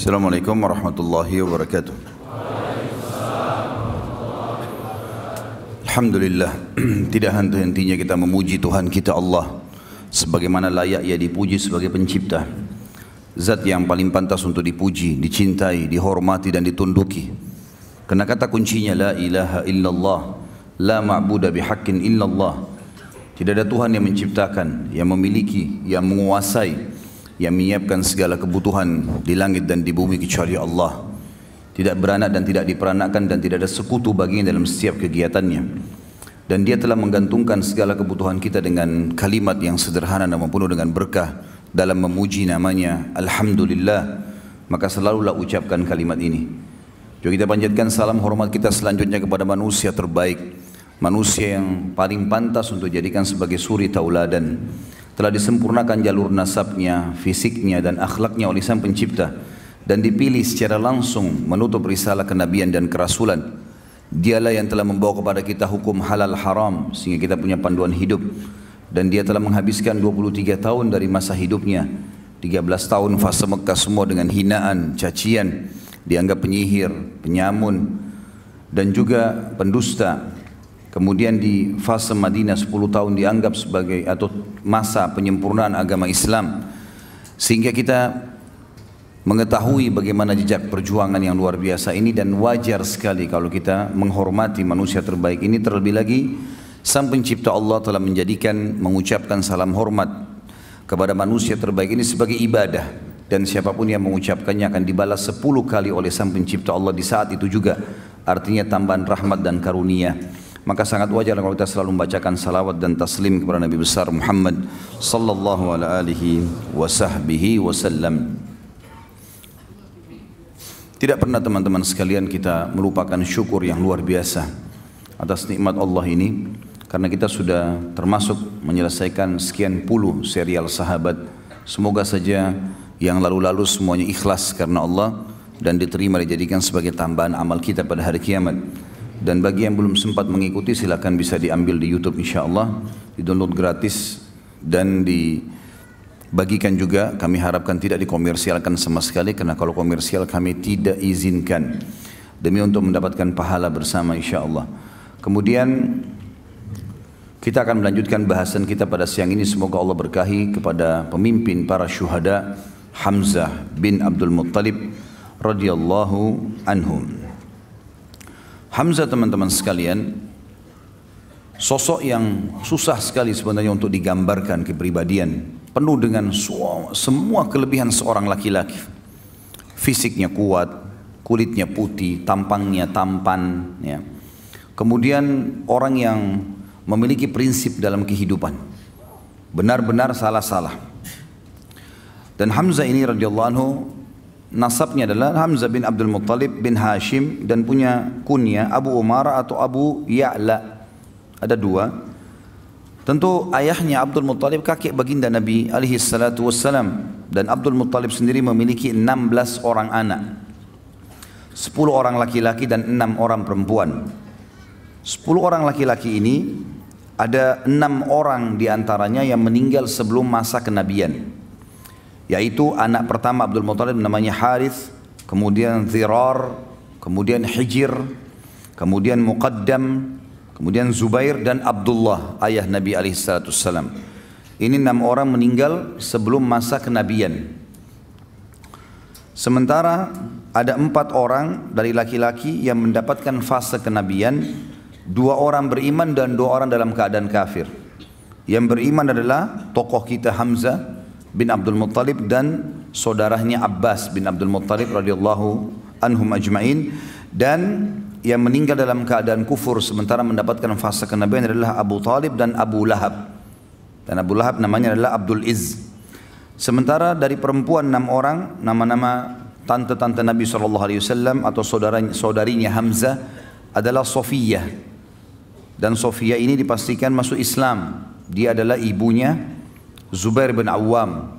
Assalamualaikum warahmatullahi wabarakatuh. Alhamdulillah, tidak henti-hentinya kita memuji Tuhan kita Allah sebagaimana layak ia dipuji sebagai pencipta. Zat yang paling pantas untuk dipuji, dicintai, dihormati dan ditunduki. Karena kata kuncinya la ilaha illallah, la ma'budu bihaqqin illallah. Tidak ada Tuhan yang menciptakan, yang memiliki, yang menguasai, yang menyiapkan segala kebutuhan di langit dan di bumi kecuali Allah. Tidak beranak dan tidak diperanakkan dan tidak ada sekutu baginya dalam setiap kegiatannya. Dan dia telah menggantungkan segala kebutuhan kita dengan kalimat yang sederhana namun penuh dengan berkah dalam memuji namanya Alhamdulillah. Maka selalulah ucapkan kalimat ini. Juga kita panjatkan salam hormat kita selanjutnya kepada manusia terbaik. Manusia yang paling pantas untuk dijadikan sebagai suri tauladan telah disempurnakan jalur nasabnya, fisiknya dan akhlaknya oleh Sang Pencipta dan dipilih secara langsung menutup risalah kenabian dan kerasulan. Dialah yang telah membawa kepada kita hukum halal haram sehingga kita punya panduan hidup dan dia telah menghabiskan 23 tahun dari masa hidupnya 13 tahun fase Mekah semua dengan hinaan, cacian, dianggap penyihir, penyamun dan juga pendusta Kemudian di fase Madinah 10 tahun dianggap sebagai atau masa penyempurnaan agama Islam. Sehingga kita mengetahui bagaimana jejak perjuangan yang luar biasa ini dan wajar sekali kalau kita menghormati manusia terbaik ini terlebih lagi sang pencipta Allah telah menjadikan mengucapkan salam hormat kepada manusia terbaik ini sebagai ibadah dan siapapun yang mengucapkannya akan dibalas 10 kali oleh sang pencipta Allah di saat itu juga artinya tambahan rahmat dan karunia maka sangat wajar kalau kita selalu membacakan salawat dan taslim kepada Nabi besar Muhammad sallallahu alaihi wasallam. Tidak pernah teman-teman sekalian kita melupakan syukur yang luar biasa atas nikmat Allah ini karena kita sudah termasuk menyelesaikan sekian puluh serial sahabat. Semoga saja yang lalu-lalu semuanya ikhlas karena Allah dan diterima dijadikan sebagai tambahan amal kita pada hari kiamat. Dan bagi yang belum sempat mengikuti silakan bisa diambil di Youtube insya Allah. Di-download gratis dan dibagikan juga kami harapkan tidak dikomersialkan sama sekali karena kalau komersial kami tidak izinkan demi untuk mendapatkan pahala bersama insya Allah kemudian kita akan melanjutkan bahasan kita pada siang ini semoga Allah berkahi kepada pemimpin para syuhada Hamzah bin Abdul Muttalib radhiyallahu anhum Hamzah teman-teman sekalian, sosok yang susah sekali sebenarnya untuk digambarkan kepribadian, penuh dengan semua kelebihan seorang laki-laki. Fisiknya kuat, kulitnya putih, tampangnya tampan, ya. Kemudian orang yang memiliki prinsip dalam kehidupan. Benar-benar salah-salah. Dan Hamzah ini radhiyallahu anhu nasabnya adalah Hamzah bin Abdul Muttalib bin Hashim dan punya kunya Abu Umara atau Abu Ya'la. Ada dua. Tentu ayahnya Abdul Muttalib kakek baginda Nabi alaihi salatu wassalam dan Abdul Muttalib sendiri memiliki 16 orang anak. 10 orang laki-laki dan 6 orang perempuan. 10 orang laki-laki ini ada 6 orang diantaranya yang meninggal sebelum masa kenabian yaitu anak pertama Abdul Muthalib namanya Harith, kemudian Zirar, kemudian Hijir, kemudian Muqaddam, kemudian Zubair dan Abdullah ayah Nabi alaihi Ini enam orang meninggal sebelum masa kenabian. Sementara ada empat orang dari laki-laki yang mendapatkan fase kenabian, dua orang beriman dan dua orang dalam keadaan kafir. Yang beriman adalah tokoh kita Hamzah bin Abdul Muttalib dan saudaranya Abbas bin Abdul Muttalib radhiyallahu anhum ajmain dan yang meninggal dalam keadaan kufur sementara mendapatkan fasa kenabian adalah Abu Talib dan Abu Lahab. Dan Abu Lahab namanya adalah Abdul Iz. Sementara dari perempuan enam orang nama-nama tante-tante Nabi saw atau saudaranya saudarinya Hamzah adalah Sofiyah. Dan Sofiyah ini dipastikan masuk Islam. Dia adalah ibunya Zubair bin Awam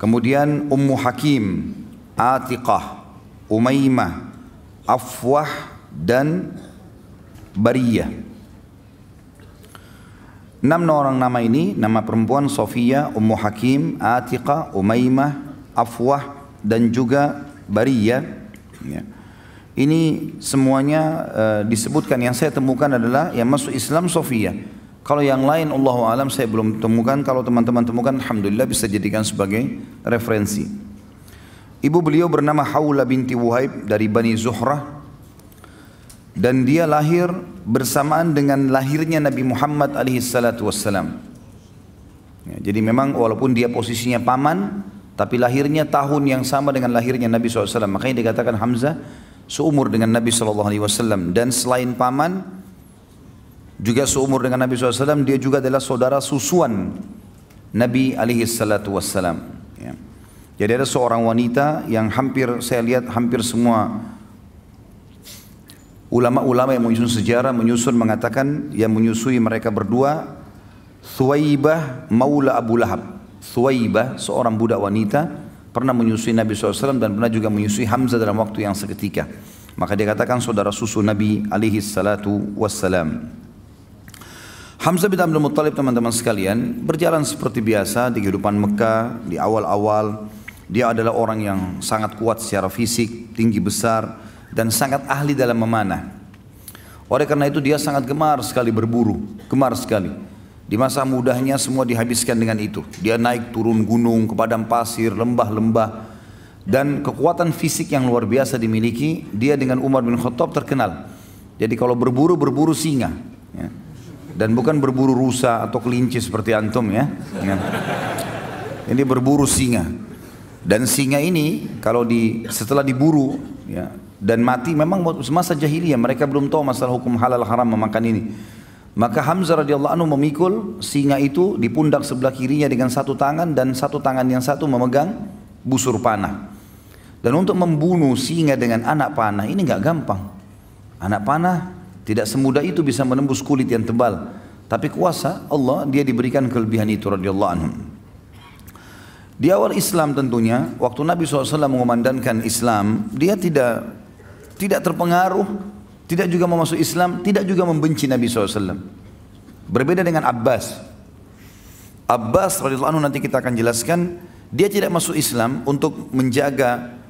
kemudian Ummu Hakim Atiqah Umaymah Afwah dan Bariyah Enam orang nama ini, nama perempuan Sofia, Ummu Hakim, Atiqah, Umaymah, Afwah dan juga Bariyah. Ya. Ini semuanya uh, disebutkan yang saya temukan adalah yang masuk Islam Sofia. Kalau yang lain Allah alam saya belum temukan. Kalau teman-teman temukan alhamdulillah bisa jadikan sebagai referensi. Ibu beliau bernama Haula binti Wuhaib dari Bani Zuhrah dan dia lahir bersamaan dengan lahirnya Nabi Muhammad alaihi salatu wasallam. Ya, jadi memang walaupun dia posisinya paman tapi lahirnya tahun yang sama dengan lahirnya Nabi SAW. Makanya dikatakan Hamzah seumur dengan Nabi SAW dan selain paman juga seumur dengan Nabi SAW, dia juga adalah saudara susuan Nabi SAW. Ya. Jadi ada seorang wanita yang hampir saya lihat hampir semua ulama-ulama yang menyusun sejarah menyusun mengatakan yang menyusui mereka berdua Thuwaibah Maula Abu Lahab. Thuwaibah seorang budak wanita pernah menyusui Nabi SAW dan pernah juga menyusui Hamzah dalam waktu yang seketika. Maka dia katakan saudara susu Nabi alaihi salatu wassalam. Hamzah bin Abdul Muttalib teman-teman sekalian berjalan seperti biasa di kehidupan Mekah di awal-awal dia adalah orang yang sangat kuat secara fisik, tinggi besar dan sangat ahli dalam memanah. Oleh karena itu dia sangat gemar sekali berburu, gemar sekali. Di masa mudahnya semua dihabiskan dengan itu. Dia naik turun gunung ke padang pasir, lembah-lembah dan kekuatan fisik yang luar biasa dimiliki dia dengan Umar bin Khattab terkenal. Jadi kalau berburu berburu singa. Ya. Dan bukan berburu rusa atau kelinci seperti antum ya. Ini berburu singa. Dan singa ini kalau di setelah diburu ya, dan mati memang semasa jahiliyah mereka belum tahu masalah hukum halal haram memakan ini. Maka Hamzah radhiyallahu anhu memikul singa itu di pundak sebelah kirinya dengan satu tangan dan satu tangan yang satu memegang busur panah. Dan untuk membunuh singa dengan anak panah ini nggak gampang. Anak panah tidak semudah itu bisa menembus kulit yang tebal. Tapi kuasa Allah dia diberikan kelebihan itu radhiyallahu anhu. Di awal Islam tentunya, waktu Nabi SAW mengumandangkan Islam, dia tidak tidak terpengaruh, tidak juga mau masuk Islam, tidak juga membenci Nabi SAW. Berbeda dengan Abbas. Abbas radhiyallahu anhu nanti kita akan jelaskan, dia tidak masuk Islam untuk menjaga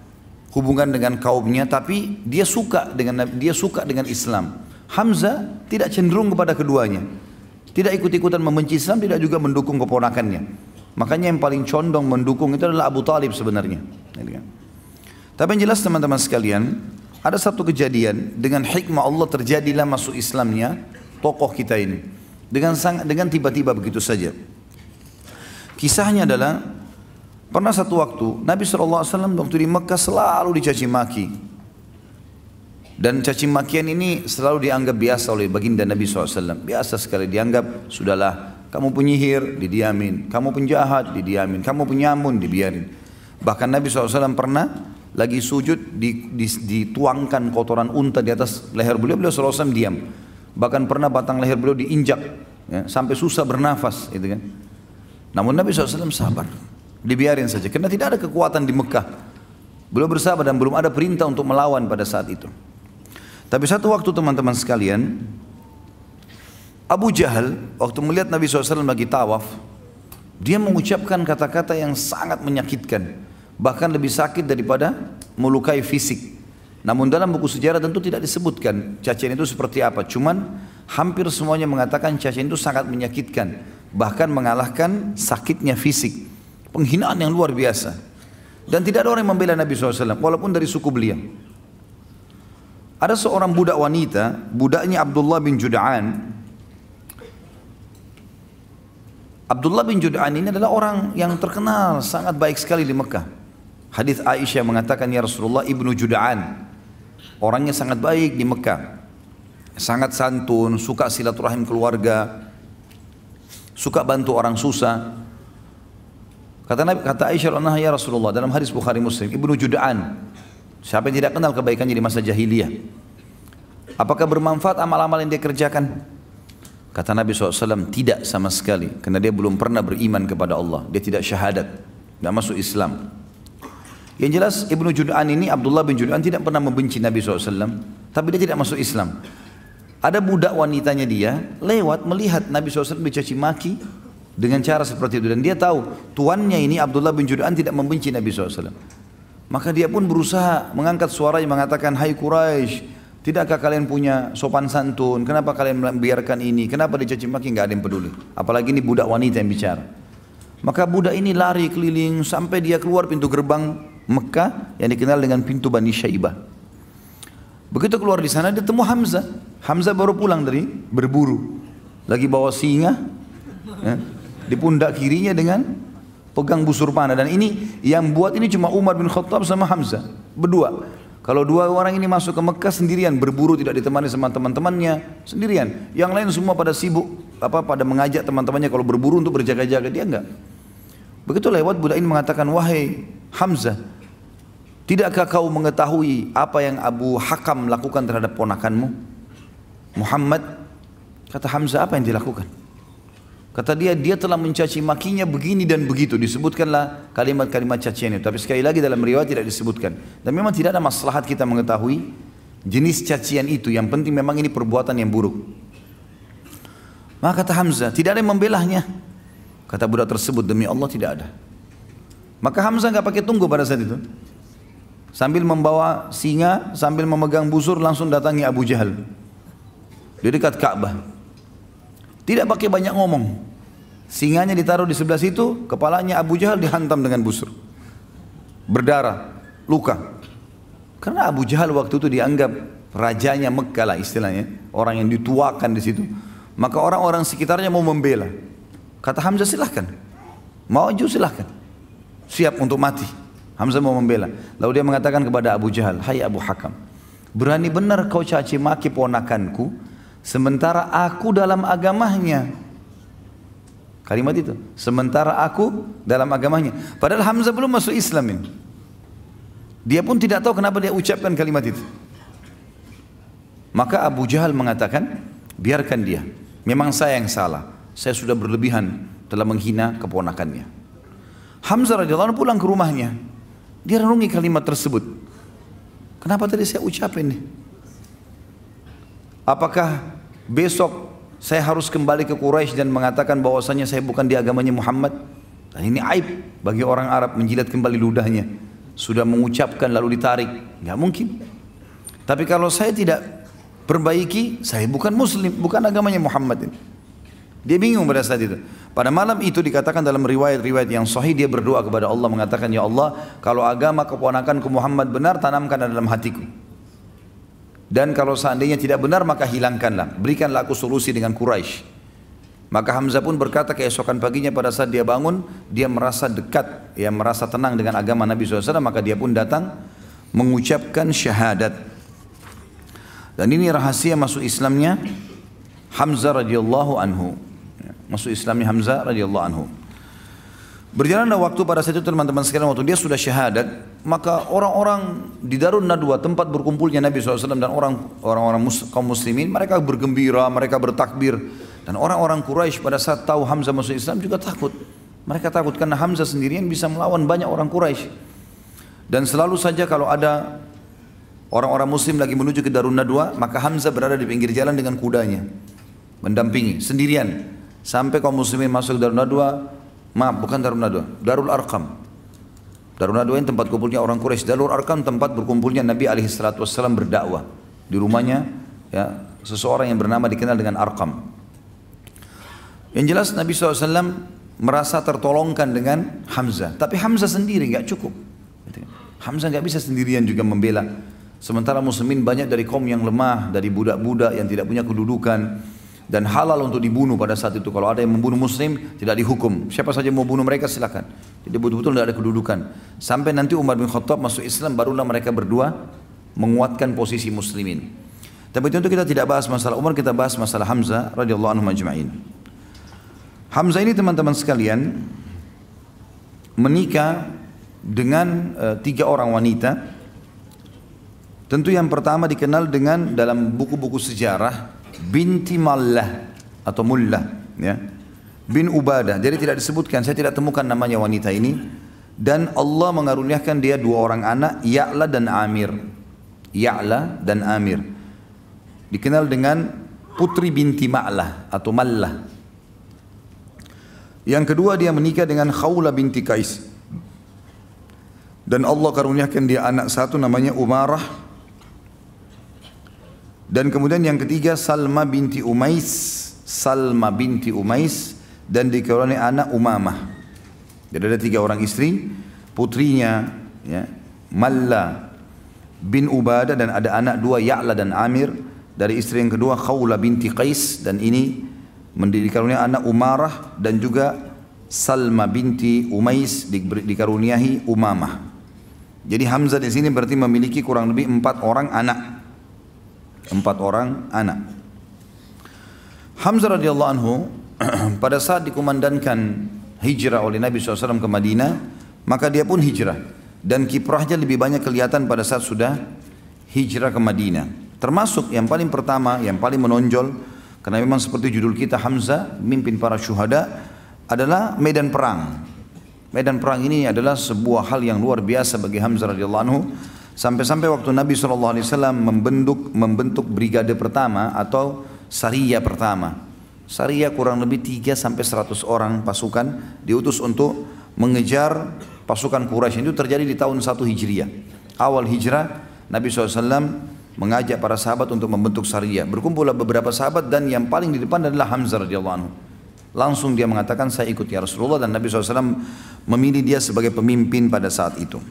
hubungan dengan kaumnya, tapi dia suka dengan dia suka dengan Islam. Hamzah tidak cenderung kepada keduanya. Tidak ikut-ikutan membenci Islam, tidak juga mendukung keponakannya. Makanya yang paling condong mendukung itu adalah Abu Talib sebenarnya. Kan. Tapi yang jelas teman-teman sekalian, ada satu kejadian dengan hikmah Allah terjadilah masuk Islamnya tokoh kita ini. Dengan sangat dengan tiba-tiba begitu saja. Kisahnya adalah pernah satu waktu Nabi SAW waktu di Mekah selalu dicaci maki dan caci makian ini selalu dianggap biasa oleh baginda Nabi SAW. Biasa sekali dianggap, sudahlah kamu penyihir, didiamin. Kamu penjahat, didiamin. Kamu penyamun, dibiarin. Bahkan Nabi SAW pernah lagi sujud di, di, dituangkan kotoran unta di atas leher beliau, beliau SAW diam. Bahkan pernah batang leher beliau diinjak ya, sampai susah bernafas gitu kan. Namun Nabi SAW sabar, dibiarin saja karena tidak ada kekuatan di Mekah. Beliau bersabar dan belum ada perintah untuk melawan pada saat itu. Tapi satu waktu teman-teman sekalian, Abu Jahal waktu melihat Nabi SAW lagi tawaf, dia mengucapkan kata-kata yang sangat menyakitkan, bahkan lebih sakit daripada melukai fisik. Namun dalam buku sejarah tentu tidak disebutkan cacian itu seperti apa. Cuman hampir semuanya mengatakan cacian itu sangat menyakitkan. Bahkan mengalahkan sakitnya fisik. Penghinaan yang luar biasa. Dan tidak ada orang yang membela Nabi SAW walaupun dari suku beliau. Ada seorang budak wanita, budaknya Abdullah bin Juda'an. Abdullah bin Juda'an ini adalah orang yang terkenal, sangat baik sekali di Mekah. Hadis Aisyah mengatakan, Ya Rasulullah, Ibnu Juda'an. Orangnya sangat baik di Mekah. Sangat santun, suka silaturahim keluarga, suka bantu orang susah. Kata Nabi, kata Aisyah, Ya Rasulullah, dalam hadis Bukhari Muslim, Ibnu Juda'an, Siapa yang tidak kenal kebaikan jadi masa jahiliyah? Apakah bermanfaat amal-amal yang dia kerjakan? Kata Nabi SAW, tidak sama sekali. Karena dia belum pernah beriman kepada Allah. Dia tidak syahadat. Tidak masuk Islam. Yang jelas Ibnu Jud'an ini, Abdullah bin Jud'an tidak pernah membenci Nabi SAW. Tapi dia tidak masuk Islam. Ada budak wanitanya dia lewat melihat Nabi SAW mencaci maki dengan cara seperti itu. Dan dia tahu tuannya ini Abdullah bin Jud'an tidak membenci Nabi SAW. Maka dia pun berusaha mengangkat suara yang mengatakan, Hai Quraisy, Tidakkah kalian punya sopan santun? Kenapa kalian membiarkan ini? Kenapa dicaci maki? Enggak ada yang peduli. Apalagi ini budak wanita yang bicara. Maka budak ini lari keliling sampai dia keluar pintu gerbang Mekah yang dikenal dengan pintu Bani Syaibah. Begitu keluar di sana dia temu Hamzah. Hamzah baru pulang dari berburu. Lagi bawa singa ya, di pundak kirinya dengan pegang busur panah dan ini yang buat ini cuma Umar bin Khattab sama Hamzah berdua kalau dua orang ini masuk ke Mekah sendirian berburu tidak ditemani sama teman-temannya sendirian yang lain semua pada sibuk apa pada mengajak teman-temannya kalau berburu untuk berjaga-jaga dia enggak begitu lewat budak ini mengatakan wahai Hamzah tidakkah kau mengetahui apa yang Abu Hakam lakukan terhadap ponakanmu Muhammad kata Hamzah apa yang dilakukan Kata dia, dia telah mencaci makinya begini dan begitu. Disebutkanlah kalimat-kalimat cacian itu. Tapi sekali lagi dalam riwayat tidak disebutkan. Dan memang tidak ada maslahat kita mengetahui jenis cacian itu. Yang penting memang ini perbuatan yang buruk. Maka kata Hamzah, tidak ada yang membelahnya. Kata budak tersebut, demi Allah tidak ada. Maka Hamzah nggak pakai tunggu pada saat itu. Sambil membawa singa, sambil memegang busur langsung datangi Abu Jahal. Di dekat Ka'bah. Tidak pakai banyak ngomong. Singanya ditaruh di sebelah situ, kepalanya Abu Jahal dihantam dengan busur. Berdarah, luka. Karena Abu Jahal waktu itu dianggap rajanya Mekah lah istilahnya, orang yang dituakan di situ. Maka orang-orang sekitarnya mau membela. Kata Hamzah silahkan. Mau aja silahkan. Siap untuk mati. Hamzah mau membela. Lalu dia mengatakan kepada Abu Jahal, Hai Abu Hakam, berani benar kau caci maki ponakanku Sementara aku dalam agamanya. Kalimat itu. Sementara aku dalam agamanya. Padahal Hamzah belum masuk Islam ini. Dia pun tidak tahu kenapa dia ucapkan kalimat itu. Maka Abu Jahal mengatakan, biarkan dia. Memang saya yang salah. Saya sudah berlebihan telah menghina keponakannya. Hamzah radhiyallahu pulang ke rumahnya. Dia renungi kalimat tersebut. Kenapa tadi saya ucapin nih? Apakah Besok saya harus kembali ke Quraisy dan mengatakan bahwasanya saya bukan di agamanya Muhammad. Dan nah, ini aib bagi orang Arab menjilat kembali ludahnya. Sudah mengucapkan lalu ditarik. Nggak mungkin. Tapi kalau saya tidak perbaiki, saya bukan muslim, bukan agamanya Muhammad ini. Dia bingung pada saat itu. Pada malam itu dikatakan dalam riwayat-riwayat yang sahih dia berdoa kepada Allah mengatakan, "Ya Allah, kalau agama keponakanku Muhammad benar, tanamkan dalam hatiku." Dan kalau seandainya tidak benar maka hilangkanlah. Berikanlah aku solusi dengan Quraisy. Maka Hamzah pun berkata keesokan paginya pada saat dia bangun, dia merasa dekat, ya merasa tenang dengan agama Nabi SAW, maka dia pun datang mengucapkan syahadat. Dan ini rahasia masuk Islamnya Hamzah radhiyallahu anhu. Ya, masuk Islamnya Hamzah radhiyallahu anhu. Berjalanlah waktu pada saat itu teman-teman sekalian waktu dia sudah syahadat, maka orang-orang di Darun Nadwa tempat berkumpulnya Nabi SAW dan orang orang-orang kaum muslimin mereka bergembira, mereka bertakbir dan orang-orang Quraisy pada saat tahu Hamzah masuk Islam juga takut. Mereka takut karena Hamzah sendirian bisa melawan banyak orang Quraisy. Dan selalu saja kalau ada orang-orang muslim lagi menuju ke Darun Nadwa, maka Hamzah berada di pinggir jalan dengan kudanya mendampingi sendirian sampai kaum muslimin masuk ke Darun Nadwa Maaf, bukan Darul Nadwa. Darul Arkam. Darul Nadwa ini tempat kumpulnya orang Quraisy. Darul Arkam tempat berkumpulnya Nabi SAW berdakwah. Di rumahnya ya, seseorang yang bernama dikenal dengan Arkam. Yang jelas Nabi SAW merasa tertolongkan dengan Hamzah. Tapi Hamzah sendiri nggak cukup. Hamzah nggak bisa sendirian juga membela. Sementara muslimin banyak dari kaum yang lemah, dari budak-budak yang tidak punya kedudukan, dan halal untuk dibunuh pada saat itu. Kalau ada yang membunuh muslim tidak dihukum. Siapa saja mau bunuh mereka silakan. Jadi betul-betul tidak ada kedudukan. Sampai nanti Umar bin Khattab masuk Islam barulah mereka berdua menguatkan posisi muslimin. Tapi tentu kita tidak bahas masalah Umar, kita bahas masalah Hamzah radhiyallahu anhu majma'in. Hamzah ini teman-teman sekalian menikah dengan e, tiga orang wanita. Tentu yang pertama dikenal dengan dalam buku-buku sejarah binti Mallah atau Mullah ya. bin Ubadah. Jadi tidak disebutkan, saya tidak temukan namanya wanita ini. Dan Allah mengaruniakan dia dua orang anak, Ya'la dan Amir. Ya'la dan Amir. Dikenal dengan putri binti Ma'lah atau Mallah. Yang kedua dia menikah dengan Khawla binti Kais. Dan Allah karuniakan dia anak satu namanya Umarah dan kemudian yang ketiga Salma binti Umais, Salma binti Umais dan dikaruniai anak Umamah. Jadi ada tiga orang istri, putrinya ya, Malla bin Ubadah dan ada anak dua Ya'la dan Amir dari istri yang kedua Khawla binti Qais dan ini mendikaruniai anak Umarah dan juga Salma binti Umais dikaruniai Umamah. Jadi Hamzah di sini berarti memiliki kurang lebih empat orang anak empat orang anak. Hamzah radhiyallahu anhu pada saat dikumandankan hijrah oleh Nabi SAW ke Madinah, maka dia pun hijrah dan kiprahnya lebih banyak kelihatan pada saat sudah hijrah ke Madinah. Termasuk yang paling pertama, yang paling menonjol karena memang seperti judul kita Hamzah, mimpin para syuhada adalah medan perang. Medan perang ini adalah sebuah hal yang luar biasa bagi Hamzah radhiyallahu anhu Sampai-sampai waktu Nabi SAW membentuk, membentuk brigade pertama atau saria pertama. Saria kurang lebih 3 sampai 100 orang pasukan diutus untuk mengejar pasukan Quraisy itu terjadi di tahun 1 Hijriah. Awal hijrah Nabi SAW mengajak para sahabat untuk membentuk saria. Berkumpullah beberapa sahabat dan yang paling di depan adalah Hamzah radhiyallahu anhu. Langsung dia mengatakan saya ikut ya Rasulullah dan Nabi SAW memilih dia sebagai pemimpin pada saat itu.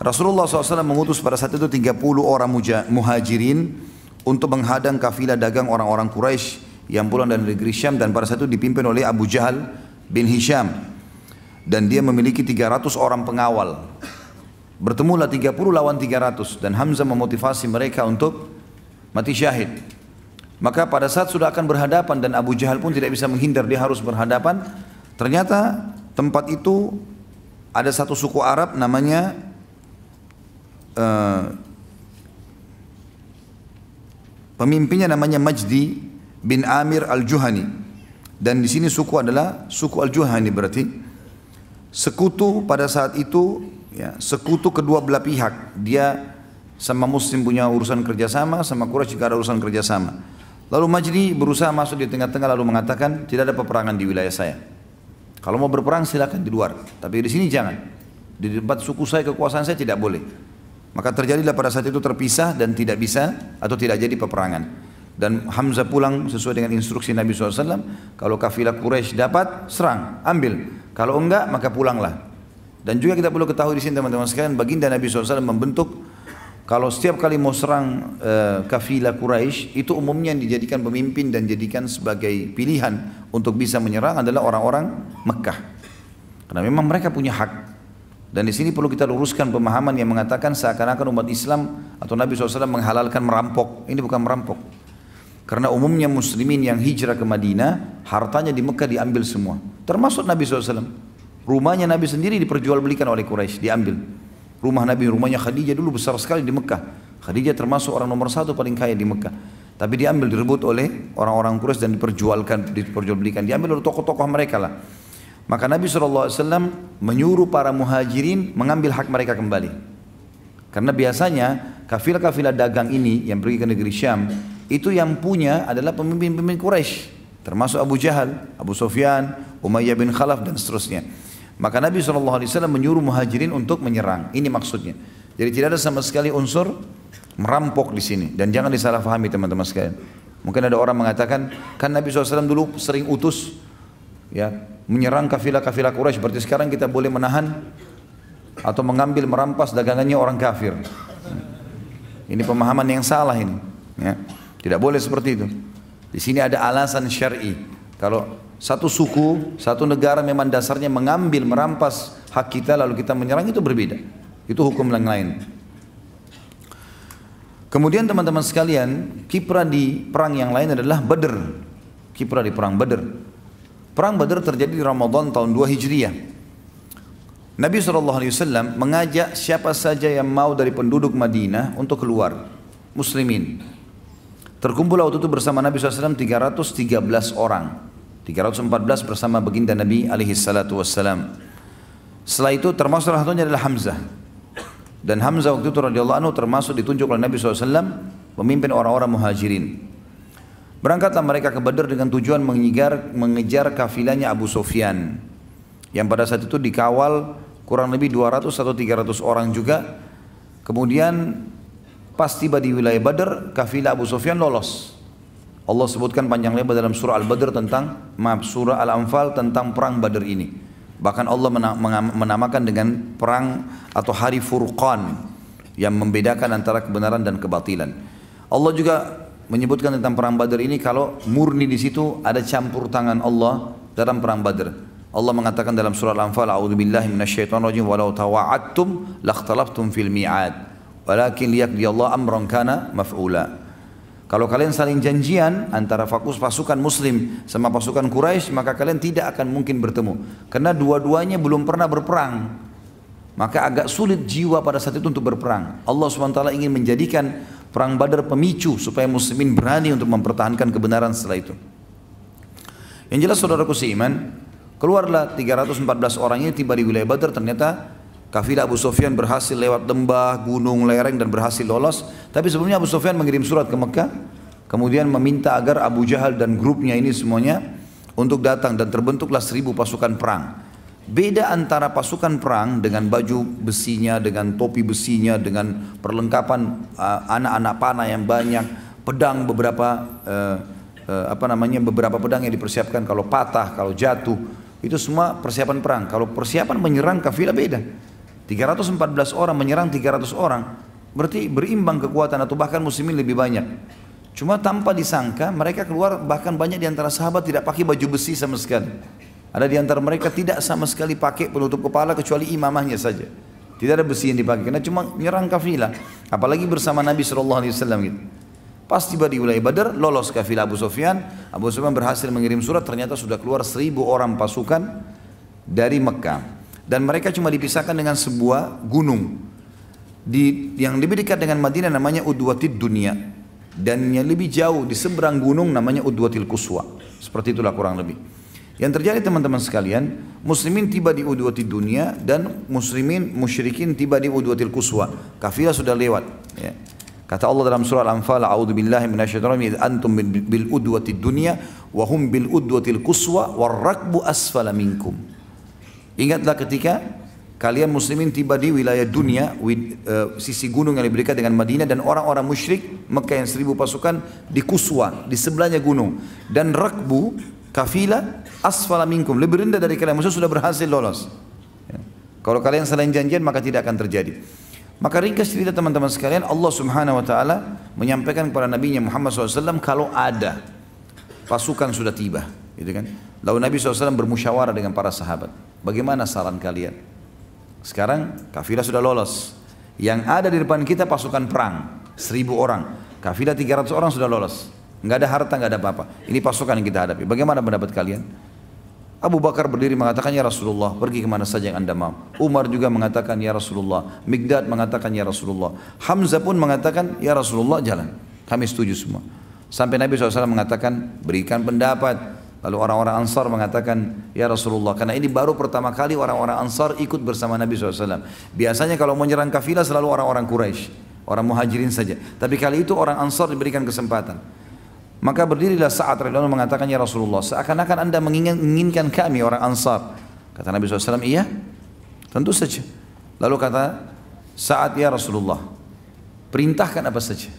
Rasulullah SAW mengutus pada saat itu 30 orang muhajirin untuk menghadang kafilah dagang orang-orang Quraisy yang pulang dari negeri Syam dan pada saat itu dipimpin oleh Abu Jahal bin Hisham dan dia memiliki 300 orang pengawal. Bertemulah 30 lawan 300 dan Hamzah memotivasi mereka untuk mati syahid. Maka pada saat sudah akan berhadapan dan Abu Jahal pun tidak bisa menghindar dia harus berhadapan. Ternyata tempat itu ada satu suku Arab namanya Eh, pemimpinnya namanya Majdi bin Amir Al-Juhani dan di sini suku adalah suku Al-Juhani berarti sekutu pada saat itu ya, sekutu kedua belah pihak dia sama muslim punya urusan kerjasama sama Quraisy juga ada urusan kerjasama lalu Majdi berusaha masuk di tengah-tengah lalu mengatakan tidak ada peperangan di wilayah saya kalau mau berperang silakan di luar tapi di sini jangan di tempat suku saya kekuasaan saya tidak boleh maka terjadilah pada saat itu terpisah dan tidak bisa atau tidak jadi peperangan. Dan Hamzah pulang sesuai dengan instruksi Nabi SAW. Kalau kafilah Quraisy dapat, serang, ambil. Kalau enggak, maka pulanglah. Dan juga kita perlu ketahui di sini teman-teman sekalian, baginda Nabi SAW membentuk kalau setiap kali mau serang e, kafilah Quraisy itu umumnya yang dijadikan pemimpin dan jadikan sebagai pilihan untuk bisa menyerang adalah orang-orang Mekah. Karena memang mereka punya hak dan di sini perlu kita luruskan pemahaman yang mengatakan seakan-akan umat Islam atau Nabi SAW menghalalkan merampok. Ini bukan merampok. Karena umumnya muslimin yang hijrah ke Madinah, hartanya di Mekah diambil semua. Termasuk Nabi SAW. Rumahnya Nabi sendiri diperjualbelikan oleh Quraisy, diambil. Rumah Nabi, rumahnya Khadijah dulu besar sekali di Mekah. Khadijah termasuk orang nomor satu paling kaya di Mekah. Tapi diambil direbut oleh orang-orang Quraisy dan diperjualkan, diperjualbelikan. Diambil oleh tokoh-tokoh mereka lah. Maka Nabi SAW menyuruh para muhajirin mengambil hak mereka kembali. Karena biasanya kafilah-kafilah dagang ini yang pergi ke negeri Syam, itu yang punya adalah pemimpin-pemimpin Quraisy, termasuk Abu Jahal, Abu Sufyan, Umayyah bin Khalaf dan seterusnya. Maka Nabi SAW menyuruh muhajirin untuk menyerang. Ini maksudnya. Jadi tidak ada sama sekali unsur merampok di sini. Dan jangan disalahfahami teman-teman sekalian. Mungkin ada orang mengatakan, kan Nabi SAW dulu sering utus ya menyerang kafilah-kafilah Quraisy seperti sekarang kita boleh menahan atau mengambil merampas dagangannya orang kafir. Ini pemahaman yang salah ini. Ya. Tidak boleh seperti itu. Di sini ada alasan syar'i. Kalau satu suku, satu negara memang dasarnya mengambil, merampas hak kita lalu kita menyerang itu berbeda. Itu hukum yang lain. Kemudian teman-teman sekalian, kiprah di perang yang lain adalah Badr. Kiprah di perang Badr. Perang Badar terjadi di Ramadan tahun 2 Hijriah. Nabi SAW mengajak siapa saja yang mau dari penduduk Madinah untuk keluar. Muslimin. Terkumpul waktu itu bersama Nabi SAW 313 orang. 314 bersama baginda Nabi alaihi salatu Setelah itu termasuk salah satunya adalah Hamzah. Dan Hamzah waktu itu radhiyallahu anhu termasuk ditunjuk oleh Nabi SAW pemimpin orang-orang muhajirin. Berangkatlah mereka ke Badar dengan tujuan mengejar, mengejar kafilahnya Abu Sufyan. Yang pada saat itu dikawal kurang lebih 200 atau 300 orang juga. Kemudian pas tiba di wilayah Badar, kafilah Abu Sufyan lolos. Allah sebutkan panjang lebar dalam surah Al-Badr tentang maaf surah Al-Anfal tentang perang Badar ini. Bahkan Allah menamakan dengan perang atau hari Furqan yang membedakan antara kebenaran dan kebatilan. Allah juga menyebutkan tentang perang Badar ini kalau murni di situ ada campur tangan Allah dalam perang Badar. Allah mengatakan dalam surah Al-Anfal, "A'udzu billahi minasyaitonir rajim walau tawa'attum lakhtalaftum fil mi'ad." Walakin liyaqdi Allah amran kana maf'ula. Kalau kalian saling janjian antara fokus pasukan muslim sama pasukan Quraisy, maka kalian tidak akan mungkin bertemu karena dua-duanya belum pernah berperang. Maka agak sulit jiwa pada saat itu untuk berperang. Allah SWT ingin menjadikan perang badar pemicu supaya muslimin berani untuk mempertahankan kebenaran setelah itu. Yang jelas saudaraku seiman, keluarlah 314 orang ini tiba di wilayah badar ternyata Kafilah Abu Sofyan berhasil lewat lembah, gunung, lereng dan berhasil lolos. Tapi sebelumnya Abu Sofyan mengirim surat ke Mekah, kemudian meminta agar Abu Jahal dan grupnya ini semuanya untuk datang dan terbentuklah seribu pasukan perang. Beda antara pasukan perang dengan baju besinya, dengan topi besinya, dengan perlengkapan uh, anak-anak uh, panah yang banyak, pedang beberapa uh, uh, apa namanya beberapa pedang yang dipersiapkan kalau patah, kalau jatuh, itu semua persiapan perang. Kalau persiapan menyerang kafilah beda. 314 orang menyerang 300 orang, berarti berimbang kekuatan atau bahkan muslimin lebih banyak. Cuma tanpa disangka mereka keluar bahkan banyak di antara sahabat tidak pakai baju besi sama sekali. Ada di antara mereka tidak sama sekali pakai penutup kepala kecuali imamahnya saja. Tidak ada besi yang dipakai karena cuma nyerang kafilah, apalagi bersama Nabi Shallallahu alaihi wasallam gitu. Pas tiba di wilayah Badar, lolos kafilah Abu Sufyan. Abu Sufyan berhasil mengirim surat, ternyata sudah keluar seribu orang pasukan dari Mekah. Dan mereka cuma dipisahkan dengan sebuah gunung. Di, yang lebih dekat dengan Madinah namanya Udwatid Dunia. Dan yang lebih jauh di seberang gunung namanya Udwatil Kuswa. Seperti itulah kurang lebih. Yang terjadi teman-teman sekalian, muslimin tiba di Udwati dunia dan muslimin musyrikin tiba di Udwatil Quswa. Kafilah sudah lewat. Ya. Kata Allah dalam surah Al-Anfal, "A'udzu billahi minasyaitonir rajim, antum bil udwati dunya wa hum bil udwatil quswa war rakbu asfala minkum." Ingatlah ketika kalian muslimin tiba di wilayah dunia e, sisi gunung yang diberikan dengan Madinah dan orang-orang musyrik Mekah yang seribu pasukan di Kuswa di sebelahnya gunung dan Rakbu kafila asfala minkum lebih rendah dari kalian maksudnya sudah berhasil lolos ya. kalau kalian selain janjian maka tidak akan terjadi maka ringkas cerita teman-teman sekalian Allah subhanahu wa ta'ala menyampaikan kepada Nabi Muhammad SAW kalau ada pasukan sudah tiba gitu kan lalu Nabi SAW bermusyawarah dengan para sahabat bagaimana saran kalian sekarang kafilah sudah lolos yang ada di depan kita pasukan perang seribu orang kafilah ratus orang sudah lolos Nggak ada harta, nggak ada apa-apa. Ini pasukan yang kita hadapi. Bagaimana pendapat kalian? Abu Bakar berdiri mengatakan, Ya Rasulullah, pergi kemana saja yang anda mau. Umar juga mengatakan, Ya Rasulullah. Migdad mengatakan, Ya Rasulullah. Hamzah pun mengatakan, Ya Rasulullah, jalan. Kami setuju semua. Sampai Nabi SAW mengatakan, berikan pendapat. Lalu orang-orang Ansar mengatakan, Ya Rasulullah, karena ini baru pertama kali orang-orang Ansar ikut bersama Nabi SAW. Biasanya kalau mau nyerang kafilah selalu orang-orang Quraisy, orang muhajirin saja. Tapi kali itu orang Ansar diberikan kesempatan. Maka berdirilah saat radhiyallahu mengatakan ya Rasulullah, seakan-akan Anda menginginkan kami orang Ansar. Kata Nabi SAW, iya. Tentu saja. Lalu kata saat ya Rasulullah, perintahkan apa saja.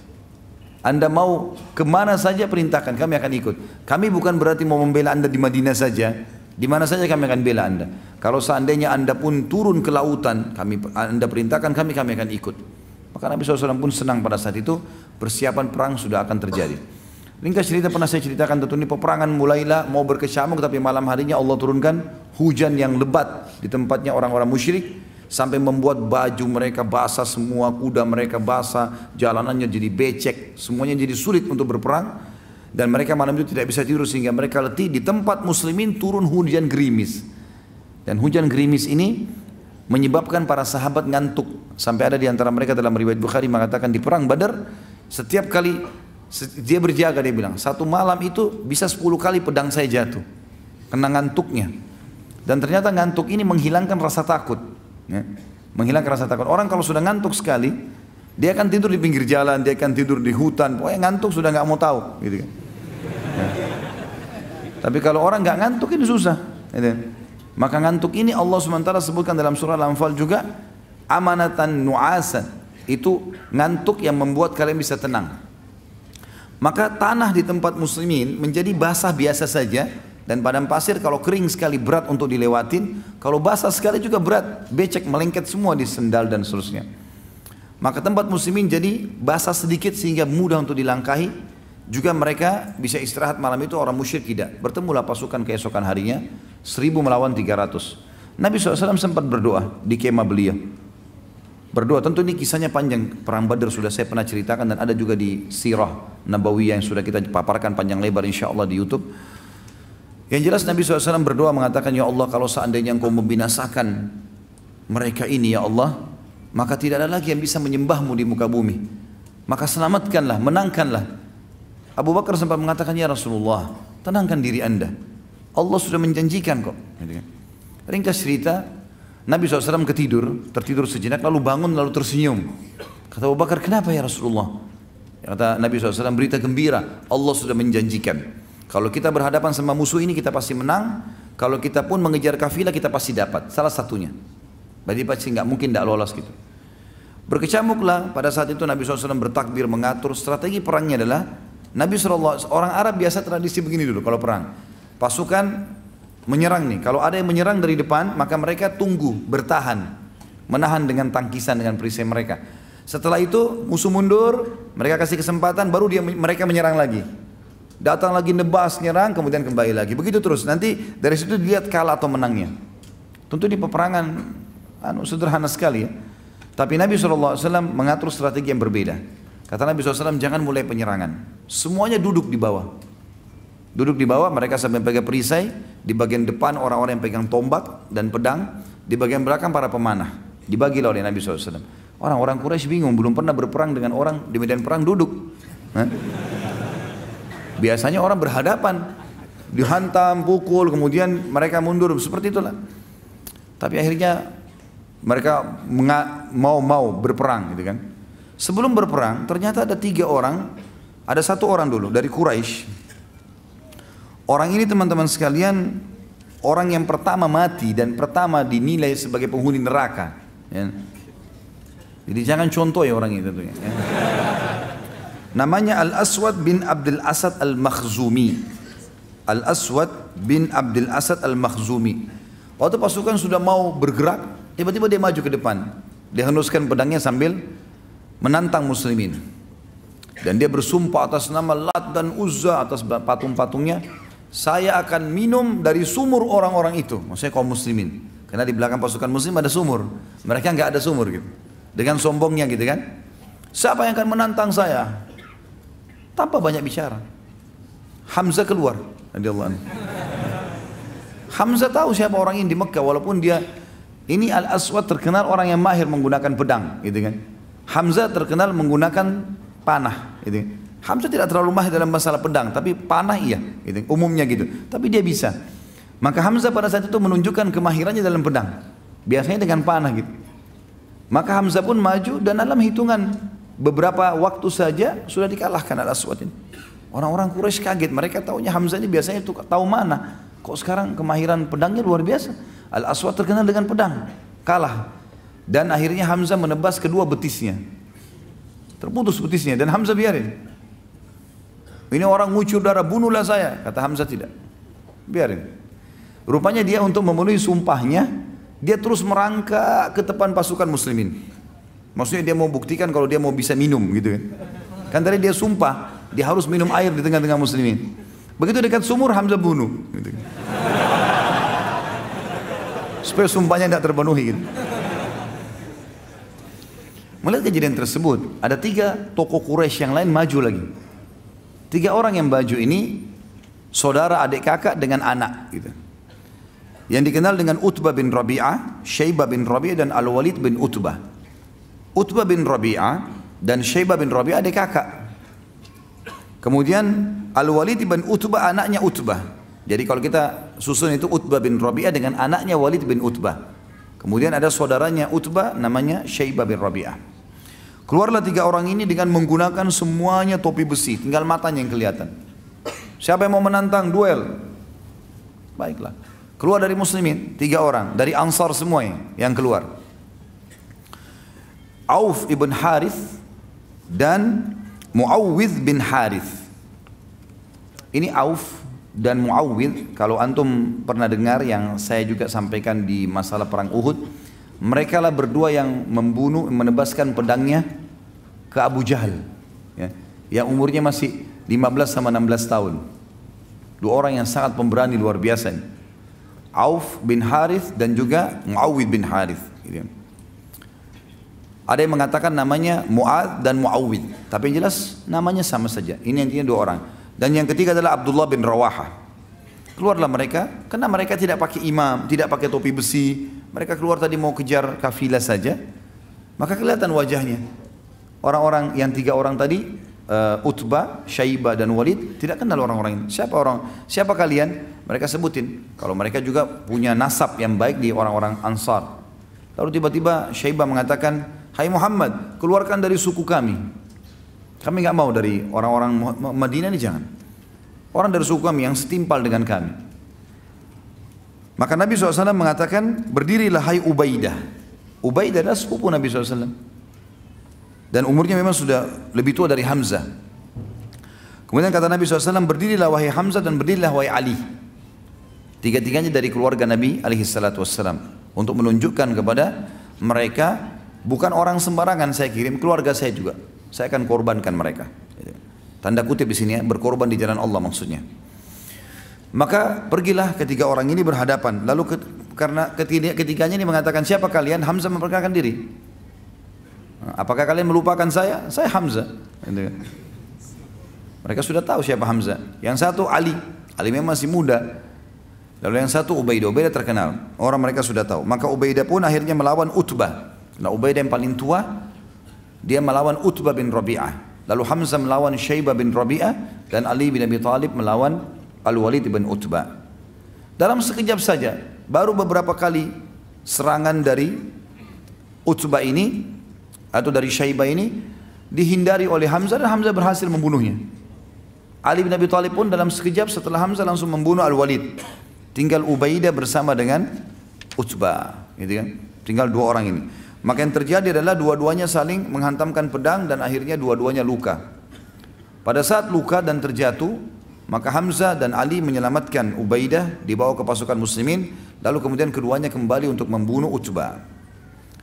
Anda mau kemana saja perintahkan, kami akan ikut. Kami bukan berarti mau membela Anda di Madinah saja. Di mana saja kami akan bela Anda. Kalau seandainya Anda pun turun ke lautan, kami Anda perintahkan kami, kami akan ikut. Maka Nabi SAW pun senang pada saat itu, persiapan perang sudah akan terjadi. Ringkas cerita pernah saya ceritakan tentu ini peperangan mulailah mau berkecamuk tapi malam harinya Allah turunkan hujan yang lebat di tempatnya orang-orang musyrik sampai membuat baju mereka basah semua, kuda mereka basah, jalanannya jadi becek, semuanya jadi sulit untuk berperang dan mereka malam itu tidak bisa tidur sehingga mereka letih di tempat muslimin turun hujan gerimis dan hujan gerimis ini menyebabkan para sahabat ngantuk sampai ada di antara mereka dalam riwayat Bukhari mengatakan di perang Badar setiap kali dia berjaga dia bilang, satu malam itu bisa 10 kali pedang saya jatuh. Kena ngantuknya. Dan ternyata ngantuk ini menghilangkan rasa takut. Ya. Menghilangkan rasa takut. Orang kalau sudah ngantuk sekali, dia akan tidur di pinggir jalan, dia akan tidur di hutan. Pokoknya ngantuk sudah nggak mau tahu. Gitu kan. Ya. Tapi kalau orang nggak ngantuk ini susah. Gitu. Maka ngantuk ini Allah sementara sebutkan dalam surah Al-Anfal juga amanatan nuasan. Itu ngantuk yang membuat kalian bisa tenang. Maka tanah di tempat muslimin menjadi basah biasa saja dan padang pasir kalau kering sekali berat untuk dilewatin, kalau basah sekali juga berat, becek melengket semua di sendal dan seterusnya. Maka tempat muslimin jadi basah sedikit sehingga mudah untuk dilangkahi. Juga mereka bisa istirahat malam itu orang musyrik tidak. Bertemulah pasukan keesokan harinya, seribu melawan tiga ratus. Nabi SAW sempat berdoa di kemah beliau berdoa. Tentu ini kisahnya panjang. Perang Badar sudah saya pernah ceritakan dan ada juga di Sirah Nabawiyah yang sudah kita paparkan panjang lebar insya Allah di YouTube. Yang jelas Nabi SAW berdoa mengatakan, Ya Allah kalau seandainya engkau membinasakan mereka ini ya Allah, maka tidak ada lagi yang bisa menyembahmu di muka bumi. Maka selamatkanlah, menangkanlah. Abu Bakar sempat mengatakan, Ya Rasulullah, tenangkan diri anda. Allah sudah menjanjikan kok. Ringkas cerita, Nabi SAW ketidur, tertidur sejenak, lalu bangun, lalu tersenyum. Kata Abu Bakar, kenapa ya Rasulullah? Kata Nabi SAW, berita gembira, Allah sudah menjanjikan. Kalau kita berhadapan sama musuh ini, kita pasti menang. Kalau kita pun mengejar kafilah, kita pasti dapat. Salah satunya. Berarti pasti nggak mungkin tidak lolos gitu. Berkecamuklah pada saat itu Nabi SAW bertakbir mengatur strategi perangnya adalah Nabi SAW orang Arab biasa tradisi begini dulu kalau perang pasukan Menyerang nih, kalau ada yang menyerang dari depan, maka mereka tunggu, bertahan, menahan dengan tangkisan dengan perisai mereka. Setelah itu musuh mundur, mereka kasih kesempatan, baru dia mereka menyerang lagi. Datang lagi nebas, nyerang, kemudian kembali lagi. Begitu terus. Nanti dari situ dilihat kalah atau menangnya. Tentu di peperangan anu sederhana sekali ya. Tapi Nabi SAW mengatur strategi yang berbeda. Kata Nabi SAW jangan mulai penyerangan. Semuanya duduk di bawah. Duduk di bawah mereka sampai pegang perisai di bagian depan orang-orang yang pegang tombak dan pedang. Di bagian belakang para pemanah. lah oleh Nabi SAW. Orang-orang Quraisy bingung, belum pernah berperang dengan orang di medan perang duduk. Nah. Biasanya orang berhadapan, dihantam, pukul, kemudian mereka mundur, seperti itulah. Tapi akhirnya mereka mau-mau berperang gitu kan. Sebelum berperang ternyata ada tiga orang, ada satu orang dulu dari Quraisy Orang ini teman-teman sekalian orang yang pertama mati dan pertama dinilai sebagai penghuni neraka. Ya. Jadi jangan contoh ya orang itu tentunya. Ya. Namanya Al Aswad bin Abdul Asad Al Makhzumi. Al Aswad bin Abdul Asad Al Makhzumi. Waktu pasukan sudah mau bergerak, tiba-tiba dia maju ke depan. Dia henduskan pedangnya sambil menantang muslimin. Dan dia bersumpah atas nama Lat dan Uzza atas patung-patungnya saya akan minum dari sumur orang-orang itu maksudnya kaum muslimin karena di belakang pasukan muslim ada sumur mereka nggak ada sumur gitu dengan sombongnya gitu kan siapa yang akan menantang saya tanpa banyak bicara Hamzah keluar Allah. Hamzah tahu siapa orang ini di Mekah walaupun dia ini Al Aswad terkenal orang yang mahir menggunakan pedang gitu kan Hamzah terkenal menggunakan panah gitu kan. Hamzah tidak terlalu mahir dalam masalah pedang, tapi panah iya, gitu. umumnya gitu. Tapi dia bisa. Maka Hamzah pada saat itu menunjukkan kemahirannya dalam pedang. Biasanya dengan panah gitu. Maka Hamzah pun maju dan dalam hitungan beberapa waktu saja sudah dikalahkan al Aswad ini. Orang-orang Quraisy kaget, mereka tahunya Hamzah ini biasanya itu tahu mana. Kok sekarang kemahiran pedangnya luar biasa. Al Aswad terkenal dengan pedang, kalah. Dan akhirnya Hamzah menebas kedua betisnya. Terputus betisnya dan Hamzah biarin. Ini orang ngucur darah, bunuhlah saya. Kata Hamzah tidak. Biarin. Rupanya dia untuk memenuhi sumpahnya, dia terus merangkak ke depan pasukan muslimin. Maksudnya dia mau buktikan kalau dia mau bisa minum gitu kan. Kan tadi dia sumpah, dia harus minum air di tengah-tengah muslimin. Begitu dekat sumur Hamzah bunuh. Gitu. Kan. Supaya sumpahnya tidak terpenuhi. Gitu. Melihat kejadian tersebut, ada tiga tokoh Quraisy yang lain maju lagi. Tiga orang yang baju ini saudara adik kakak dengan anak gitu. Yang dikenal dengan Utbah bin Rabi'ah, Syaibah bin Rabi'ah dan Al-Walid bin Utbah. Utbah bin Rabi'ah dan Syaibah bin Rabi'ah adik kakak. Kemudian Al-Walid bin Utbah anaknya Utbah. Jadi kalau kita susun itu Utbah bin Rabi'ah dengan anaknya Walid bin Utbah. Kemudian ada saudaranya Utbah namanya Syaibah bin Rabi'ah. Keluarlah tiga orang ini dengan menggunakan semuanya topi besi, tinggal matanya yang kelihatan. Siapa yang mau menantang duel? Baiklah. Keluar dari muslimin, tiga orang. Dari ansar semuanya yang keluar. Auf ibn Harith dan Muawwidh bin Harith. Ini Auf dan Muawwidh, kalau antum pernah dengar yang saya juga sampaikan di masalah perang Uhud, mereka lah berdua yang membunuh menebaskan pedangnya ke Abu Jahal ya, yang umurnya masih 15 sama 16 tahun dua orang yang sangat pemberani luar biasa ini. Auf bin Harith dan juga Muawid bin Harith gitu. Ya. ada yang mengatakan namanya Muad dan Muawid tapi yang jelas namanya sama saja ini intinya dua orang dan yang ketiga adalah Abdullah bin Rawaha keluarlah mereka karena mereka tidak pakai imam tidak pakai topi besi mereka keluar tadi mau kejar kafilah saja, maka kelihatan wajahnya. Orang-orang yang tiga orang tadi, uh, Utbah, Syaiba dan Walid tidak kenal orang-orang ini. Siapa orang? Siapa kalian? Mereka sebutin. Kalau mereka juga punya nasab yang baik di orang-orang Ansar. Lalu tiba-tiba Syaiba mengatakan, Hai Muhammad, keluarkan dari suku kami. Kami nggak mau dari orang-orang Madinah ini jangan. Orang dari suku kami yang setimpal dengan kami. Maka Nabi SAW mengatakan, berdirilah hai Ubaidah. Ubaidah adalah sepupu Nabi SAW. Dan umurnya memang sudah lebih tua dari Hamzah. Kemudian kata Nabi SAW, berdirilah wahai Hamzah dan berdirilah wahai Ali. Tiga-tiganya dari keluarga Nabi SAW. Untuk menunjukkan kepada mereka, bukan orang sembarangan saya kirim, keluarga saya juga. Saya akan korbankan mereka. Tanda kutip di sini ya, berkorban di jalan Allah maksudnya. Maka pergilah ketiga orang ini berhadapan. Lalu ke, karena ketiga, ketiganya ini mengatakan siapa kalian? Hamzah memperkenalkan diri. Nah, apakah kalian melupakan saya? Saya Hamzah. Gitu kan. Mereka sudah tahu siapa Hamzah. Yang satu Ali. Ali memang masih muda. Lalu yang satu Ubaidah. Ubaidah terkenal. Orang mereka sudah tahu. Maka Ubaidah pun akhirnya melawan Utbah. Nah Ubaidah yang paling tua. Dia melawan Utbah bin Rabi'ah. Lalu Hamzah melawan Syaibah bin Rabi'ah. Dan Ali bin Abi Talib melawan Al-Walid bin Utbah. Dalam sekejap saja, baru beberapa kali serangan dari Utbah ini atau dari Syaibah ini dihindari oleh Hamzah dan Hamzah berhasil membunuhnya. Ali bin Abi Thalib pun dalam sekejap setelah Hamzah langsung membunuh Al-Walid. Tinggal Ubaidah bersama dengan Utbah, gitu kan? Tinggal dua orang ini. Maka yang terjadi adalah dua-duanya saling menghantamkan pedang dan akhirnya dua-duanya luka. Pada saat luka dan terjatuh, maka Hamzah dan Ali menyelamatkan Ubaidah dibawa ke pasukan muslimin lalu kemudian keduanya kembali untuk membunuh Utbah.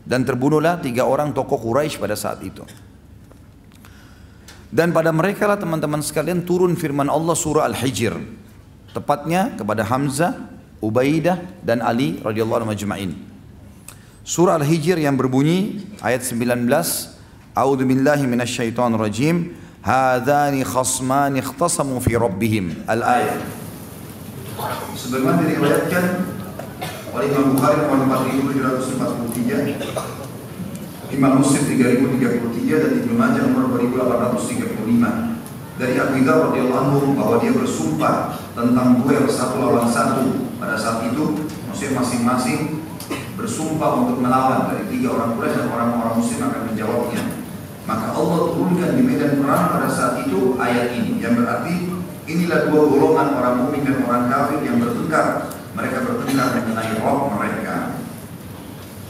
Dan terbunuhlah tiga orang tokoh Quraisy pada saat itu. Dan pada mereka lah teman-teman sekalian turun firman Allah surah Al-Hijr. Tepatnya kepada Hamzah, Ubaidah dan Ali radhiyallahu anhu majma'in. Surah Al-Hijr yang berbunyi ayat 19 A'udzu billahi minasyaitonir rajim. Hadani khasman ikhtasamu fi rabbihim. Al-ayat. sebenarnya diriwayatkan oleh Imam Bukhari nomor 4743, Imam Muslim 3033 dan Ibnu Majah nomor 2835 dari Abu Dhar radhiyallahu anhu bahwa dia bersumpah tentang dua yang satu lawan satu pada saat itu maksudnya masing-masing bersumpah untuk melawan dari tiga orang Quraisy dan orang-orang Muslim akan menjawabnya maka Allah turunkan di medan perang pada saat itu ayat ini yang berarti inilah dua golongan orang mukmin dan orang kafir yang bertengkar. Mereka bertengkar mengenai roh mereka.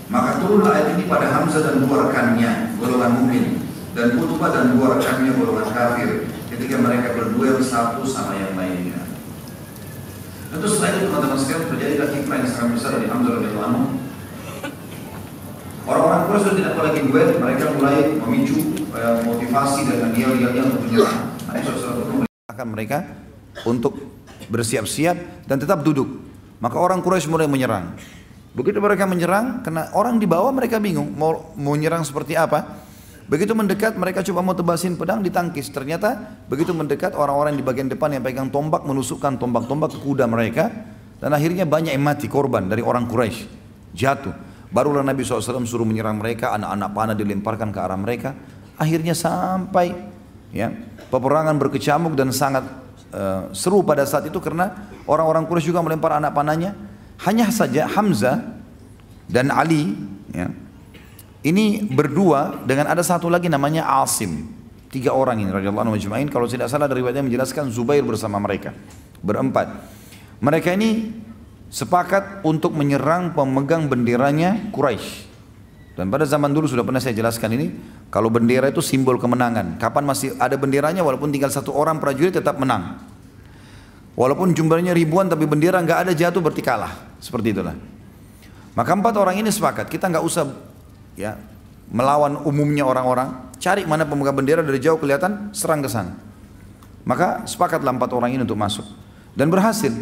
Maka turunlah ayat ini pada Hamzah dan dua rekannya golongan mukmin dan Qutbah dan dua rekannya golongan kafir ketika mereka berdua yang satu sama yang lainnya. Tentu setelah itu teman-teman sekalian terjadilah hikmah yang sangat besar dari Hamzah radhiyallahu anhu Orang-orang Quraisy sudah tidak lagi duet, mereka mulai memicu eh, motivasi dan dia-dia untuk menyerang. Akan mereka untuk bersiap-siap dan tetap duduk. Maka orang Quraisy mulai menyerang. Begitu mereka menyerang, karena orang di bawah mereka bingung mau, mau menyerang seperti apa. Begitu mendekat mereka coba mau tebasin pedang ditangkis. Ternyata begitu mendekat orang-orang di bagian depan yang pegang tombak menusukkan tombak-tombak ke kuda mereka dan akhirnya banyak yang mati korban dari orang Quraisy jatuh. Barulah Nabi SAW suruh menyerang mereka, anak-anak panah dilemparkan ke arah mereka. Akhirnya sampai ya peperangan berkecamuk dan sangat uh, seru pada saat itu karena orang-orang Quraisy juga melempar anak panahnya. Hanya saja Hamzah dan Ali ya, ini berdua dengan ada satu lagi namanya Asim. Tiga orang ini radhiyallahu anhu kalau tidak salah dari riwayatnya menjelaskan Zubair bersama mereka. Berempat. Mereka ini sepakat untuk menyerang pemegang benderanya Quraisy. Dan pada zaman dulu sudah pernah saya jelaskan ini, kalau bendera itu simbol kemenangan. Kapan masih ada benderanya walaupun tinggal satu orang prajurit tetap menang. Walaupun jumlahnya ribuan tapi bendera nggak ada jatuh berarti kalah. Seperti itulah. Maka empat orang ini sepakat, kita nggak usah ya melawan umumnya orang-orang. Cari mana pemegang bendera dari jauh kelihatan, serang ke sana. Maka sepakatlah empat orang ini untuk masuk. Dan berhasil.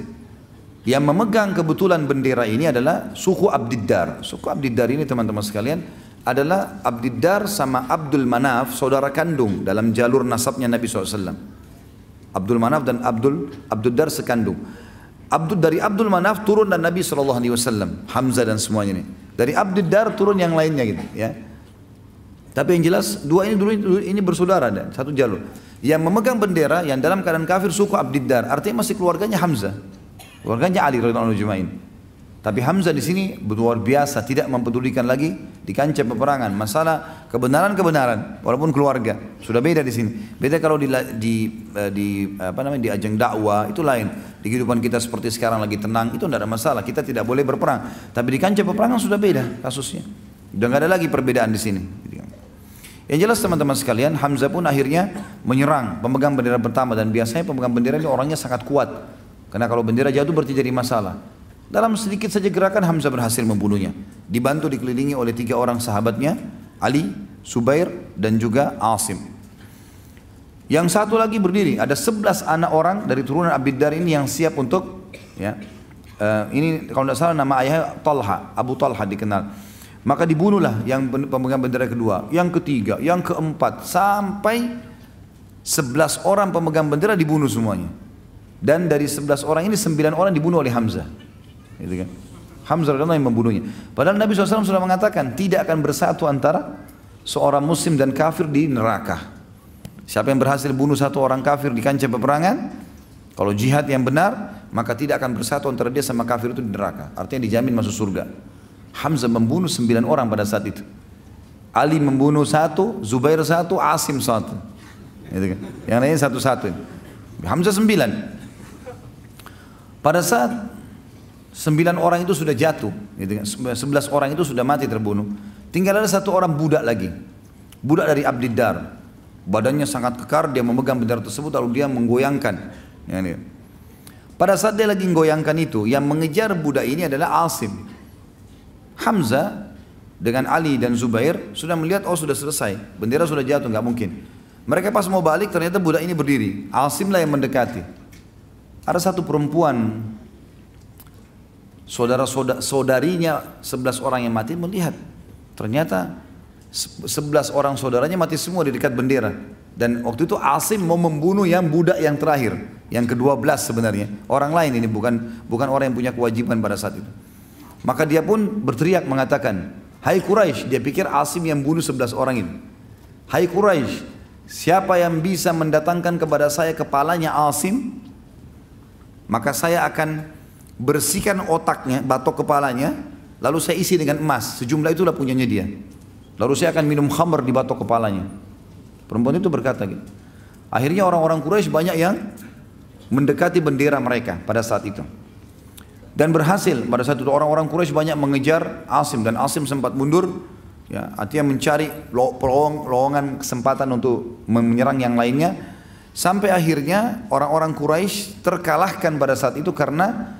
Yang memegang kebetulan bendera ini adalah suku Abdiddar. Suku Abdiddar ini teman-teman sekalian adalah Abdiddar sama Abdul Manaf saudara kandung dalam jalur nasabnya Nabi SAW. Abdul Manaf dan Abdul Abdiddar sekandung. Abdul dari Abdul Manaf turun dan Nabi SAW, Hamzah dan semuanya ini. Dari Abdul turun yang lainnya gitu ya. Tapi yang jelas dua ini dulu ini bersaudara dan satu jalur. Yang memegang bendera yang dalam keadaan kafir suku Abdiddar artinya masih keluarganya Hamzah keluarganya Ali radhiyallahu jumain. Tapi Hamzah di sini luar biasa tidak mempedulikan lagi di kancah peperangan masalah kebenaran-kebenaran walaupun keluarga sudah beda di sini. Beda kalau di, di, eh, di apa namanya di ajang dakwah itu lain. Di kehidupan kita seperti sekarang lagi tenang itu tidak ada masalah. Kita tidak boleh berperang. Tapi di kancah peperangan sudah beda kasusnya. Sudah ada lagi perbedaan di sini. Yang jelas teman-teman sekalian, Hamzah pun akhirnya menyerang pemegang bendera pertama dan biasanya pemegang bendera ini orangnya sangat kuat. Karena kalau bendera jatuh berarti jadi masalah. Dalam sedikit saja gerakan Hamzah berhasil membunuhnya. Dibantu dikelilingi oleh tiga orang sahabatnya, Ali, Subair, dan juga Asim. Yang satu lagi berdiri, ada sebelas anak orang dari turunan Abidar ini yang siap untuk ya. Uh, ini kalau tidak salah nama ayahnya Talha, Abu Talha dikenal. Maka dibunuhlah yang pemegang bendera kedua, yang ketiga, yang keempat sampai sebelas orang pemegang bendera dibunuh semuanya. Dan dari 11 orang ini 9 orang dibunuh oleh Hamzah. Gitu kan? Hamzah adalah yang membunuhnya. Padahal Nabi SAW sudah mengatakan tidak akan bersatu antara seorang muslim dan kafir di neraka. Siapa yang berhasil bunuh satu orang kafir di kancah peperangan, kalau jihad yang benar, maka tidak akan bersatu antara dia sama kafir itu di neraka. Artinya dijamin masuk surga. Hamzah membunuh sembilan orang pada saat itu. Ali membunuh satu, Zubair satu, Asim satu. Gitu kan? Yang lainnya satu-satu. Hamzah sembilan. Pada saat sembilan orang itu sudah jatuh, gitu kan, sebelas orang itu sudah mati terbunuh. Tinggal ada satu orang budak lagi, budak dari Abdiddar. Badannya sangat kekar, dia memegang bendera tersebut lalu dia menggoyangkan. Ya kan, ya. Pada saat dia lagi menggoyangkan itu, yang mengejar budak ini adalah Asim. Hamzah dengan Ali dan Zubair sudah melihat oh sudah selesai, bendera sudah jatuh nggak mungkin. Mereka pas mau balik ternyata budak ini berdiri. Asim lah yang mendekati. Ada satu perempuan saudara saudarinya 11 orang yang mati melihat ternyata 11 orang saudaranya mati semua di dekat bendera dan waktu itu Asim mau membunuh yang budak yang terakhir yang kedua belas sebenarnya orang lain ini bukan bukan orang yang punya kewajiban pada saat itu maka dia pun berteriak mengatakan hai Quraisy dia pikir Asim yang bunuh sebelas orang ini hai Quraisy siapa yang bisa mendatangkan kepada saya kepalanya Asim maka saya akan bersihkan otaknya, batok kepalanya, lalu saya isi dengan emas, sejumlah itulah punyanya dia. Lalu saya akan minum khamr di batok kepalanya. Perempuan itu berkata gitu. Akhirnya orang-orang Quraisy banyak yang mendekati bendera mereka pada saat itu. Dan berhasil pada saat itu orang-orang Quraisy banyak mengejar Asim dan Asim sempat mundur ya artinya mencari lowongan kesempatan untuk menyerang yang lainnya Sampai akhirnya orang-orang Quraisy terkalahkan pada saat itu karena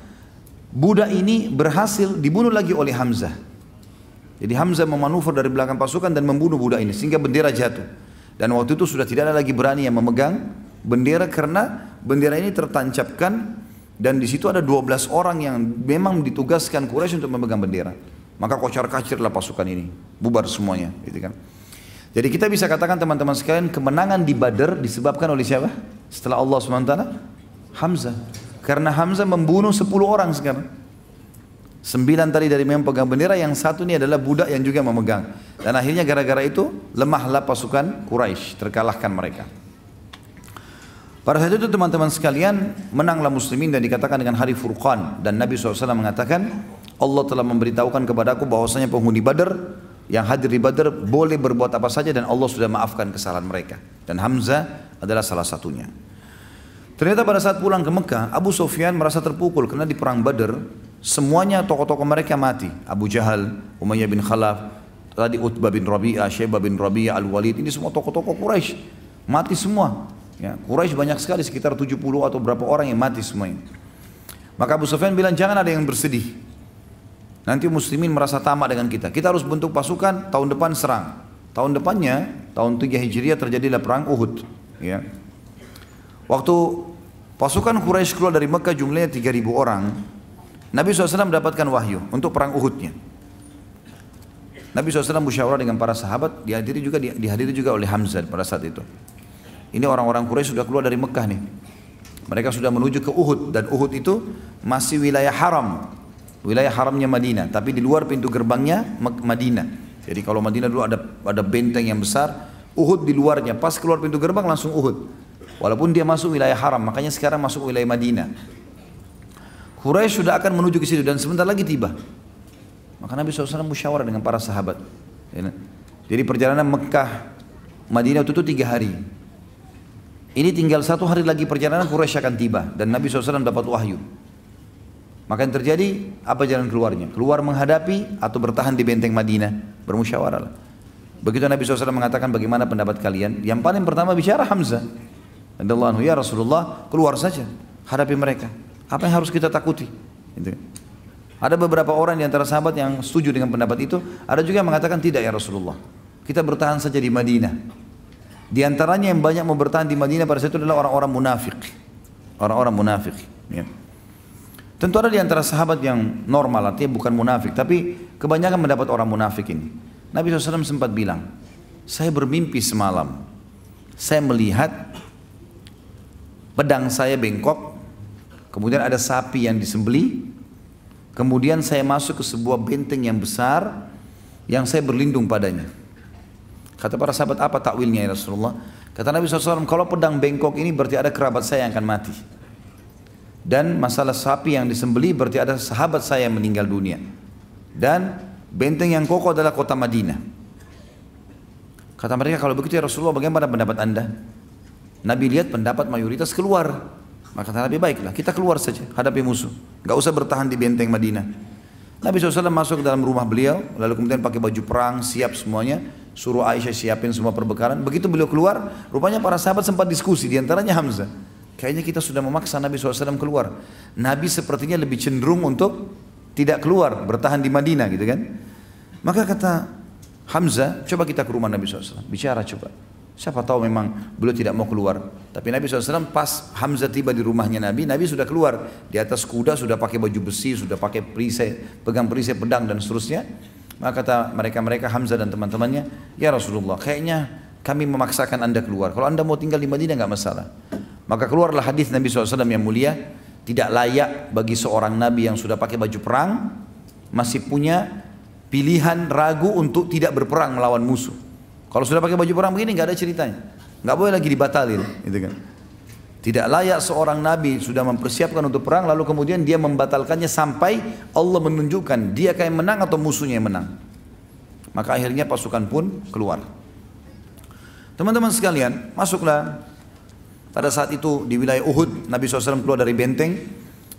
budak ini berhasil dibunuh lagi oleh Hamzah. Jadi Hamzah memanuver dari belakang pasukan dan membunuh budak ini sehingga bendera jatuh. Dan waktu itu sudah tidak ada lagi berani yang memegang bendera karena bendera ini tertancapkan dan di situ ada 12 orang yang memang ditugaskan Quraisy untuk memegang bendera. Maka kocar kacirlah pasukan ini, bubar semuanya, gitu kan. Jadi kita bisa katakan teman-teman sekalian kemenangan di Badar disebabkan oleh siapa? Setelah Allah SWT Hamzah. Karena Hamzah membunuh 10 orang sekarang. Sembilan tadi dari memegang pegang bendera, yang satu ini adalah budak yang juga memegang. Dan akhirnya gara-gara itu lemahlah pasukan Quraisy, terkalahkan mereka. Pada saat itu teman-teman sekalian menanglah muslimin dan dikatakan dengan hari Furqan dan Nabi SAW mengatakan Allah telah memberitahukan kepadaku bahwasanya penghuni Badar yang hadir di Badar boleh berbuat apa saja dan Allah sudah maafkan kesalahan mereka. Dan Hamzah adalah salah satunya. Ternyata pada saat pulang ke Mekah, Abu Sufyan merasa terpukul karena di perang Badar semuanya tokoh-tokoh mereka mati. Abu Jahal, Umayyah bin Khalaf, tadi Utbah bin Rabi'ah, Syaibah bin Rabi'ah, Al-Walid, ini semua tokoh-tokoh Quraisy mati semua. Ya, Quraisy banyak sekali sekitar 70 atau berapa orang yang mati semuanya. Maka Abu Sufyan bilang jangan ada yang bersedih. Nanti muslimin merasa tamak dengan kita. Kita harus bentuk pasukan, tahun depan serang. Tahun depannya, tahun 3 Hijriah terjadilah perang Uhud. Ya. Waktu pasukan Quraisy keluar dari Mekah jumlahnya 3.000 orang, Nabi SAW mendapatkan wahyu untuk perang Uhudnya. Nabi SAW musyawarah dengan para sahabat, dihadiri juga dihadiri juga oleh Hamzah pada saat itu. Ini orang-orang Quraisy sudah keluar dari Mekah nih. Mereka sudah menuju ke Uhud dan Uhud itu masih wilayah haram wilayah haramnya Madinah, tapi di luar pintu gerbangnya Madinah. Jadi kalau Madinah dulu ada ada benteng yang besar, Uhud di luarnya, pas keluar pintu gerbang langsung Uhud. Walaupun dia masuk wilayah haram, makanya sekarang masuk wilayah Madinah. Quraisy sudah akan menuju ke situ dan sebentar lagi tiba. Maka Nabi SAW musyawarah dengan para sahabat. Ya, nah. Jadi perjalanan Mekah, Madinah itu, itu tiga hari. Ini tinggal satu hari lagi perjalanan Quraisy akan tiba dan Nabi SAW dapat wahyu. Maka yang terjadi apa jalan keluarnya? Keluar menghadapi atau bertahan di benteng Madinah, bermusyawarah. Begitu Nabi SAW mengatakan bagaimana pendapat kalian? Yang paling pertama bicara Hamzah. Allah ya Rasulullah keluar saja hadapi mereka. Apa yang harus kita takuti? Gitu. Ada beberapa orang di antara sahabat yang setuju dengan pendapat itu. Ada juga yang mengatakan tidak ya Rasulullah. Kita bertahan saja di Madinah. Di antaranya yang banyak mau bertahan di Madinah pada saat itu adalah orang-orang munafik. Orang-orang munafik. Ya. Tentu ada di antara sahabat yang normal, artinya bukan munafik, tapi kebanyakan mendapat orang munafik ini. Nabi SAW sempat bilang, saya bermimpi semalam, saya melihat pedang saya bengkok, kemudian ada sapi yang disembeli, kemudian saya masuk ke sebuah benteng yang besar, yang saya berlindung padanya. Kata para sahabat, apa takwilnya ya Rasulullah? Kata Nabi SAW, kalau pedang bengkok ini berarti ada kerabat saya yang akan mati dan masalah sapi yang disembeli berarti ada sahabat saya yang meninggal dunia dan benteng yang kokoh adalah kota Madinah kata mereka kalau begitu ya Rasulullah bagaimana pendapat anda Nabi lihat pendapat mayoritas keluar maka kata Nabi baiklah kita keluar saja hadapi musuh Gak usah bertahan di benteng Madinah Nabi SAW masuk ke dalam rumah beliau lalu kemudian pakai baju perang siap semuanya suruh Aisyah siapin semua perbekalan begitu beliau keluar rupanya para sahabat sempat diskusi diantaranya Hamzah Kayaknya kita sudah memaksa Nabi SAW keluar. Nabi sepertinya lebih cenderung untuk tidak keluar, bertahan di Madinah gitu kan. Maka kata Hamzah, coba kita ke rumah Nabi SAW, bicara coba. Siapa tahu memang beliau tidak mau keluar. Tapi Nabi SAW pas Hamzah tiba di rumahnya Nabi, Nabi sudah keluar. Di atas kuda sudah pakai baju besi, sudah pakai perisai, pegang perisai pedang dan seterusnya. Maka kata mereka-mereka Hamzah dan teman-temannya, Ya Rasulullah, kayaknya kami memaksakan anda keluar. Kalau anda mau tinggal di Madinah nggak masalah. Maka keluarlah hadis Nabi SAW yang mulia, tidak layak bagi seorang nabi yang sudah pakai baju perang masih punya pilihan ragu untuk tidak berperang melawan musuh. Kalau sudah pakai baju perang begini nggak ada ceritanya, nggak boleh lagi dibatalin, gitu kan? Tidak layak seorang nabi sudah mempersiapkan untuk perang lalu kemudian dia membatalkannya sampai Allah menunjukkan dia kayak menang atau musuhnya yang menang. Maka akhirnya pasukan pun keluar. Teman-teman sekalian, masuklah pada saat itu di wilayah Uhud, Nabi SAW keluar dari benteng.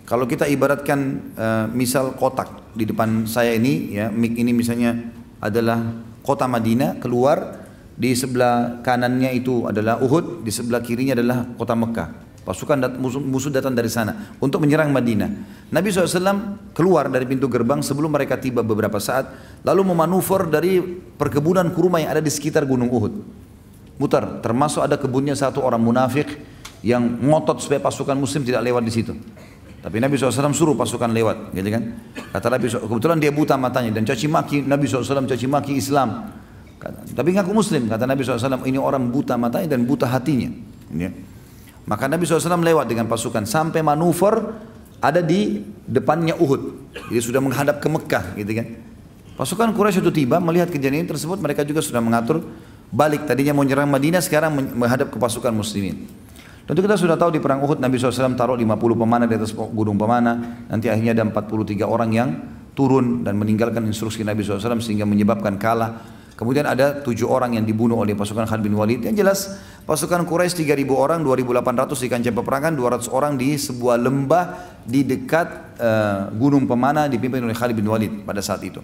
Kalau kita ibaratkan eh, misal kotak di depan saya ini, ya mik ini misalnya adalah kota Madinah keluar di sebelah kanannya itu adalah Uhud, di sebelah kirinya adalah kota Mekah. Pasukan dat musuh, musuh datang dari sana untuk menyerang Madinah. Nabi SAW keluar dari pintu gerbang sebelum mereka tiba beberapa saat, lalu memanuver dari perkebunan kurma yang ada di sekitar Gunung Uhud mutar. Termasuk ada kebunnya satu orang munafik yang ngotot supaya pasukan muslim tidak lewat di situ. Tapi Nabi SAW suruh pasukan lewat, gitu kan? Kata Nabi SAW, kebetulan dia buta matanya dan caci maki Nabi SAW caci maki Islam. Kata, tapi ngaku Muslim, kata Nabi SAW, ini orang buta matanya dan buta hatinya. Ya. Maka Nabi SAW lewat dengan pasukan sampai manuver ada di depannya Uhud. Jadi sudah menghadap ke Mekah, gitu kan? Pasukan Quraisy itu tiba melihat kejadian tersebut, mereka juga sudah mengatur balik tadinya mau nyerang Madinah sekarang menghadap ke pasukan muslimin tentu kita sudah tahu di perang Uhud Nabi SAW taruh 50 pemanah di atas gunung pemanah nanti akhirnya ada 43 orang yang turun dan meninggalkan instruksi Nabi SAW sehingga menyebabkan kalah Kemudian ada tujuh orang yang dibunuh oleh pasukan Khalid bin Walid. Yang jelas pasukan Quraisy 3.000 orang, 2.800 di kancah peperangan, 200 orang di sebuah lembah di dekat uh, gunung pemanah dipimpin oleh Khalid bin Walid pada saat itu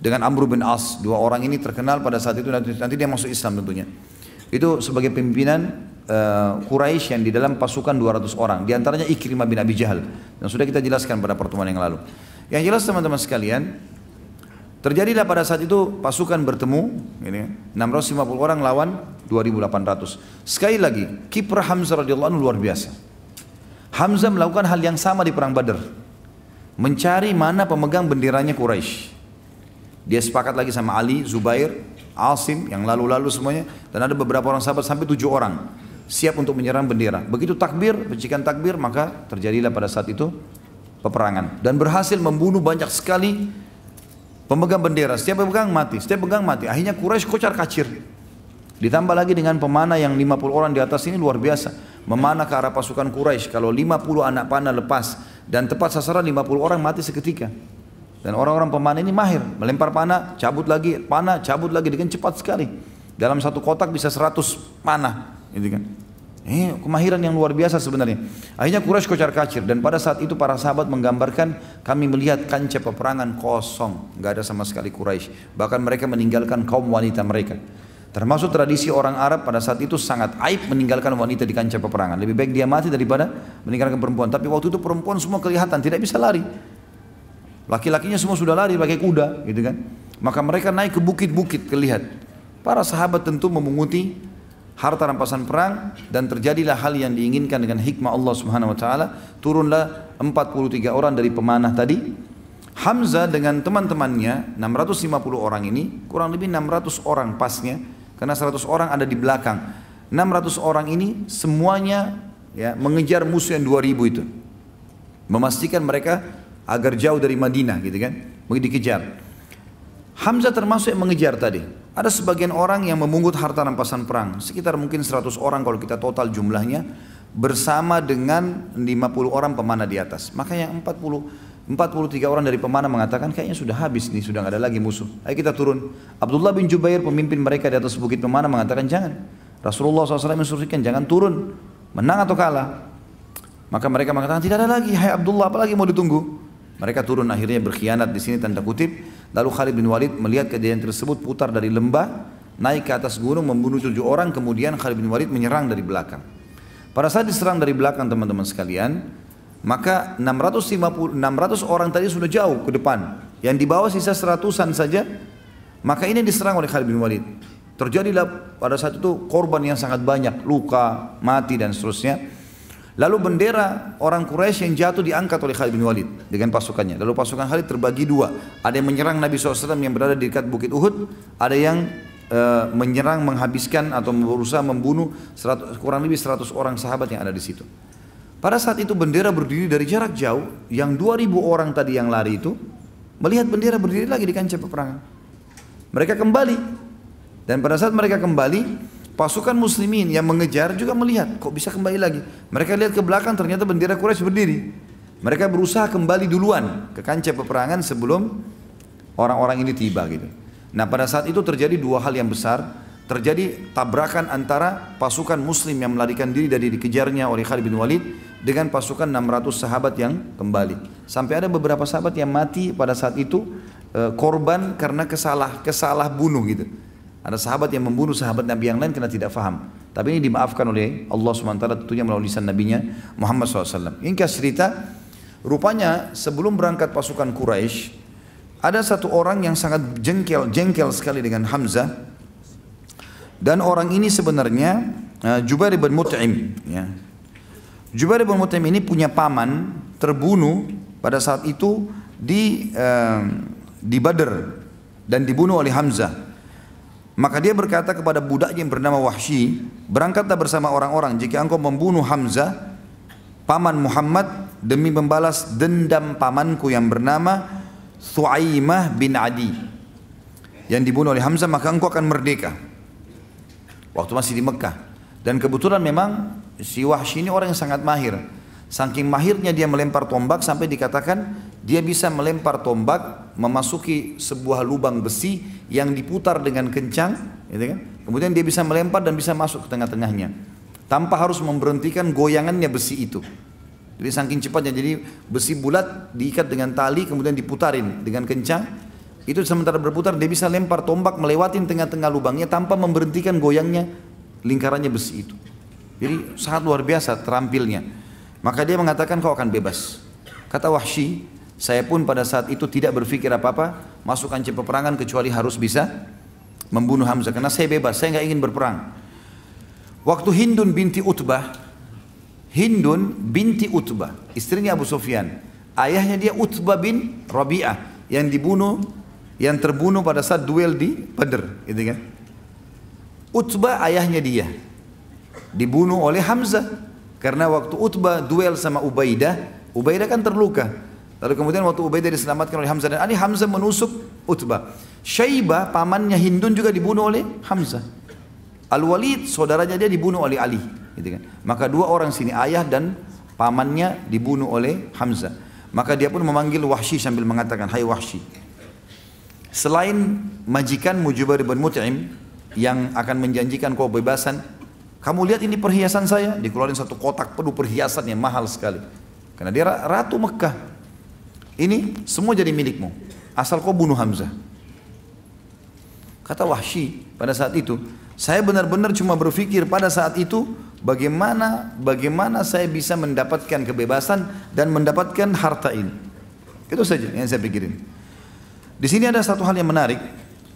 dengan Amr bin As. Dua orang ini terkenal pada saat itu nanti, nanti dia masuk Islam tentunya. Itu sebagai pimpinan uh, Quraisy yang di dalam pasukan 200 orang, diantaranya antaranya Ikrimah bin Abi Jahal yang sudah kita jelaskan pada pertemuan yang lalu. Yang jelas teman-teman sekalian, terjadilah pada saat itu pasukan bertemu, ini 650 orang lawan 2800. Sekali lagi, kiprah Hamzah radhiyallahu anhu luar biasa. Hamzah melakukan hal yang sama di perang Badar. Mencari mana pemegang benderanya Quraisy. Dia sepakat lagi sama Ali, Zubair, Asim, yang lalu-lalu semuanya. Dan ada beberapa orang sahabat sampai tujuh orang. Siap untuk menyerang bendera. Begitu takbir, pecikan takbir, maka terjadilah pada saat itu peperangan. Dan berhasil membunuh banyak sekali pemegang bendera. Setiap pegang mati, setiap pegang mati. Akhirnya Quraisy kocar kacir. Ditambah lagi dengan pemana yang 50 orang di atas ini luar biasa. memana ke arah pasukan Quraisy. Kalau 50 anak panah lepas dan tepat sasaran 50 orang mati seketika. Dan orang-orang pemanah ini mahir, melempar panah, cabut lagi, panah, cabut lagi dengan cepat sekali. Dalam satu kotak bisa 100 panah, gitu kan. Eh, kemahiran yang luar biasa sebenarnya. Akhirnya Quraisy kocar-kacir dan pada saat itu para sahabat menggambarkan kami melihat kancah peperangan kosong, nggak ada sama sekali Quraisy. Bahkan mereka meninggalkan kaum wanita mereka. Termasuk tradisi orang Arab pada saat itu sangat aib meninggalkan wanita di kancah peperangan. Lebih baik dia mati daripada meninggalkan perempuan. Tapi waktu itu perempuan semua kelihatan tidak bisa lari. Laki-lakinya semua sudah lari pakai kuda, gitu kan? Maka mereka naik ke bukit-bukit kelihat. Para sahabat tentu memunguti harta rampasan perang dan terjadilah hal yang diinginkan dengan hikmah Allah Subhanahu wa taala. Turunlah 43 orang dari pemanah tadi. Hamzah dengan teman-temannya 650 orang ini kurang lebih 600 orang pasnya karena 100 orang ada di belakang. 600 orang ini semuanya ya mengejar musuh yang 2000 itu. Memastikan mereka agar jauh dari Madinah gitu kan. Mungkin dikejar. Hamzah termasuk yang mengejar tadi. Ada sebagian orang yang memungut harta rampasan perang, sekitar mungkin 100 orang kalau kita total jumlahnya bersama dengan 50 orang pemana di atas. makanya yang 40 43 orang dari pemanah mengatakan kayaknya sudah habis nih, sudah nggak ada lagi musuh. Ayo kita turun. Abdullah bin Jubair pemimpin mereka di atas bukit pemanah mengatakan jangan. Rasulullah SAW mensuruhkan jangan turun, menang atau kalah. Maka mereka mengatakan tidak ada lagi, hai Abdullah apalagi mau ditunggu. Mereka turun akhirnya berkhianat di sini tanda kutip. Lalu Khalid bin Walid melihat kejadian tersebut putar dari lembah, naik ke atas gunung membunuh tujuh orang, kemudian Khalid bin Walid menyerang dari belakang. Pada saat diserang dari belakang teman-teman sekalian, maka 650, 600 orang tadi sudah jauh ke depan. Yang di bawah sisa seratusan saja, maka ini diserang oleh Khalid bin Walid. Terjadilah pada saat itu korban yang sangat banyak, luka, mati dan seterusnya. Lalu bendera orang Quraisy yang jatuh diangkat oleh Khalid bin Walid dengan pasukannya. Lalu pasukan Khalid terbagi dua. Ada yang menyerang Nabi SAW yang berada di dekat Bukit Uhud. Ada yang e, menyerang, menghabiskan atau berusaha membunuh 100, kurang lebih 100 orang sahabat yang ada di situ. Pada saat itu bendera berdiri dari jarak jauh. Yang 2000 orang tadi yang lari itu melihat bendera berdiri lagi di kancah peperangan. Mereka kembali. Dan pada saat mereka kembali, Pasukan muslimin yang mengejar juga melihat kok bisa kembali lagi. Mereka lihat ke belakang ternyata bendera Quraisy berdiri. Mereka berusaha kembali duluan ke kancah peperangan sebelum orang-orang ini tiba gitu. Nah pada saat itu terjadi dua hal yang besar. Terjadi tabrakan antara pasukan muslim yang melarikan diri dari dikejarnya oleh Khalid bin Walid dengan pasukan 600 sahabat yang kembali. Sampai ada beberapa sahabat yang mati pada saat itu eh, korban karena kesalah kesalah bunuh gitu. Ada sahabat yang membunuh sahabat Nabi yang lain karena tidak faham. Tapi ini dimaafkan oleh Allah SWT tentunya melalui lisan nya Muhammad SAW. Ini cerita, rupanya sebelum berangkat pasukan Quraisy ada satu orang yang sangat jengkel, jengkel sekali dengan Hamzah. Dan orang ini sebenarnya eh, Jubair bin Mut'im. Ya. Jubair bin Mut'im ini punya paman terbunuh pada saat itu di uh, di Badr dan dibunuh oleh Hamzah. Maka dia berkata kepada budaknya yang bernama Wahsy, berangkatlah bersama orang-orang jika engkau membunuh Hamzah, paman Muhammad demi membalas dendam pamanku yang bernama Suaimah bin Adi yang dibunuh oleh Hamzah maka engkau akan merdeka. Waktu masih di Mekah. Dan kebetulan memang si Wahsy ini orang yang sangat mahir. Saking mahirnya dia melempar tombak sampai dikatakan dia bisa melempar tombak memasuki sebuah lubang besi yang diputar dengan kencang, gitu kan? Kemudian dia bisa melempar dan bisa masuk ke tengah-tengahnya tanpa harus memberhentikan goyangannya besi itu. Jadi saking cepatnya jadi besi bulat diikat dengan tali kemudian diputarin dengan kencang. Itu sementara berputar dia bisa lempar tombak melewatin tengah-tengah lubangnya tanpa memberhentikan goyangnya lingkarannya besi itu. Jadi sangat luar biasa terampilnya. Maka dia mengatakan kau akan bebas. Kata Wahsy, saya pun pada saat itu tidak berpikir apa-apa masuk ancam peperangan kecuali harus bisa membunuh Hamzah karena saya bebas, saya nggak ingin berperang. Waktu Hindun binti Utbah, Hindun binti Utbah, istrinya Abu Sufyan, ayahnya dia Utbah bin Rabi'ah yang dibunuh, yang terbunuh pada saat duel di Badr, gitu kan? Utbah ayahnya dia dibunuh oleh Hamzah karena waktu Utbah duel sama Ubaidah, Ubaidah kan terluka. Lalu kemudian waktu Ubaidah diselamatkan oleh Hamzah dan Ali, Hamzah menusuk Utbah. Syaibah, pamannya Hindun juga dibunuh oleh Hamzah. Al-Walid, saudaranya dia dibunuh oleh Ali. Gitu kan. Maka dua orang sini, ayah dan pamannya dibunuh oleh Hamzah. Maka dia pun memanggil Wahsy sambil mengatakan, Hai Wahsy. Selain majikan Mujubar bin Mut'im yang akan menjanjikan kau bebasan, kamu lihat ini perhiasan saya, dikeluarin satu kotak penuh perhiasan yang mahal sekali. Karena dia ratu Mekah, ini semua jadi milikmu. Asal kau bunuh Hamzah. Kata Wahsy pada saat itu, saya benar-benar cuma berpikir pada saat itu bagaimana bagaimana saya bisa mendapatkan kebebasan dan mendapatkan harta ini. Itu saja yang saya pikirin. Di sini ada satu hal yang menarik.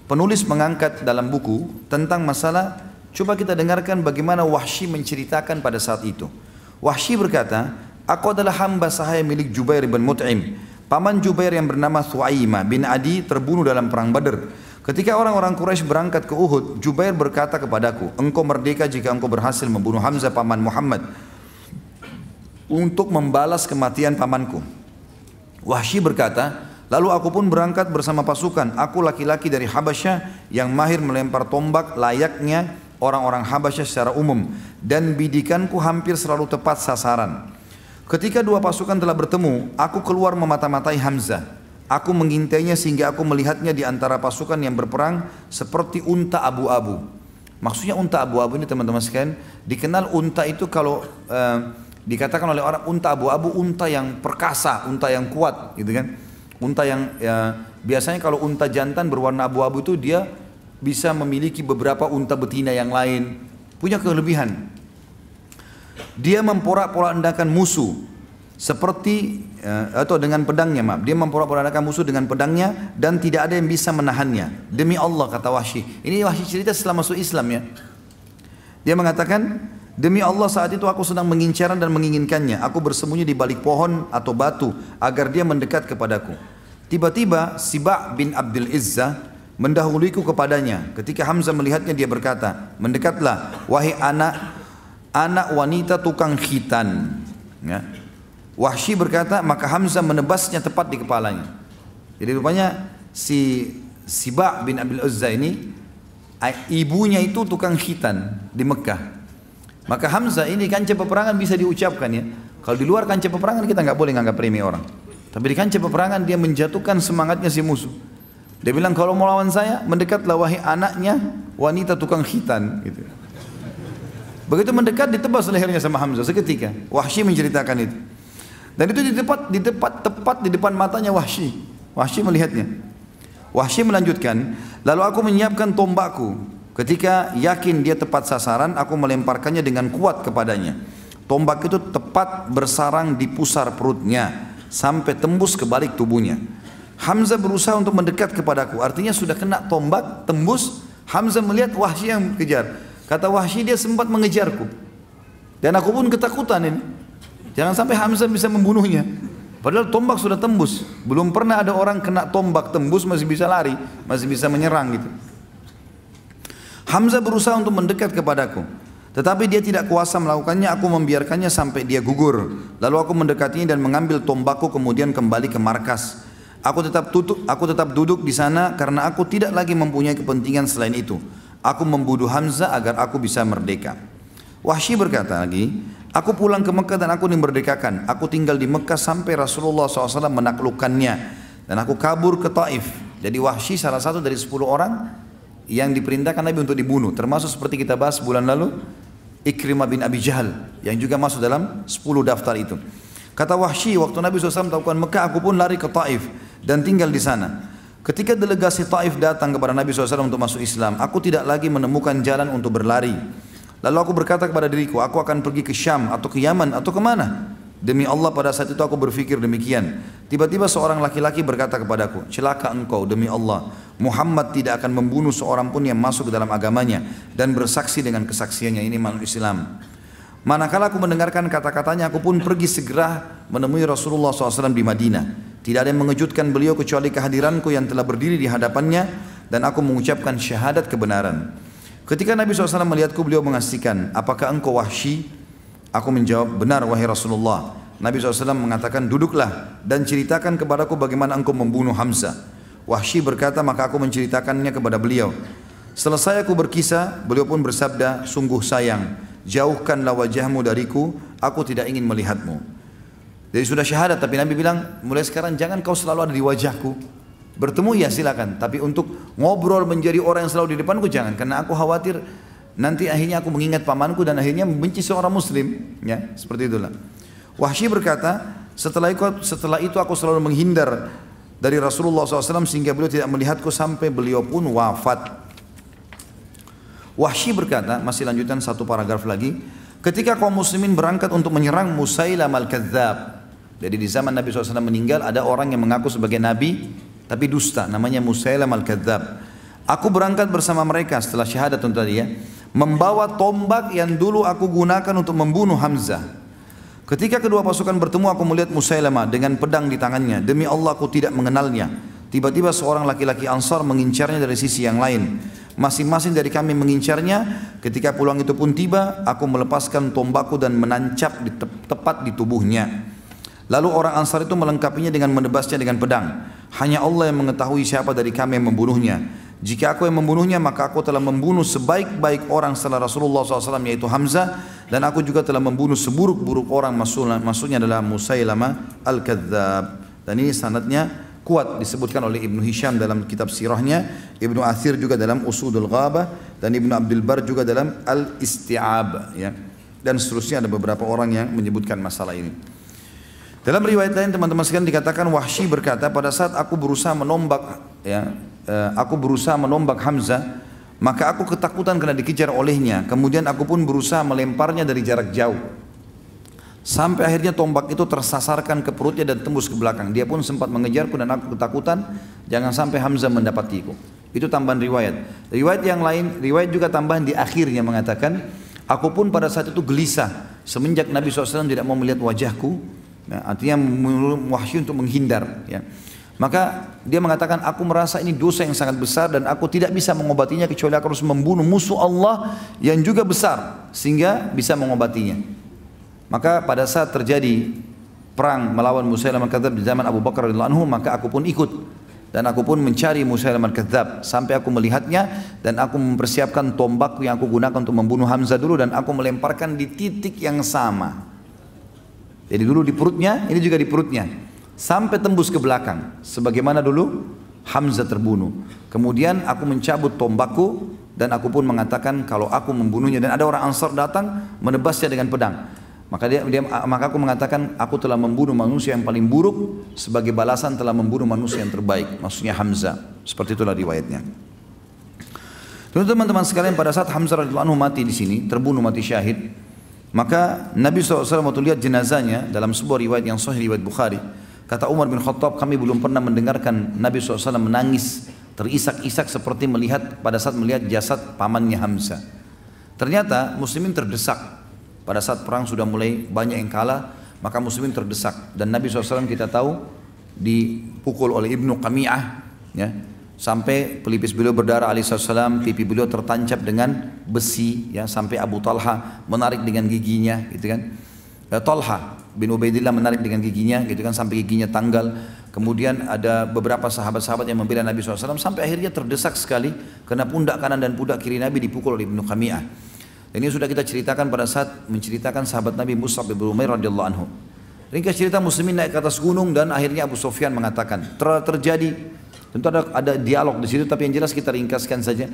Penulis mengangkat dalam buku tentang masalah coba kita dengarkan bagaimana Wahsy menceritakan pada saat itu. Wahsy berkata, "Aku adalah hamba sahaya milik Jubair bin Mut'im." Paman Jubair yang bernama Suaima bin Adi terbunuh dalam perang Badr. Ketika orang-orang Quraisy berangkat ke Uhud, Jubair berkata kepadaku, "Engkau merdeka jika engkau berhasil membunuh Hamzah paman Muhammad untuk membalas kematian pamanku." Wahsy berkata, "Lalu aku pun berangkat bersama pasukan. Aku laki-laki dari Habasyah yang mahir melempar tombak layaknya orang-orang Habasyah secara umum dan bidikanku hampir selalu tepat sasaran." Ketika dua pasukan telah bertemu, aku keluar memata-matai Hamzah. Aku mengintainya sehingga aku melihatnya di antara pasukan yang berperang seperti unta abu-abu. Maksudnya unta abu-abu ini teman-teman sekalian, dikenal unta itu kalau eh, dikatakan oleh orang unta abu-abu, unta yang perkasa, unta yang kuat, gitu kan? Unta yang ya, biasanya kalau unta jantan berwarna abu-abu itu dia bisa memiliki beberapa unta betina yang lain, punya kelebihan. Dia memporak-porandakan musuh seperti eh, atau dengan pedangnya maaf dia memporak-porandakan musuh dengan pedangnya dan tidak ada yang bisa menahannya demi Allah kata Wahsy ini Wahsy cerita setelah masuk Islam ya dia mengatakan demi Allah saat itu aku sedang mengincaran dan menginginkannya aku bersembunyi di balik pohon atau batu agar dia mendekat kepadaku tiba-tiba Siba bin Abdul Izzah mendahuluiku kepadanya ketika Hamzah melihatnya dia berkata mendekatlah wahai anak anak wanita tukang khitan. Ya. Wahsy berkata, maka Hamzah menebasnya tepat di kepalanya. Jadi rupanya si Siba bin Abil Uzza ini ibunya itu tukang khitan di Mekah. Maka Hamzah ini kancah peperangan bisa diucapkan ya. Kalau di luar kancah peperangan kita nggak boleh nganggap remeh orang. Tapi di kancah peperangan dia menjatuhkan semangatnya si musuh. Dia bilang kalau mau lawan saya mendekatlah wahai anaknya wanita tukang khitan gitu. Begitu mendekat ditebas lehernya sama Hamzah seketika. Wahsy menceritakan itu. Dan itu di tempat di tempat tepat di depan matanya Wahsy. Wahsy melihatnya. Wahsy melanjutkan, lalu aku menyiapkan tombakku. Ketika yakin dia tepat sasaran, aku melemparkannya dengan kuat kepadanya. Tombak itu tepat bersarang di pusar perutnya sampai tembus ke balik tubuhnya. Hamzah berusaha untuk mendekat kepadaku, artinya sudah kena tombak, tembus. Hamzah melihat Wahsy yang kejar. Kata Wahsy dia sempat mengejarku. Dan aku pun ketakutan ini. Jangan sampai Hamzah bisa membunuhnya. Padahal tombak sudah tembus. Belum pernah ada orang kena tombak tembus masih bisa lari, masih bisa menyerang gitu. Hamzah berusaha untuk mendekat kepadaku. Tetapi dia tidak kuasa melakukannya, aku membiarkannya sampai dia gugur. Lalu aku mendekatinya dan mengambil tombakku kemudian kembali ke markas. Aku tetap tutup, aku tetap duduk di sana karena aku tidak lagi mempunyai kepentingan selain itu. Aku membunuh Hamzah agar aku bisa merdeka. Wahsy berkata lagi, aku pulang ke Mekah dan aku dimerdekakan. Aku tinggal di Mekah sampai Rasulullah SAW menaklukkannya. Dan aku kabur ke Taif. Jadi Wahsy salah satu dari 10 orang yang diperintahkan Nabi untuk dibunuh. Termasuk seperti kita bahas bulan lalu, Ikrimah bin Abi Jahal yang juga masuk dalam 10 daftar itu. Kata Wahsy, waktu Nabi SAW melakukan Mekah, aku pun lari ke Taif dan tinggal di sana. Ketika delegasi Taif datang kepada Nabi SAW untuk masuk Islam, aku tidak lagi menemukan jalan untuk berlari. Lalu aku berkata kepada diriku, aku akan pergi ke Syam atau ke Yaman atau ke mana? Demi Allah pada saat itu aku berpikir demikian. Tiba-tiba seorang laki-laki berkata kepadaku, celaka engkau demi Allah. Muhammad tidak akan membunuh seorang pun yang masuk ke dalam agamanya dan bersaksi dengan kesaksiannya ini manusia Islam. Manakala aku mendengarkan kata-katanya, aku pun pergi segera menemui Rasulullah SAW di Madinah. Tidak ada yang mengejutkan beliau kecuali kehadiranku yang telah berdiri di hadapannya dan aku mengucapkan syahadat kebenaran. Ketika Nabi SAW melihatku beliau mengastikan, apakah engkau wahsy? Aku menjawab, benar wahai Rasulullah. Nabi SAW mengatakan, duduklah dan ceritakan kepadaku bagaimana engkau membunuh Hamzah. Wahsy berkata, maka aku menceritakannya kepada beliau. Selesai aku berkisah, beliau pun bersabda, sungguh sayang, jauhkanlah wajahmu dariku, aku tidak ingin melihatmu. Jadi sudah syahadat tapi Nabi bilang mulai sekarang jangan kau selalu ada di wajahku. Bertemu ya silakan, tapi untuk ngobrol menjadi orang yang selalu di depanku jangan karena aku khawatir nanti akhirnya aku mengingat pamanku dan akhirnya membenci seorang muslim, ya, seperti itulah. Wahsy berkata, setelah itu, setelah itu aku selalu menghindar dari Rasulullah SAW sehingga beliau tidak melihatku sampai beliau pun wafat. Wahsy berkata, masih lanjutan satu paragraf lagi, ketika kaum muslimin berangkat untuk menyerang Musailam al-Kadzab, jadi di zaman Nabi SAW meninggal ada orang yang mengaku sebagai Nabi tapi dusta namanya Musailam Al-Kadzab. Aku berangkat bersama mereka setelah syahadat tadi ya. Membawa tombak yang dulu aku gunakan untuk membunuh Hamzah. Ketika kedua pasukan bertemu aku melihat Musailamah dengan pedang di tangannya. Demi Allah aku tidak mengenalnya. Tiba-tiba seorang laki-laki Ansar mengincarnya dari sisi yang lain. Masing-masing dari kami mengincarnya. Ketika pulang itu pun tiba, aku melepaskan tombakku dan menancap di te tepat di tubuhnya. Lalu orang Ansar itu melengkapinya dengan menebasnya dengan pedang. Hanya Allah yang mengetahui siapa dari kami yang membunuhnya. Jika aku yang membunuhnya maka aku telah membunuh sebaik-baik orang setelah Rasulullah SAW yaitu Hamzah dan aku juga telah membunuh seburuk-buruk orang maksudnya, adalah Musailama Al-Kadzab dan ini sanatnya kuat disebutkan oleh Ibnu Hisham dalam kitab sirahnya Ibnu Athir juga dalam Usudul Ghabah dan Ibnu Abdul Bar juga dalam Al-Isti'ab ya. dan seterusnya ada beberapa orang yang menyebutkan masalah ini dalam riwayat lain teman-teman sekalian dikatakan Wahsy berkata pada saat aku berusaha menombak ya eh, aku berusaha menombak Hamzah maka aku ketakutan karena dikejar olehnya kemudian aku pun berusaha melemparnya dari jarak jauh sampai akhirnya tombak itu tersasarkan ke perutnya dan tembus ke belakang dia pun sempat mengejarku dan aku ketakutan jangan sampai Hamzah mendapatiku itu tambahan riwayat riwayat yang lain riwayat juga tambahan di akhirnya mengatakan aku pun pada saat itu gelisah semenjak Nabi SAW tidak mau melihat wajahku ya, artinya menurut wahyu untuk menghindar. Ya. Maka dia mengatakan aku merasa ini dosa yang sangat besar dan aku tidak bisa mengobatinya kecuali aku harus membunuh musuh Allah yang juga besar sehingga bisa mengobatinya. Maka pada saat terjadi perang melawan Musailamah Kadzab di zaman Abu Bakar radhiyallahu anhu maka aku pun ikut dan aku pun mencari Musailamah Kadzab sampai aku melihatnya dan aku mempersiapkan tombak yang aku gunakan untuk membunuh Hamzah dulu dan aku melemparkan di titik yang sama. Jadi dulu di perutnya, ini juga di perutnya. Sampai tembus ke belakang. Sebagaimana dulu Hamzah terbunuh. Kemudian aku mencabut tombakku dan aku pun mengatakan kalau aku membunuhnya dan ada orang Ansar datang menebasnya dengan pedang. Maka dia, dia maka aku mengatakan aku telah membunuh manusia yang paling buruk sebagai balasan telah membunuh manusia yang terbaik. Maksudnya Hamzah. Seperti itulah riwayatnya. teman-teman sekalian pada saat Hamzah radhiyallahu anhu mati di sini, terbunuh mati syahid, maka Nabi SAW waktu lihat jenazahnya dalam sebuah riwayat yang sahih riwayat Bukhari, kata Umar bin Khattab, kami belum pernah mendengarkan Nabi SAW menangis terisak-isak seperti melihat pada saat melihat jasad pamannya Hamzah. Ternyata muslimin terdesak pada saat perang sudah mulai banyak yang kalah, maka muslimin terdesak dan Nabi SAW kita tahu dipukul oleh Ibnu Kami'ah. ya, sampai pelipis beliau berdarah Ali alaihissalam pipi beliau tertancap dengan besi ya sampai Abu Talha menarik dengan giginya gitu kan ya, Talha bin Ubaidillah menarik dengan giginya gitu kan sampai giginya tanggal kemudian ada beberapa sahabat-sahabat yang membela Nabi SAW sampai akhirnya terdesak sekali karena pundak kanan dan pundak kiri Nabi dipukul oleh Ibnu Kami'ah ini sudah kita ceritakan pada saat menceritakan sahabat Nabi Mus'ab bin Umair radhiyallahu anhu ringkas cerita muslimin naik ke atas gunung dan akhirnya Abu Sofyan mengatakan terjadi Tentu ada, ada dialog di situ, tapi yang jelas kita ringkaskan saja.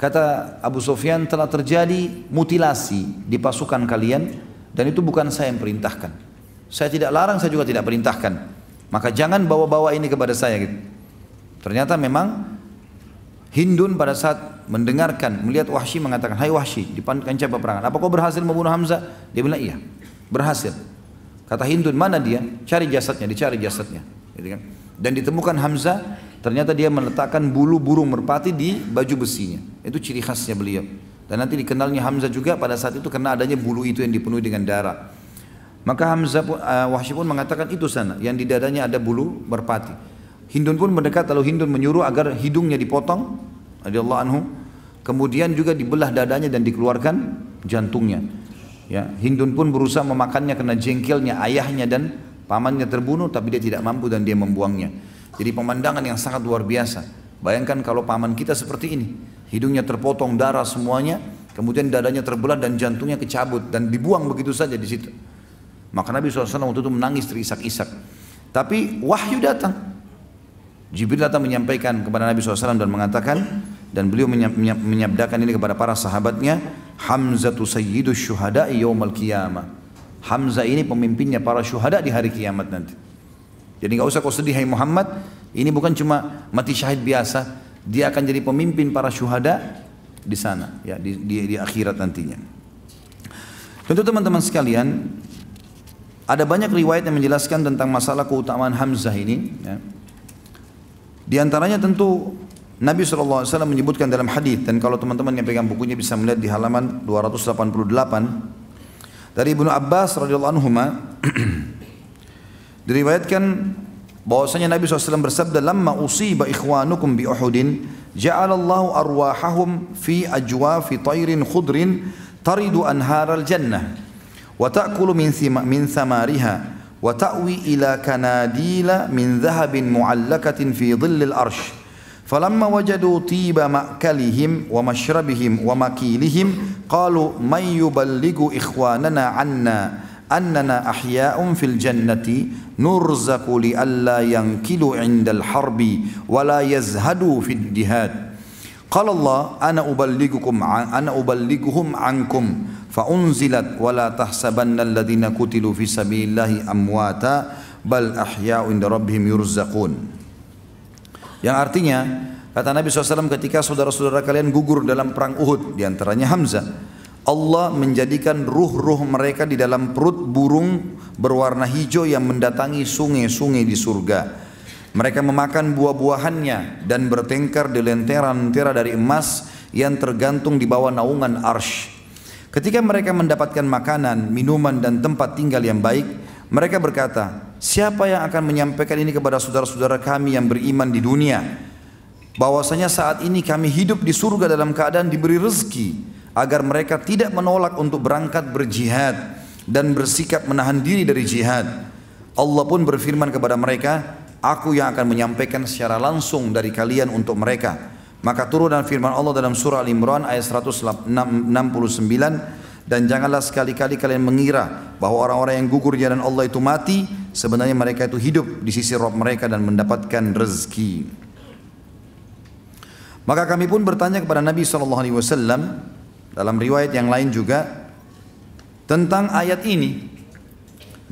Kata Abu Sufyan telah terjadi mutilasi di pasukan kalian dan itu bukan saya yang perintahkan. Saya tidak larang, saya juga tidak perintahkan. Maka jangan bawa-bawa ini kepada saya. Gitu. Ternyata memang Hindun pada saat mendengarkan, melihat Wahsy mengatakan, Hai Wahsy, di kancah peperangan, apa kau berhasil membunuh Hamzah? Dia bilang, iya, berhasil. Kata Hindun, mana dia? Cari jasadnya, dicari jasadnya. Gitu kan. Dan ditemukan Hamzah Ternyata dia meletakkan bulu burung merpati di baju besinya. Itu ciri khasnya beliau. Dan nanti dikenalnya Hamzah juga pada saat itu karena adanya bulu itu yang dipenuhi dengan darah. Maka Hamzah uh, Wahsyi pun mengatakan itu sana yang di dadanya ada bulu merpati. Hindun pun mendekat lalu Hindun menyuruh agar hidungnya dipotong Allah anhu. Kemudian juga dibelah dadanya dan dikeluarkan jantungnya. Ya, Hindun pun berusaha memakannya karena jengkelnya ayahnya dan pamannya terbunuh tapi dia tidak mampu dan dia membuangnya. Jadi pemandangan yang sangat luar biasa. Bayangkan kalau paman kita seperti ini, hidungnya terpotong darah semuanya, kemudian dadanya terbelah dan jantungnya kecabut dan dibuang begitu saja di situ. Maka Nabi SAW waktu itu menangis terisak-isak. Tapi wahyu datang. Jibril datang menyampaikan kepada Nabi SAW dan mengatakan, dan beliau menyabdakan ini kepada para sahabatnya Hamzah tu sayyidus syuhada'i yawmal qiyamah Hamzah ini pemimpinnya para syuhada di hari kiamat nanti jadi nggak usah kau sedih hai Muhammad, ini bukan cuma mati syahid biasa, dia akan jadi pemimpin para syuhada di sana ya di, di, di akhirat nantinya. Tentu teman-teman sekalian, ada banyak riwayat yang menjelaskan tentang masalah keutamaan Hamzah ini. Ya. Di antaranya tentu Nabi SAW menyebutkan dalam hadis dan kalau teman-teman yang pegang bukunya bisa melihat di halaman 288 dari Ibnu Abbas radhiyallahu anhu Diriwayatkan bahwasanya Nabi SAW bersabda, "Lamma usiba ikhwanukum bi Uhudin, ja'alallahu arwahahum fi ajwa fi tairin khudrin taridu anharal jannah wa ta'kulu min thima, min thamariha wa ta'wi ila kanadila min dhahabin mu'allakatin fi dhillil arsh." فلما وجدوا طيب مأكلهم ومشربهم ومكيلهم قالوا من يبلغ إخواننا عنا annana ahya'un fil jannati nurzaku li alla yankilu indal harbi wa yazhadu fid dihad qala Allah ana uballighukum ana uballighuhum ankum fa unzilat wa la tahsabanna alladhina kutilu fi sabilillahi amwata bal yang artinya kata Nabi SAW ketika saudara-saudara kalian gugur dalam perang Uhud diantaranya Hamzah Allah menjadikan ruh-ruh mereka di dalam perut burung berwarna hijau yang mendatangi sungai-sungai di surga. Mereka memakan buah-buahannya dan bertengkar di lentera-lentera dari emas yang tergantung di bawah naungan arsh. Ketika mereka mendapatkan makanan, minuman dan tempat tinggal yang baik, mereka berkata, siapa yang akan menyampaikan ini kepada saudara-saudara kami yang beriman di dunia? Bahwasanya saat ini kami hidup di surga dalam keadaan diberi rezeki agar mereka tidak menolak untuk berangkat berjihad dan bersikap menahan diri dari jihad. Allah pun berfirman kepada mereka, Aku yang akan menyampaikan secara langsung dari kalian untuk mereka. Maka turunlah firman Allah dalam surah Al-Imran ayat 169 dan janganlah sekali-kali kalian mengira bahwa orang-orang yang gugur jalan Allah itu mati sebenarnya mereka itu hidup di sisi Rob mereka dan mendapatkan rezeki. Maka kami pun bertanya kepada Nabi saw dalam riwayat yang lain juga tentang ayat ini.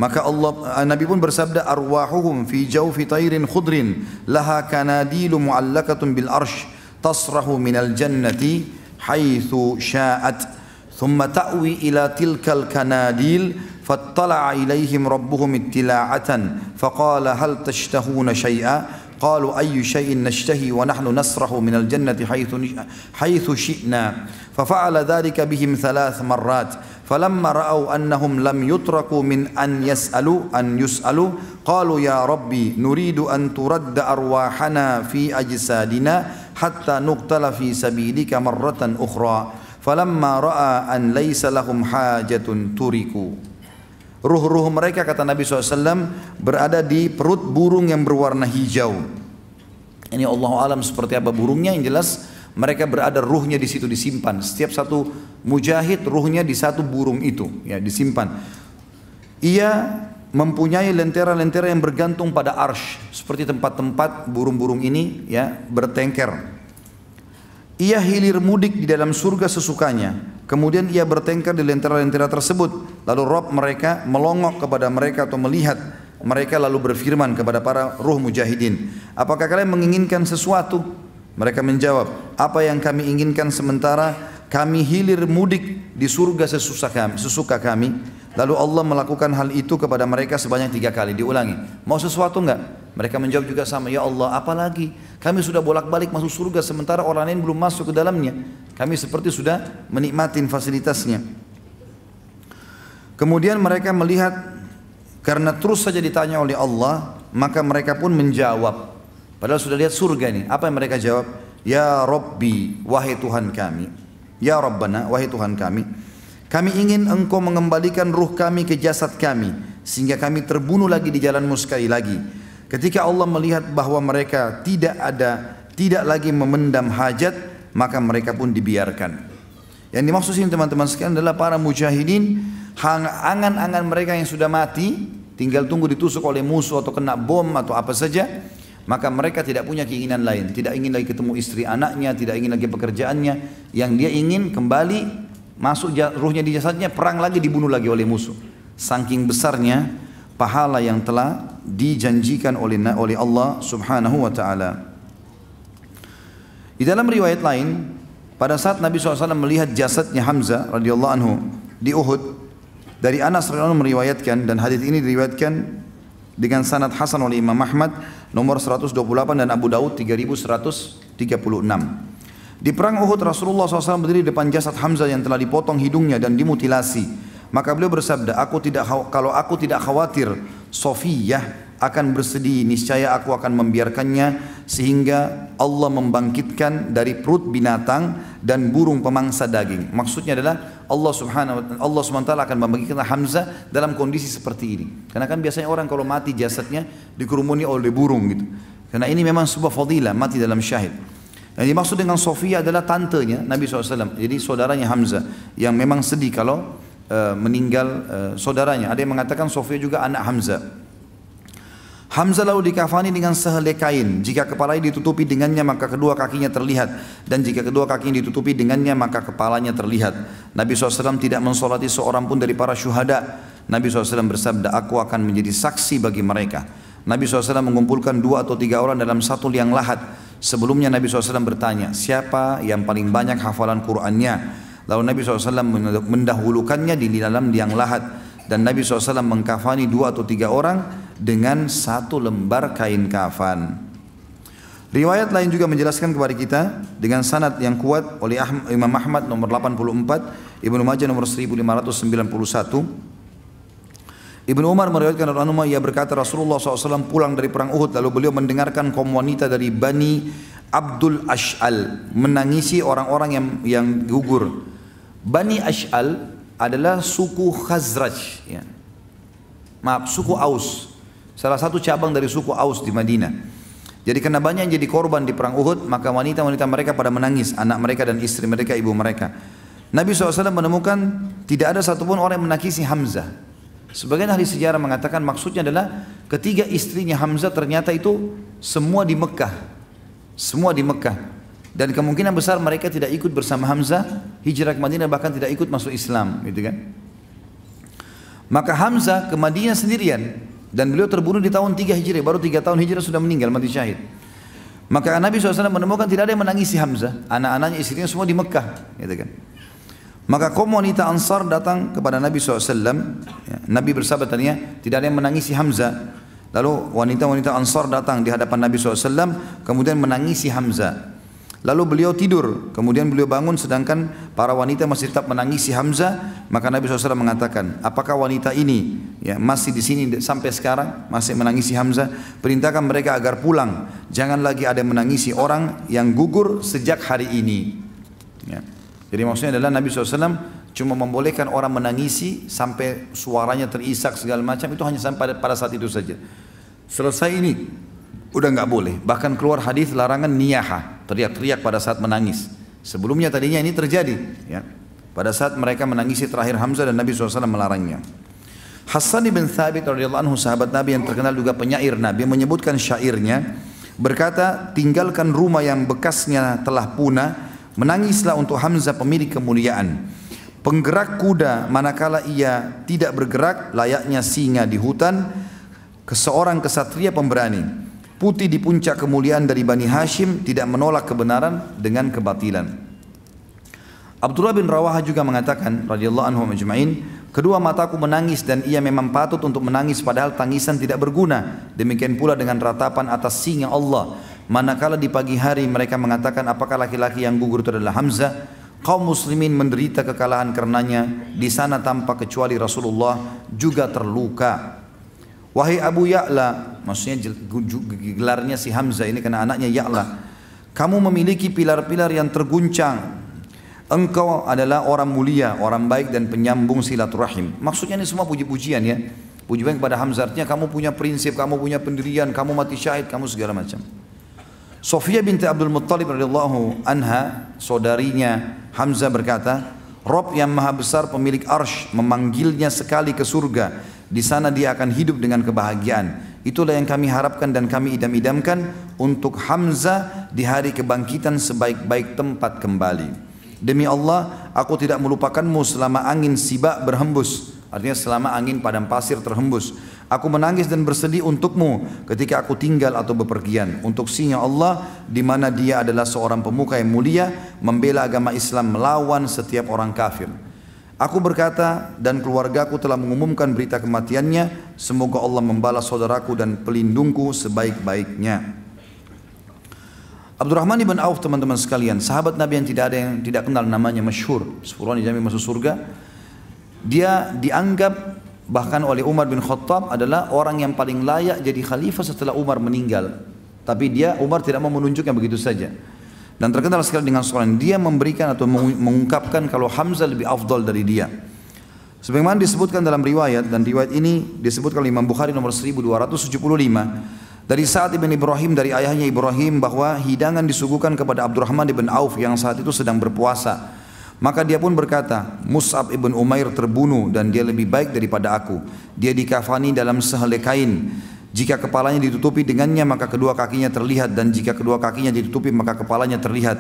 Maka Allah eh, Nabi pun bersabda arwahuhum fi jawfi tairin khudrin laha kanadilu muallakatun bil arsh tasrahu minal jannati haitsu sya'at thumma ta'wi ila tilkal kanadil fattala'a إليهم ربهم ittila'atan فقال هل tashtahuna شيئا قالوا أي شيء نشتهي ونحن نسرح من الجنة حيث حيث شئنا ففعل ذلك بهم ثلاث مرات فلما رأوا أنهم لم يتركوا من أن يسألوا أن يسألوا قالوا يا ربي نريد أن ترد أرواحنا في أجسادنا حتى نقتل في سبيلك مرة أخرى فلما رأى أن ليس لهم حاجة تركوا Ruh-ruh mereka kata Nabi SAW berada di perut burung yang berwarna hijau. Ini Allah alam seperti apa burungnya yang jelas mereka berada ruhnya di situ disimpan. Setiap satu mujahid ruhnya di satu burung itu ya disimpan. Ia mempunyai lentera-lentera yang bergantung pada arsh seperti tempat-tempat burung-burung ini ya bertengker ia hilir mudik di dalam surga sesukanya. Kemudian ia bertengkar di lentera-lentera tersebut. Lalu Rob mereka melongok kepada mereka atau melihat mereka lalu berfirman kepada para ruh mujahidin. Apakah kalian menginginkan sesuatu? Mereka menjawab, apa yang kami inginkan sementara kami hilir mudik di surga sesusah sesuka kami. Lalu Allah melakukan hal itu kepada mereka sebanyak tiga kali. Diulangi. Mau sesuatu enggak? Mereka menjawab juga sama. Ya Allah, apalagi? Kami sudah bolak-balik masuk surga sementara orang lain belum masuk ke dalamnya. Kami seperti sudah menikmati fasilitasnya. Kemudian mereka melihat karena terus saja ditanya oleh Allah, maka mereka pun menjawab. Padahal sudah lihat surga ini. Apa yang mereka jawab? Ya Rabbi, wahai Tuhan kami. Ya Rabbana, wahai Tuhan kami. Kami ingin engkau mengembalikan ruh kami ke jasad kami sehingga kami terbunuh lagi di jalanmu sekali lagi. Ketika Allah melihat bahwa mereka tidak ada tidak lagi memendam hajat maka mereka pun dibiarkan. Yang dimaksud sini teman-teman sekalian adalah para mujahidin angan-angan mereka yang sudah mati tinggal tunggu ditusuk oleh musuh atau kena bom atau apa saja maka mereka tidak punya keinginan lain tidak ingin lagi ketemu istri anaknya tidak ingin lagi pekerjaannya yang dia ingin kembali Masuk ruhnya di jasadnya, perang lagi dibunuh lagi oleh musuh. Saking besarnya pahala yang telah dijanjikan oleh oleh Allah Subhanahu wa taala. Di dalam riwayat lain, pada saat Nabi SAW melihat jasadnya Hamzah radhiyallahu anhu di Uhud, dari Anas radhiyallahu meriwayatkan dan hadis ini diriwayatkan dengan sanad hasan oleh Imam Ahmad nomor 128 dan Abu Daud 3136. Di perang Uhud Rasulullah SAW berdiri depan jasad Hamzah yang telah dipotong hidungnya dan dimutilasi. Maka beliau bersabda, aku tidak kalau aku tidak khawatir Sofiyah akan bersedih, niscaya aku akan membiarkannya sehingga Allah membangkitkan dari perut binatang dan burung pemangsa daging. Maksudnya adalah Allah Subhanahu wa Allah akan membangkitkan Hamzah dalam kondisi seperti ini. Karena kan biasanya orang kalau mati jasadnya dikerumuni oleh burung gitu. Karena ini memang sebuah fadilah mati dalam syahid. Yang dimaksud dengan Sofia adalah tantenya Nabi SAW. Jadi saudaranya Hamzah yang memang sedih kalau eh, meninggal eh, saudaranya. Ada yang mengatakan Sofia juga anak Hamzah. Hamzah lalu dikafani dengan sehelai kain. Jika kepalanya ditutupi dengannya maka kedua kakinya terlihat. Dan jika kedua kakinya ditutupi dengannya maka kepalanya terlihat. Nabi SAW tidak mensolati seorang pun dari para syuhada. Nabi SAW bersabda, aku akan menjadi saksi bagi mereka. Nabi SAW mengumpulkan dua atau tiga orang dalam satu liang lahat. Sebelumnya Nabi SAW bertanya, siapa yang paling banyak hafalan Qur'annya? Lalu Nabi SAW mendahulukannya di dalam liang lahat. Dan Nabi SAW mengkafani dua atau tiga orang dengan satu lembar kain kafan. Riwayat lain juga menjelaskan kepada kita dengan sanad yang kuat oleh Imam Ahmad nomor 84, Ibnu Majah nomor 1591 Ibnu Umar meriwayatkan dari Anuma ia berkata Rasulullah SAW pulang dari perang Uhud lalu beliau mendengarkan kaum wanita dari Bani Abdul Ash'al menangisi orang-orang yang yang gugur. Bani Ash'al adalah suku Khazraj ya. Maaf, suku Aus. Salah satu cabang dari suku Aus di Madinah. Jadi karena banyak yang jadi korban di perang Uhud, maka wanita-wanita mereka pada menangis, anak mereka dan istri mereka, ibu mereka. Nabi SAW menemukan tidak ada satupun orang yang menangisi Hamzah. Sebagian ahli sejarah mengatakan maksudnya adalah ketiga istrinya Hamzah ternyata itu semua di Mekah. Semua di Mekah. Dan kemungkinan besar mereka tidak ikut bersama Hamzah hijrah ke Madinah bahkan tidak ikut masuk Islam, gitu kan. Maka Hamzah ke Madinah sendirian dan beliau terbunuh di tahun 3 Hijriah, baru 3 tahun hijrah sudah meninggal mati syahid. Maka Nabi SAW menemukan tidak ada yang menangisi Hamzah, anak-anaknya istrinya semua di Mekah, gitu kan. Maka kaum wanita Ansar datang kepada Nabi SAW. Ya, Nabi bersahabat tanya, tidak ada yang menangisi Hamzah. Lalu wanita-wanita Ansar datang di hadapan Nabi SAW, kemudian menangisi Hamzah. Lalu beliau tidur, kemudian beliau bangun sedangkan para wanita masih tetap menangisi Hamzah. Maka Nabi SAW mengatakan, apakah wanita ini ya, masih di sini sampai sekarang masih menangisi Hamzah? Perintahkan mereka agar pulang. Jangan lagi ada menangisi orang yang gugur sejak hari ini. Ya. Jadi maksudnya adalah Nabi SAW cuma membolehkan orang menangisi sampai suaranya terisak segala macam itu hanya sampai pada saat itu saja. Selesai ini udah nggak boleh. Bahkan keluar hadis larangan niyaha teriak-teriak pada saat menangis. Sebelumnya tadinya ini terjadi. Ya. Pada saat mereka menangisi terakhir Hamzah dan Nabi SAW melarangnya. Hassan ibn Thabit radhiyallahu anhu sahabat Nabi yang terkenal juga penyair Nabi menyebutkan syairnya berkata tinggalkan rumah yang bekasnya telah punah Menangislah untuk Hamzah pemilik kemuliaan. Penggerak kuda manakala ia tidak bergerak layaknya singa di hutan ke seorang kesatria pemberani. Putih di puncak kemuliaan dari Bani Hashim tidak menolak kebenaran dengan kebatilan. Abdullah bin Rawaha juga mengatakan radhiyallahu anhu majma'in Kedua mataku menangis dan ia memang patut untuk menangis padahal tangisan tidak berguna. Demikian pula dengan ratapan atas singa Allah. Manakala di pagi hari mereka mengatakan apakah laki-laki yang gugur itu adalah Hamzah? Kaum muslimin menderita kekalahan karenanya. Di sana tanpa kecuali Rasulullah juga terluka. Wahai Abu Ya'la, maksudnya gelarnya si Hamzah ini karena anaknya Ya'la. Kamu memiliki pilar-pilar yang terguncang Engkau adalah orang mulia, orang baik dan penyambung silaturahim. Maksudnya ini semua puji-pujian ya. Pujian kepada Hamzah artinya kamu punya prinsip, kamu punya pendirian, kamu mati syahid, kamu segala macam. Sofia binti Abdul Muttalib radhiyallahu anha, saudarinya Hamzah berkata, Rob yang maha besar pemilik arsh memanggilnya sekali ke surga. Di sana dia akan hidup dengan kebahagiaan. Itulah yang kami harapkan dan kami idam-idamkan untuk Hamzah di hari kebangkitan sebaik-baik tempat kembali. Demi Allah, aku tidak melupakanmu selama angin sibak berhembus. Artinya selama angin padam pasir terhembus. Aku menangis dan bersedih untukmu ketika aku tinggal atau bepergian. Untuk sinya Allah di mana dia adalah seorang pemuka yang mulia membela agama Islam melawan setiap orang kafir. Aku berkata dan keluargaku telah mengumumkan berita kematiannya. Semoga Allah membalas saudaraku dan pelindungku sebaik-baiknya. Abdurrahman ibn Auf teman-teman sekalian, sahabat Nabi yang tidak ada yang tidak kenal namanya masyhur, sepuluh dijamin masuk surga. Dia dianggap bahkan oleh Umar bin Khattab adalah orang yang paling layak jadi khalifah setelah Umar meninggal. Tapi dia Umar tidak mau menunjuknya begitu saja. Dan terkenal sekali dengan soalan dia memberikan atau mengungkapkan kalau Hamzah lebih afdol dari dia. Sebagaimana disebutkan dalam riwayat dan riwayat ini disebutkan oleh Imam Bukhari nomor 1275 dari saat Ibn Ibrahim dari ayahnya Ibrahim bahwa hidangan disuguhkan kepada Abdurrahman ibn Auf yang saat itu sedang berpuasa. Maka dia pun berkata, Mus'ab ibn Umair terbunuh dan dia lebih baik daripada aku. Dia dikafani dalam sehelai kain. Jika kepalanya ditutupi dengannya maka kedua kakinya terlihat dan jika kedua kakinya ditutupi maka kepalanya terlihat.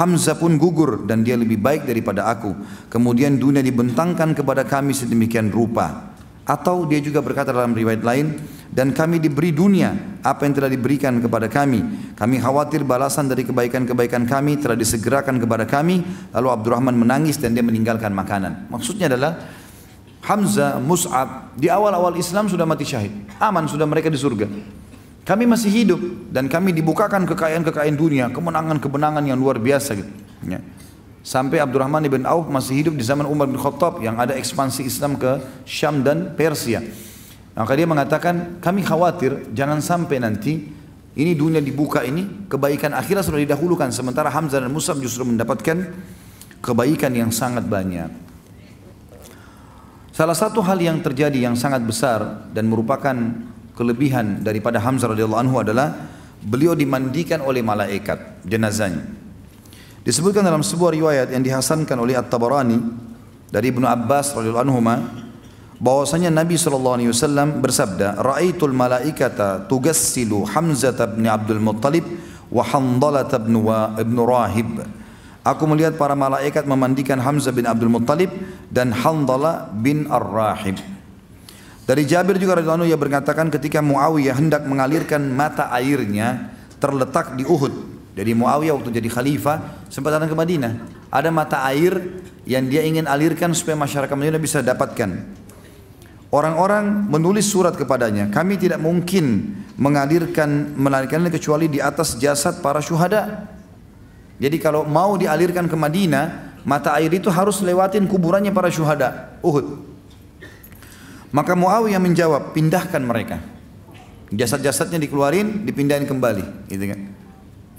Hamzah pun gugur dan dia lebih baik daripada aku. Kemudian dunia dibentangkan kepada kami sedemikian rupa. Atau dia juga berkata dalam riwayat lain, dan kami diberi dunia apa yang telah diberikan kepada kami. Kami khawatir balasan dari kebaikan-kebaikan kami telah disegerakan kepada kami. Lalu Abdurrahman menangis dan dia meninggalkan makanan. Maksudnya adalah Hamzah, Mus'ab di awal-awal Islam sudah mati syahid. Aman sudah mereka di surga. Kami masih hidup dan kami dibukakan kekayaan-kekayaan dunia, kemenangan-kemenangan yang luar biasa gitu. Ya. Sampai Abdurrahman ibn Auf masih hidup di zaman Umar bin Khattab yang ada ekspansi Islam ke Syam dan Persia. Maka dia mengatakan, kami khawatir jangan sampai nanti ini dunia dibuka ini, kebaikan akhirat sudah didahulukan. Sementara Hamzah dan Musab justru mendapatkan kebaikan yang sangat banyak. Salah satu hal yang terjadi yang sangat besar dan merupakan kelebihan daripada Hamzah radhiyallahu anhu adalah beliau dimandikan oleh malaikat jenazahnya. Disebutkan dalam sebuah riwayat yang dihasankan oleh At-Tabarani dari Ibnu Abbas radhiyallahu anhu bahwasanya Nabi sallallahu alaihi wasallam bersabda, "Ra'aitul malaikata tugassilu Hamzah bin Abdul Muttalib wa Handalah bin Ibn Rahib." Aku melihat para malaikat memandikan Hamzah bin Abdul Muttalib dan Handalah bin Ar-Rahib. Dari Jabir juga radhiyallahu anhu ia berkatakan ketika Muawiyah hendak mengalirkan mata airnya terletak di Uhud, jadi Muawiyah waktu jadi khalifah sempat datang ke Madinah. Ada mata air yang dia ingin alirkan supaya masyarakat Madinah bisa dapatkan. Orang-orang menulis surat kepadanya, kami tidak mungkin mengalirkan melarikan kecuali di atas jasad para syuhada. Jadi kalau mau dialirkan ke Madinah, mata air itu harus lewatin kuburannya para syuhada, Uhud. Maka Muawiyah menjawab, pindahkan mereka. Jasad-jasadnya dikeluarin, dipindahin kembali, gitu kan.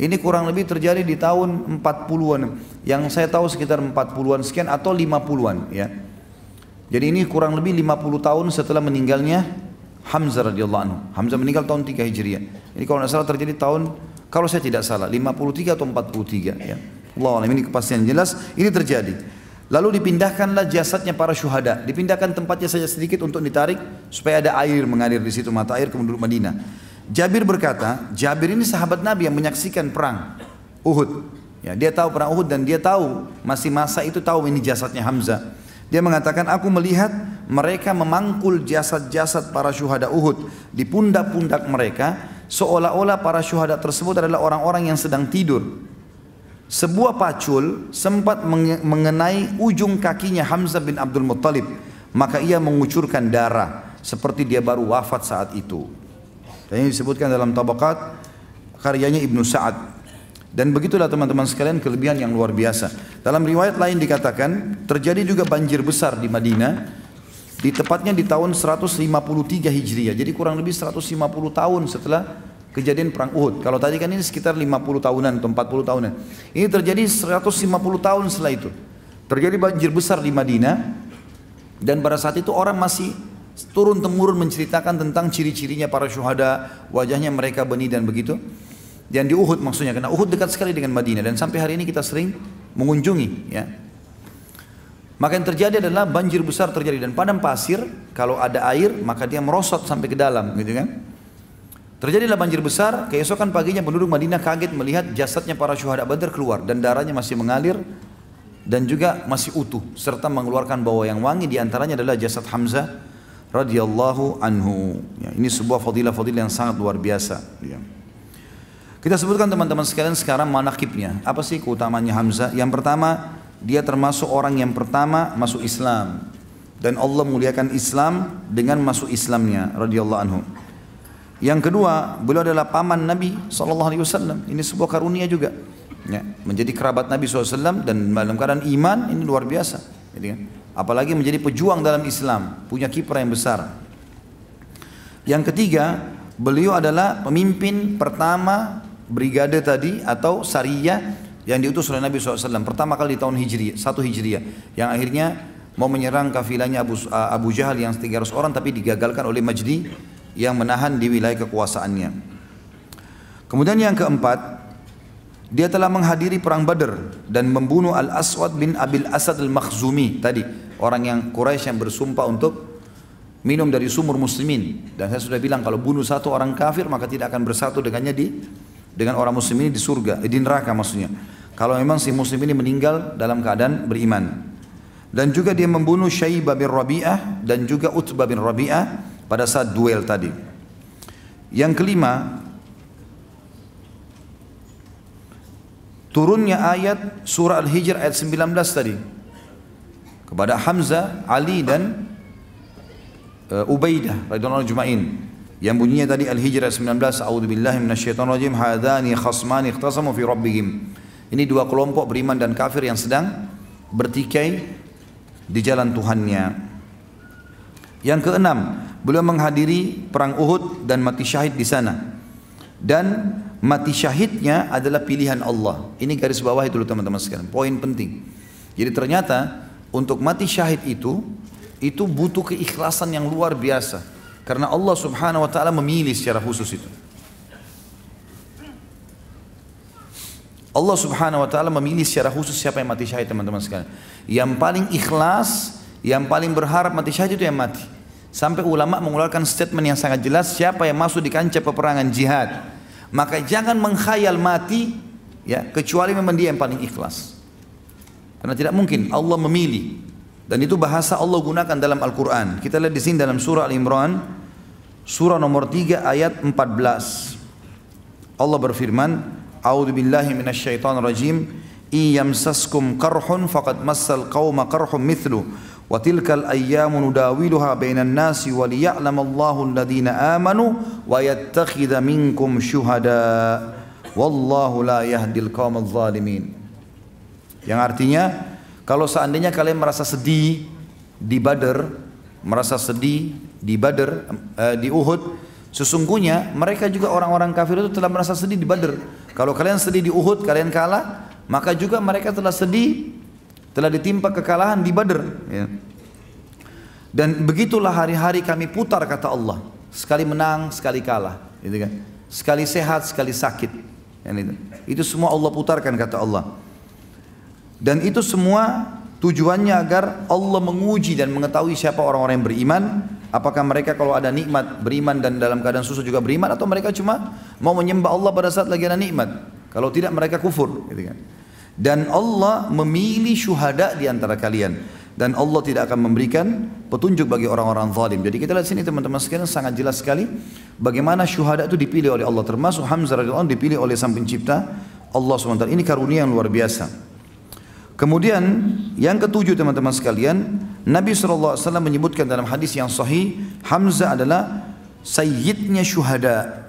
Ini kurang lebih terjadi di tahun 40-an. Yang saya tahu sekitar 40-an sekian atau 50-an ya. Jadi ini kurang lebih 50 tahun setelah meninggalnya Hamzah radhiyallahu anhu. Hamzah meninggal tahun 3 Hijriah. Ini kalau tidak salah terjadi tahun kalau saya tidak salah 53 atau 43 ya. Allah alam ini kepastian jelas ini terjadi. Lalu dipindahkanlah jasadnya para syuhada. Dipindahkan tempatnya saja sedikit untuk ditarik supaya ada air mengalir di situ mata air ke Madinah. Jabir berkata, Jabir ini sahabat Nabi yang menyaksikan perang Uhud. Ya, dia tahu perang Uhud dan dia tahu masih masa itu tahu ini jasadnya Hamzah. Dia mengatakan, aku melihat mereka memangkul jasad-jasad para syuhada Uhud di pundak-pundak mereka seolah-olah para syuhada tersebut adalah orang-orang yang sedang tidur. Sebuah pacul sempat mengenai ujung kakinya Hamzah bin Abdul Muttalib, maka ia mengucurkan darah seperti dia baru wafat saat itu. Dan ini disebutkan dalam tabakat karyanya Ibnu Sa'ad. Dan begitulah teman-teman sekalian kelebihan yang luar biasa. Dalam riwayat lain dikatakan terjadi juga banjir besar di Madinah di tepatnya di tahun 153 Hijriah. Jadi kurang lebih 150 tahun setelah kejadian perang Uhud. Kalau tadi kan ini sekitar 50 tahunan atau 40 tahunan. Ini terjadi 150 tahun setelah itu. Terjadi banjir besar di Madinah dan pada saat itu orang masih turun temurun menceritakan tentang ciri-cirinya para syuhada, wajahnya mereka benih dan begitu. Dan di Uhud maksudnya karena Uhud dekat sekali dengan Madinah dan sampai hari ini kita sering mengunjungi ya. Maka yang terjadi adalah banjir besar terjadi dan padam pasir kalau ada air maka dia merosot sampai ke dalam gitu kan. Terjadilah banjir besar, keesokan paginya penduduk Madinah kaget melihat jasadnya para syuhada Badar keluar dan darahnya masih mengalir dan juga masih utuh serta mengeluarkan bau yang wangi di antaranya adalah jasad Hamzah radhiyallahu anhu. Ya, ini sebuah fadilah-fadilah yang sangat luar biasa. Ya. Kita sebutkan teman-teman sekalian sekarang manakibnya. Apa sih keutamanya Hamzah? Yang pertama, dia termasuk orang yang pertama masuk Islam. Dan Allah muliakan Islam dengan masuk Islamnya radhiyallahu anhu. Yang kedua, beliau adalah paman Nabi saw. Ini sebuah karunia juga. Ya, menjadi kerabat Nabi SAW dan dalam keadaan iman ini luar biasa. Jadi gitu kan? Apalagi menjadi pejuang dalam Islam, punya kiprah yang besar. Yang ketiga, beliau adalah pemimpin pertama brigade tadi atau sariyah yang diutus oleh Nabi SAW pertama kali di tahun Hijriah, satu Hijriah yang akhirnya mau menyerang kafilahnya Abu, uh, Abu Jahal yang 300 orang tapi digagalkan oleh Majdi yang menahan di wilayah kekuasaannya. Kemudian yang keempat, dia telah menghadiri perang Badr dan membunuh Al-Aswad bin Abil Asad Al-Makhzumi tadi, orang yang Quraisy yang bersumpah untuk minum dari sumur muslimin. Dan saya sudah bilang kalau bunuh satu orang kafir maka tidak akan bersatu dengannya di dengan orang muslim ini di surga, di neraka maksudnya. Kalau memang si muslim ini meninggal dalam keadaan beriman. Dan juga dia membunuh Syaibah bin Rabi'ah dan juga Utbah bin Rabi'ah pada saat duel tadi. Yang kelima, turunnya ayat surah Al-Hijr ayat 19 tadi kepada Hamzah, Ali dan uh, Ubaidah radhiyallahu Jumain. yang bunyinya tadi Al-Hijr ayat 19 A'udzubillahi minasyaitonirrajim hadani khasmani ikhtasamu fi rabbihim ini dua kelompok beriman dan kafir yang sedang bertikai di jalan Tuhannya yang keenam beliau menghadiri perang Uhud dan mati syahid di sana dan mati syahidnya adalah pilihan Allah. Ini garis bawah itu teman-teman sekalian, poin penting. Jadi ternyata untuk mati syahid itu itu butuh keikhlasan yang luar biasa karena Allah Subhanahu wa taala memilih secara khusus itu. Allah Subhanahu wa taala memilih secara khusus siapa yang mati syahid teman-teman sekalian. Yang paling ikhlas, yang paling berharap mati syahid itu yang mati. Sampai ulama mengeluarkan statement yang sangat jelas siapa yang masuk di kancah peperangan jihad maka jangan mengkhayal mati ya kecuali memang dia yang paling ikhlas. Karena tidak mungkin Allah memilih dan itu bahasa Allah gunakan dalam Al-Qur'an. Kita lihat di sini dalam surah Al-Imran surah nomor 3 ayat 14. Allah berfirman, "A'udzu billahi minasyaitonir rajim. Iyamsaskum qarhun faqad massal qauma qarhun mithluhu." وَتِلْكَ الْأَيَّامُ نُدَاوِلُهَا بَيْنَ النَّاسِ وَلِيَعْلَمَ اللَّهُ الَّذِينَ آمَنُوا وَيَتَّخِذَ مِنْكُمْ شُهَدَاءَ وَاللَّهُ لَا يَهْدِي الْقَوْمَ الظَّالِمِينَ Yang artinya kalau seandainya kalian merasa sedih di Badr, merasa sedih di Badr, eh, di Uhud, sesungguhnya mereka juga orang-orang kafir itu telah merasa sedih di Badr. Kalau kalian sedih di Uhud, kalian kalah, maka juga mereka telah sedih telah ditimpa kekalahan di Badr ya. dan begitulah hari-hari kami putar kata Allah sekali menang sekali kalah gitu kan sekali sehat sekali sakit kan itu. itu semua Allah putarkan kata Allah dan itu semua tujuannya agar Allah menguji dan mengetahui siapa orang-orang yang beriman apakah mereka kalau ada nikmat beriman dan dalam keadaan susah juga beriman atau mereka cuma mau menyembah Allah pada saat lagi ada nikmat kalau tidak mereka kufur gitu kan dan Allah memilih syuhada di antara kalian. Dan Allah tidak akan memberikan petunjuk bagi orang-orang zalim. Jadi kita lihat sini teman-teman sekalian sangat jelas sekali bagaimana syuhada itu dipilih oleh Allah. Termasuk Hamzah radhiyallahu dipilih oleh sang pencipta Allah SWT. Ini karunia yang luar biasa. Kemudian yang ketujuh teman-teman sekalian, Nabi SAW menyebutkan dalam hadis yang sahih, Hamzah adalah sayyidnya syuhada,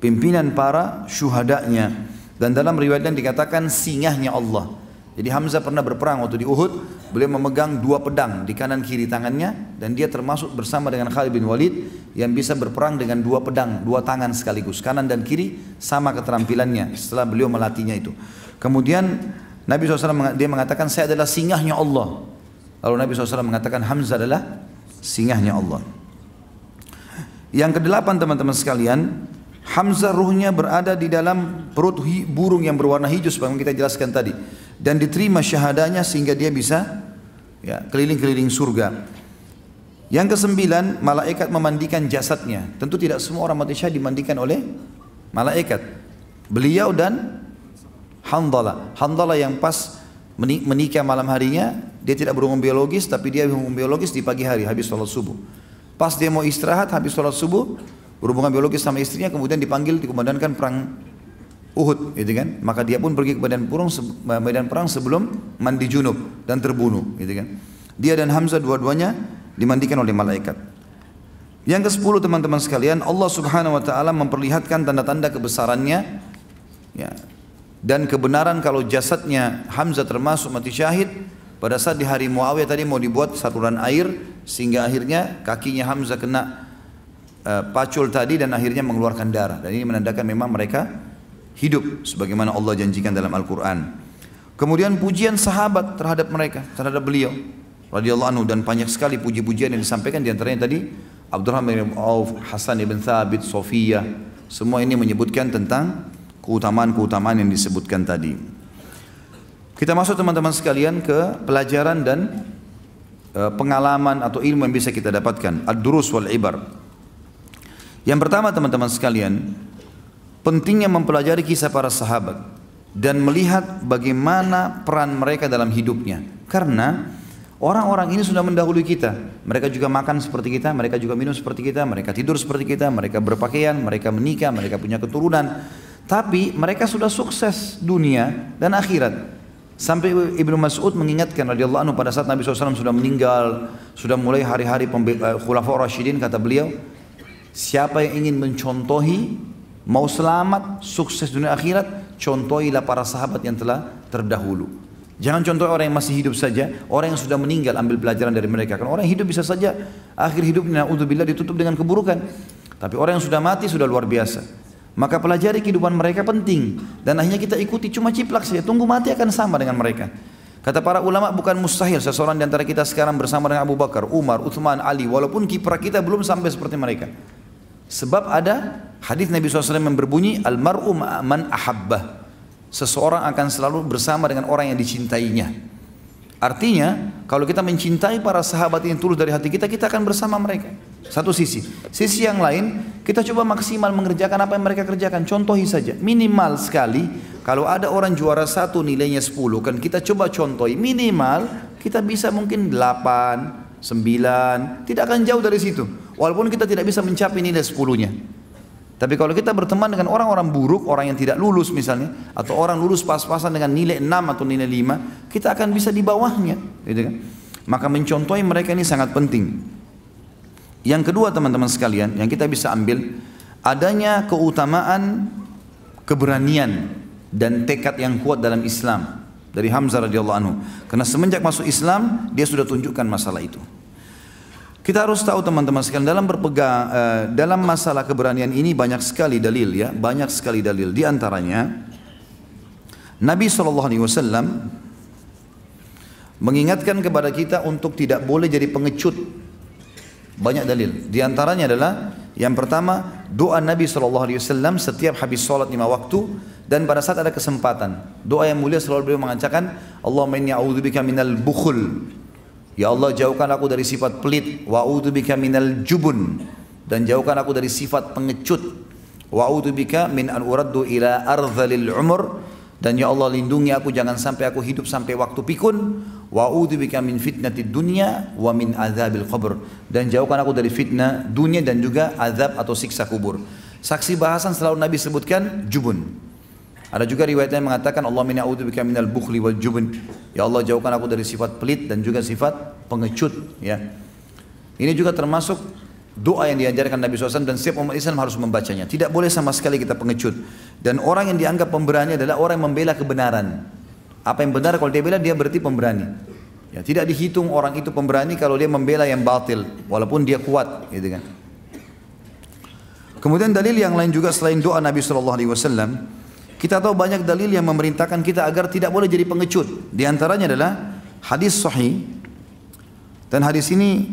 pimpinan para syuhadanya. Dan dalam riwayat lain dikatakan singahnya Allah. Jadi Hamzah pernah berperang waktu di Uhud, beliau memegang dua pedang di kanan kiri tangannya dan dia termasuk bersama dengan Khalid bin Walid yang bisa berperang dengan dua pedang, dua tangan sekaligus, kanan dan kiri sama keterampilannya setelah beliau melatihnya itu. Kemudian Nabi SAW dia mengatakan saya adalah singahnya Allah. Lalu Nabi SAW mengatakan Hamzah adalah singahnya Allah. Yang kedelapan teman-teman sekalian, Hamzah ruhnya berada di dalam perut burung yang berwarna hijau seperti kita jelaskan tadi dan diterima syahadanya sehingga dia bisa ya keliling-keliling surga. Yang kesembilan, malaikat memandikan jasadnya. Tentu tidak semua orang mati syahid dimandikan oleh malaikat. Beliau dan Handala. Handala yang pas menikah malam harinya, dia tidak berhubung biologis, tapi dia berhubung biologis di pagi hari, habis sholat subuh. Pas dia mau istirahat, habis sholat subuh, berhubungan biologis sama istrinya kemudian dipanggil dikomandankan perang Uhud gitu kan maka dia pun pergi ke medan perang medan perang sebelum mandi junub dan terbunuh gitu kan dia dan Hamzah dua-duanya dimandikan oleh malaikat yang ke-10 teman-teman sekalian Allah Subhanahu wa taala memperlihatkan tanda-tanda kebesarannya ya dan kebenaran kalau jasadnya Hamzah termasuk mati syahid pada saat di hari Muawiyah tadi mau dibuat saluran air sehingga akhirnya kakinya Hamzah kena Eh, pacul tadi dan akhirnya mengeluarkan darah. Dan ini menandakan memang mereka hidup sebagaimana Allah janjikan dalam Al-Qur'an. Kemudian pujian sahabat terhadap mereka, terhadap beliau radhiyallahu anhu dan banyak sekali puji-pujian yang disampaikan di antaranya tadi Abdurrahman bin Auf, Hasan bin Thabit, Sofia, semua ini menyebutkan tentang keutamaan-keutamaan yang disebutkan tadi. Kita masuk teman-teman sekalian ke pelajaran dan eh, pengalaman atau ilmu yang bisa kita dapatkan. Ad-durus wal ibar. Yang pertama teman-teman sekalian, pentingnya mempelajari kisah para sahabat dan melihat bagaimana peran mereka dalam hidupnya. Karena orang-orang ini sudah mendahului kita. Mereka juga makan seperti kita, mereka juga minum seperti kita, mereka tidur seperti kita, mereka berpakaian, mereka menikah, mereka punya keturunan. Tapi mereka sudah sukses dunia dan akhirat. Sampai Ibnu Mas'ud mengingatkan radhiyallahu anhu pada saat Nabi SAW sudah meninggal, sudah mulai hari-hari eh, khulafaur Rasyidin kata beliau, Siapa yang ingin mencontohi, mau selamat, sukses dunia akhirat, contohilah para sahabat yang telah terdahulu. Jangan contoh orang yang masih hidup saja, orang yang sudah meninggal ambil pelajaran dari mereka. Karena orang yang hidup bisa saja akhir hidupnya bila ditutup dengan keburukan. Tapi orang yang sudah mati sudah luar biasa. Maka pelajari kehidupan mereka penting dan akhirnya kita ikuti cuma ciplak saja. Tunggu mati akan sama dengan mereka. Kata para ulama bukan mustahil seseorang di antara kita sekarang bersama dengan Abu Bakar, Umar, Uthman, Ali walaupun kiprah kita belum sampai seperti mereka. Sebab ada hadis Nabi SAW yang berbunyi almaru maaman ahabbah. Seseorang akan selalu bersama dengan orang yang dicintainya. Artinya, kalau kita mencintai para sahabat yang tulus dari hati kita, kita akan bersama mereka. Satu sisi. Sisi yang lain, kita coba maksimal mengerjakan apa yang mereka kerjakan. Contohi saja. Minimal sekali, kalau ada orang juara satu nilainya 10, kan kita coba contohi. Minimal, kita bisa mungkin 8, sembilan tidak akan jauh dari situ. Walaupun kita tidak bisa mencapai nilai sepuluhnya Tapi kalau kita berteman dengan orang-orang buruk, orang yang tidak lulus misalnya, atau orang lulus pas-pasan dengan nilai enam atau nilai lima kita akan bisa di bawahnya. Gitu kan? Maka mencontohi mereka ini sangat penting. Yang kedua teman-teman sekalian, yang kita bisa ambil, adanya keutamaan keberanian dan tekad yang kuat dalam Islam dari Hamzah radhiyallahu anhu. Karena semenjak masuk Islam dia sudah tunjukkan masalah itu. Kita harus tahu teman-teman sekalian dalam berpegang uh, eh, dalam masalah keberanian ini banyak sekali dalil ya, banyak sekali dalil. Di antaranya Nabi saw mengingatkan kepada kita untuk tidak boleh jadi pengecut. Banyak dalil. Di antaranya adalah yang pertama doa Nabi Wasallam setiap habis sholat lima waktu dan pada saat ada kesempatan doa yang mulia selalu beliau mengatakan Allah inni a'udzubika minal bukhul ya Allah jauhkan aku dari sifat pelit wa a'udzubika minal jubun dan jauhkan aku dari sifat pengecut wa a'udzubika min an uraddu ila ardhalil umur dan ya Allah lindungi aku jangan sampai aku hidup sampai waktu pikun Wa udzubika min fitnatid dunya wa min azabil qabr. Dan jauhkan aku dari fitnah dunia dan juga azab atau siksa kubur. Saksi bahasan selalu Nabi sebutkan jubun. Ada juga riwayat yang mengatakan Allah minna a'udzubika minal bukhli wal jubun. Ya Allah jauhkan aku dari sifat pelit dan juga sifat pengecut ya. Ini juga termasuk doa yang diajarkan Nabi SAW dan setiap umat Islam harus membacanya. Tidak boleh sama sekali kita pengecut. Dan orang yang dianggap pemberani adalah orang yang membela kebenaran. Apa yang benar kalau dia bela dia berarti pemberani. Ya, tidak dihitung orang itu pemberani kalau dia membela yang batil walaupun dia kuat gitu kan. Kemudian dalil yang lain juga selain doa Nabi sallallahu alaihi wasallam, kita tahu banyak dalil yang memerintahkan kita agar tidak boleh jadi pengecut. Di antaranya adalah hadis sahih dan hadis ini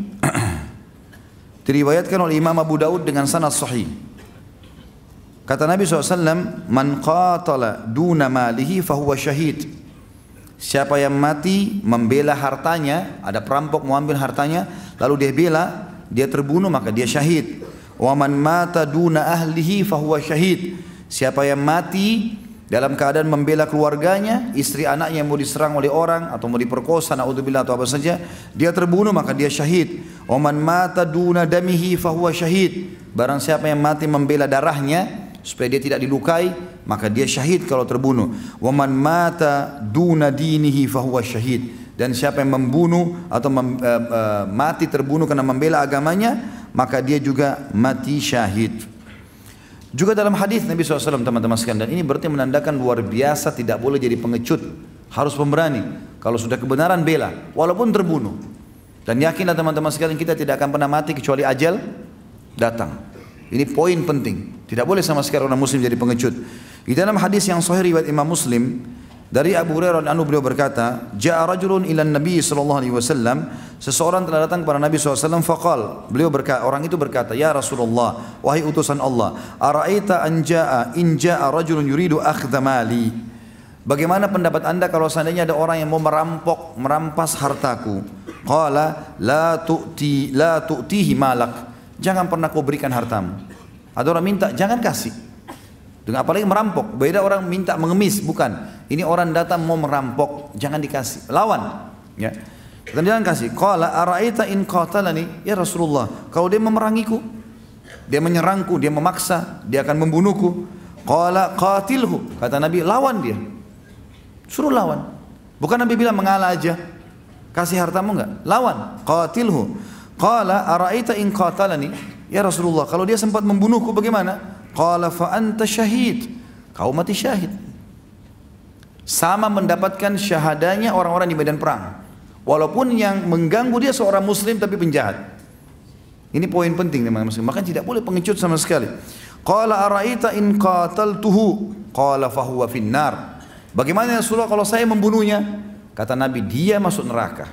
diriwayatkan oleh Imam Abu Daud dengan sanad sahih. Kata Nabi SAW, Man qatala duna malihi fahuwa syahid siapa yang mati membela hartanya, ada perampok mau ambil hartanya, lalu dia bela, dia terbunuh maka dia syahid. Wa man mata duna ahlihi fahuwa syahid. Siapa yang mati dalam keadaan membela keluarganya, istri anaknya mau diserang oleh orang atau mau diperkosa, naudzubillah atau apa saja, dia terbunuh maka dia syahid. Wa man mata duna damihi fahuwa syahid. Barang siapa yang mati membela darahnya, supaya dia tidak dilukai maka dia syahid kalau terbunuh wa man mata duna dinihi fahuwa syahid dan siapa yang membunuh atau mem, eh, eh, mati terbunuh karena membela agamanya maka dia juga mati syahid juga dalam hadis Nabi SAW teman-teman sekalian dan ini berarti menandakan luar biasa tidak boleh jadi pengecut harus pemberani kalau sudah kebenaran bela walaupun terbunuh dan yakinlah teman-teman sekalian kita tidak akan pernah mati kecuali ajal datang ini poin penting tidak boleh sama sekali orang muslim jadi pengecut. Di dalam hadis yang sahih riwayat Imam Muslim dari Abu Hurairah anhu beliau berkata, "Ja'a rajulun ila Nabi sallallahu alaihi wasallam, seseorang telah datang kepada Nabi SAW fakal. Beliau berkata, orang itu berkata, "Ya Rasulullah, wahai utusan Allah, ara'aita anjaa ja'a rajulun yuridu akhdha Bagaimana pendapat Anda kalau seandainya ada orang yang mau merampok, merampas hartaku? Qala la tu'ti la tu'tihi malak. Jangan pernah kau berikan hartamu. Ada orang minta jangan kasih. Dengan apalagi merampok. Beda orang minta mengemis, bukan. Ini orang datang mau merampok, jangan dikasih. Lawan, ya. Dan jangan kasih. Qala araita in qatalani ya Rasulullah, kalau dia memerangiku, dia menyerangku, dia memaksa, dia akan membunuhku. Qala qatilhu. Kata Nabi, lawan dia. Suruh lawan. Bukan Nabi bilang mengalah aja. Kasih hartamu enggak? Lawan. Qatilhu. Qala araita in qatalani Ya Rasulullah, kalau dia sempat membunuhku bagaimana? Qala fa anta syahid. Kau mati syahid. Sama mendapatkan syahadanya orang-orang di medan perang. Walaupun yang mengganggu dia seorang muslim tapi penjahat. Ini poin penting teman muslim. Maka tidak boleh pengecut sama sekali. Qala araita in qataltuhu qala fahuwa finnar. Bagaimana ya Rasulullah kalau saya membunuhnya? Kata Nabi, dia masuk neraka.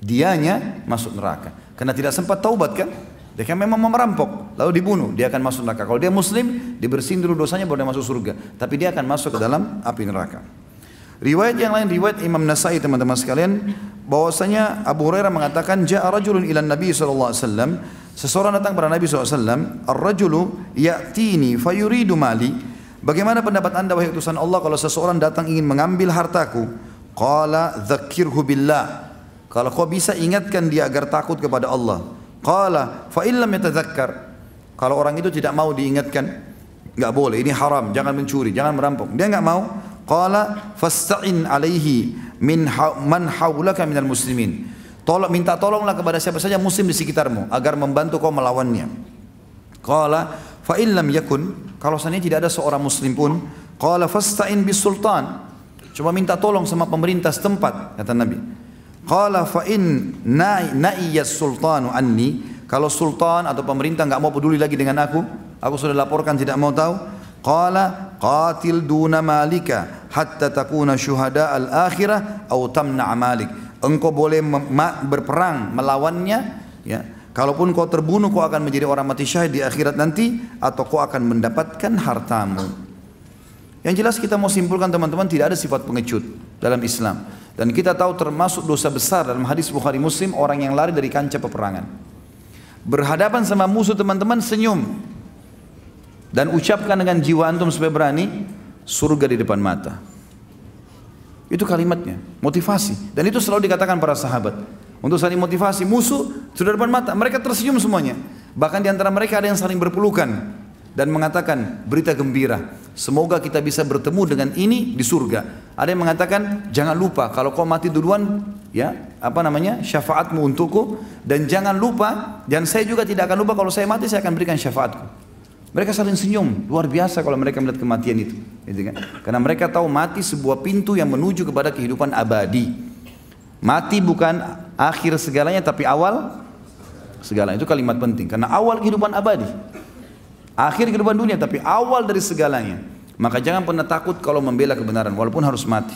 Dianya masuk neraka. Karena tidak sempat taubat kan? Dia kan memang merampok, lalu dibunuh, dia akan masuk neraka. Kalau dia muslim, dibersihin dulu dosanya baru dia masuk surga. Tapi dia akan masuk ke dalam api neraka. Riwayat yang lain, riwayat Imam Nasai teman-teman sekalian, bahwasanya Abu Hurairah mengatakan, Ja'a rajulun ilan Nabi wasallam. seseorang datang kepada Nabi SAW, Ar-rajulu ya'tini fayuridu mali, Bagaimana pendapat anda wahai utusan Allah kalau seseorang datang ingin mengambil hartaku? Qala dzakirhu billah. Kalau kau bisa ingatkan dia agar takut kepada Allah. Qala fa illam yatadzakkar. Kalau orang itu tidak mau diingatkan, nggak boleh, ini haram, jangan mencuri, jangan merampok. Dia nggak mau. Qala fasta'in alaihi min ha man haulaka minal muslimin. Tolong minta tolonglah kepada siapa saja muslim di sekitarmu agar membantu kau melawannya. Qala fa illam yakun kalau sana tidak ada seorang muslim pun qala fasta'in bis sultan. Cuma minta tolong sama pemerintah setempat kata Nabi. Qala fa in naiyas sultanu anni kalau sultan atau pemerintah nggak mau peduli lagi dengan aku, aku sudah laporkan tidak mau tahu. Qala qatil duna malika hatta takuna syuhada al akhirah atau tamna malik. Engkau boleh berperang melawannya ya. Kalaupun kau terbunuh kau akan menjadi orang mati syahid di akhirat nanti atau kau akan mendapatkan hartamu. Yang jelas kita mau simpulkan teman-teman tidak ada sifat pengecut dalam Islam. Dan kita tahu termasuk dosa besar dalam hadis Bukhari Muslim orang yang lari dari kancah peperangan. Berhadapan sama musuh teman-teman senyum. Dan ucapkan dengan jiwa antum supaya berani surga di depan mata. Itu kalimatnya, motivasi. Dan itu selalu dikatakan para sahabat. Untuk saling motivasi, musuh sudah depan mata. Mereka tersenyum semuanya. Bahkan di antara mereka ada yang saling berpelukan. Dan mengatakan berita gembira. Semoga kita bisa bertemu dengan ini di surga. Ada yang mengatakan jangan lupa kalau kau mati duluan ya apa namanya syafaatmu untukku dan jangan lupa dan saya juga tidak akan lupa kalau saya mati saya akan berikan syafaatku. Mereka saling senyum, luar biasa kalau mereka melihat kematian itu. Gitu kan? Karena mereka tahu mati sebuah pintu yang menuju kepada kehidupan abadi. Mati bukan akhir segalanya tapi awal segalanya. Itu kalimat penting karena awal kehidupan abadi. Akhir kehidupan dunia tapi awal dari segalanya. Maka jangan pernah takut kalau membela kebenaran walaupun harus mati.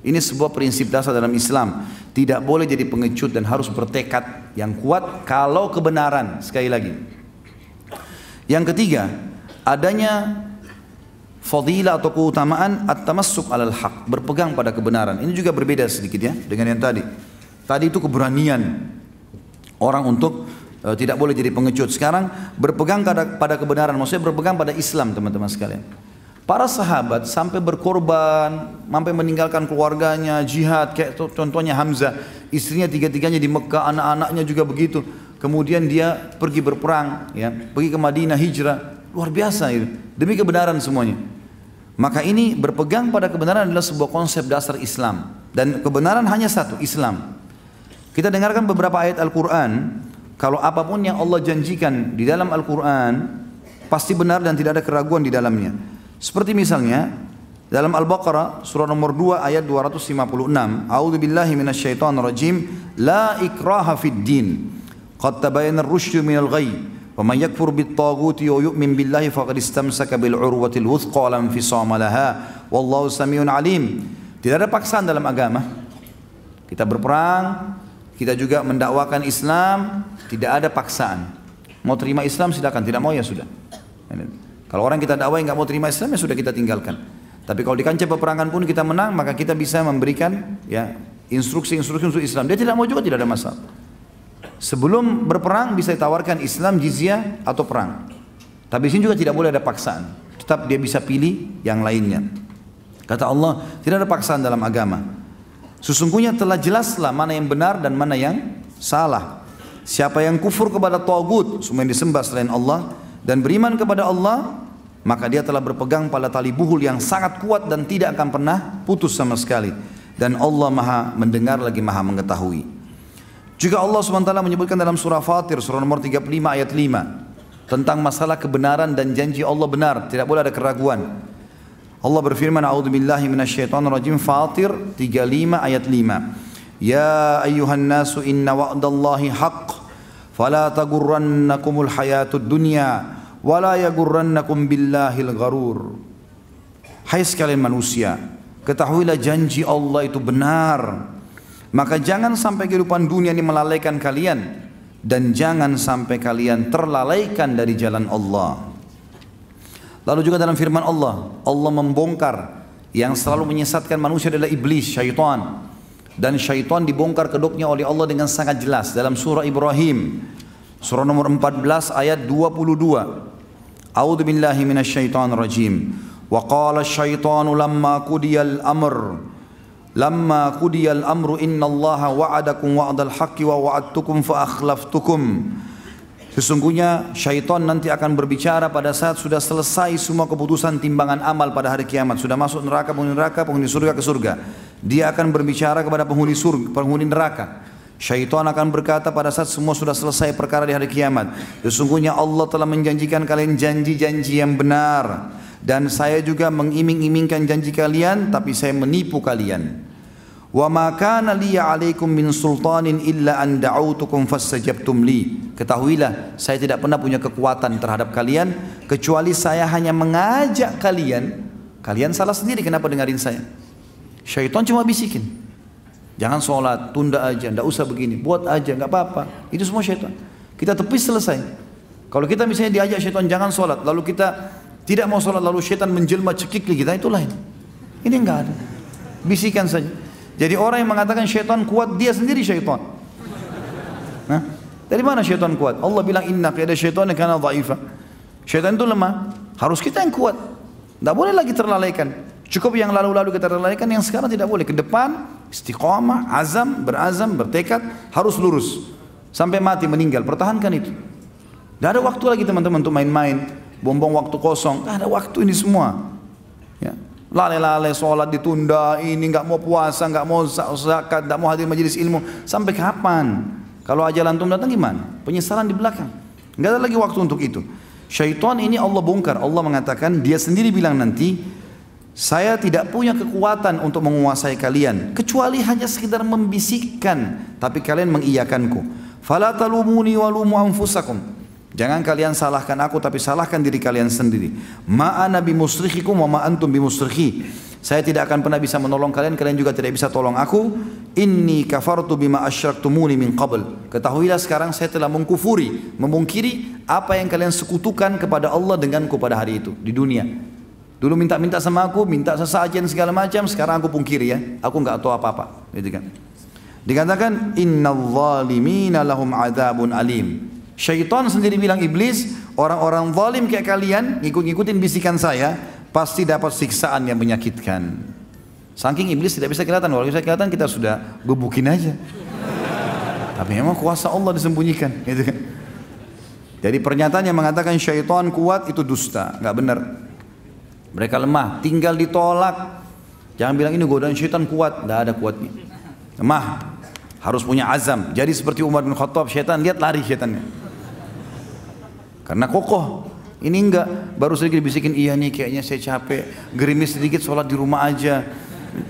Ini sebuah prinsip dasar dalam Islam. Tidak boleh jadi pengecut dan harus bertekad yang kuat kalau kebenaran. Sekali lagi. Yang ketiga, adanya fadilah atau keutamaan at-tamassuk alal haq, berpegang pada kebenaran. Ini juga berbeda sedikit ya dengan yang tadi. Tadi itu keberanian orang untuk Eh, tidak boleh jadi pengecut. Sekarang berpegang pada, pada kebenaran, maksudnya berpegang pada Islam teman-teman sekalian. Para sahabat sampai berkorban, sampai meninggalkan keluarganya, jihad, kayak contohnya Hamzah, istrinya tiga-tiganya di Mekah, anak-anaknya juga begitu. Kemudian dia pergi berperang, ya, pergi ke Madinah hijrah, luar biasa itu. Demi kebenaran semuanya. Maka ini berpegang pada kebenaran adalah sebuah konsep dasar Islam dan kebenaran hanya satu, Islam. Kita dengarkan beberapa ayat Al-Qur'an kalau apapun yang Allah janjikan di dalam Al-Quran, pasti benar dan tidak ada keraguan di dalamnya. Seperti misalnya, dalam Al-Baqarah surah nomor 2 ayat 256, A'udzu billahi minasyaitonir rajim, la ikraha fid din. Qad tabayyana ar-rusydu minal ghayy. ومن يكفر بالطاغوت ويؤمن بالله فقد استمسك بالعروة الوثقى لا انفصام لها والله سميع عليم tidak ada paksaan dalam agama kita berperang kita juga mendakwakan Islam, tidak ada paksaan. Mau terima Islam silakan, tidak mau ya sudah. Kalau orang kita dakwai nggak mau terima Islam ya sudah kita tinggalkan. Tapi kalau di kancah peperangan pun kita menang, maka kita bisa memberikan ya instruksi-instruksi untuk Islam. Dia tidak mau juga tidak ada masalah. Sebelum berperang bisa ditawarkan Islam, jizya atau perang. Tapi sini juga tidak boleh ada paksaan. Tetap dia bisa pilih yang lainnya. Kata Allah, tidak ada paksaan dalam agama. Sesungguhnya telah jelaslah mana yang benar dan mana yang salah. Siapa yang kufur kepada Tawgut, semua yang disembah selain Allah, dan beriman kepada Allah, maka dia telah berpegang pada tali buhul yang sangat kuat dan tidak akan pernah putus sama sekali. Dan Allah maha mendengar lagi maha mengetahui. Juga Allah SWT menyebutkan dalam surah Fatir, surah nomor 35 ayat 5, tentang masalah kebenaran dan janji Allah benar, tidak boleh ada keraguan. Allah berfirman billahi minasyaitan rajim Fatir 35 ayat 5 Ya ayyuhan nasu inna wa'dallahi haq fala tagurrannakumul hayatud dunya wala yagurrannakum billahi gharur Hai sekalian manusia ketahuilah janji Allah itu benar maka jangan sampai kehidupan dunia ini melalaikan kalian dan jangan sampai kalian terlalaikan dari jalan Allah Lalu juga dalam firman Allah, Allah membongkar yang selalu menyesatkan manusia adalah iblis, syaitan. Dan syaitan dibongkar kedoknya oleh Allah dengan sangat jelas dalam surah Ibrahim. Surah nomor 14 ayat 22. A'udzu billahi minasyaitonir rajim. Wa qala asyaitanu lamma qudiyal amr lamma qudiyal amru innallaha wa'adakum wa'dal haqqi wa wa'adtukum fa akhlaftukum Sesungguhnya syaitan nanti akan berbicara pada saat sudah selesai semua keputusan timbangan amal pada hari kiamat. Sudah masuk neraka, penghuni neraka, penghuni surga ke surga. Dia akan berbicara kepada penghuni surga, penghuni neraka. Syaitan akan berkata pada saat semua sudah selesai perkara di hari kiamat. Sesungguhnya Allah telah menjanjikan kalian janji-janji yang benar. Dan saya juga mengiming-imingkan janji kalian, tapi saya menipu kalian. Wa ma kana li alaikum min sultanin illa an da'autukum fastajabtum li. Ketahuilah, saya tidak pernah punya kekuatan terhadap kalian kecuali saya hanya mengajak kalian. Kalian salah sendiri kenapa dengarin saya? Syaitan cuma bisikin. Jangan sholat, tunda aja, ndak usah begini, buat aja, nggak apa-apa. Itu semua syaitan. Kita tepis selesai. Kalau kita misalnya diajak syaitan jangan sholat, lalu kita tidak mau sholat, lalu syaitan menjelma cekik kita, itu lain. Ini nggak ada. Bisikan saja. Jadi orang yang mengatakan syaitan kuat, dia sendiri syaitan. Nah, dari mana syaitan kuat? Allah bilang inna qiyada syaitan karena dha'ifa. Syaitan itu lemah, harus kita yang kuat. Tidak boleh lagi terlalaikan. Cukup yang lalu-lalu kita terlalaikan, yang sekarang tidak boleh. Ke depan, istiqamah, azam, berazam, bertekad, harus lurus. Sampai mati, meninggal. Pertahankan itu. Tidak ada waktu lagi teman-teman untuk main-main. Bombong waktu kosong. Tidak ada waktu ini semua. Lale-lale sholat ditunda, ini nggak mau puasa, nggak mau zakat, nggak mau hadir majelis ilmu. Sampai kapan? Kalau ajal antum datang gimana? Penyesalan di belakang. Nggak ada lagi waktu untuk itu. Syaitan ini Allah bongkar. Allah mengatakan, dia sendiri bilang nanti, saya tidak punya kekuatan untuk menguasai kalian. Kecuali hanya sekedar membisikkan. Tapi kalian mengiyakanku. Fala talumuni walumu anfusakum. Jangan kalian salahkan aku tapi salahkan diri kalian sendiri. Nabi bimusrikhikum wa ma'antum bimusrikhi. Saya tidak akan pernah bisa menolong kalian, kalian juga tidak bisa tolong aku. Inni kafartu bima asyraktumuni min qabl. Ketahuilah sekarang saya telah mengkufuri, memungkiri apa yang kalian sekutukan kepada Allah denganku pada hari itu di dunia. Dulu minta-minta sama aku, minta sesajen segala macam, sekarang aku pungkiri ya. Aku nggak tahu apa-apa, gitu kan. Dikatakan innal zalimina lahum adzabun alim. Syaitan sendiri bilang iblis, orang-orang zalim kayak kalian ngikut-ngikutin bisikan saya, pasti dapat siksaan yang menyakitkan. Saking iblis tidak bisa kelihatan, kalau bisa kelihatan kita sudah gebukin aja. Tapi memang kuasa Allah disembunyikan, gitu kan. Jadi pernyataan yang mengatakan syaitan kuat itu dusta, nggak benar. Mereka lemah, tinggal ditolak. Jangan bilang ini godaan syaitan kuat, nggak ada kuatnya. Lemah, harus punya azam. Jadi seperti Umar bin Khattab, syaitan lihat lari syaitannya. Karena kokoh. Ini enggak, baru sedikit bisikin iya nih kayaknya saya capek, gerimis sedikit sholat di rumah aja,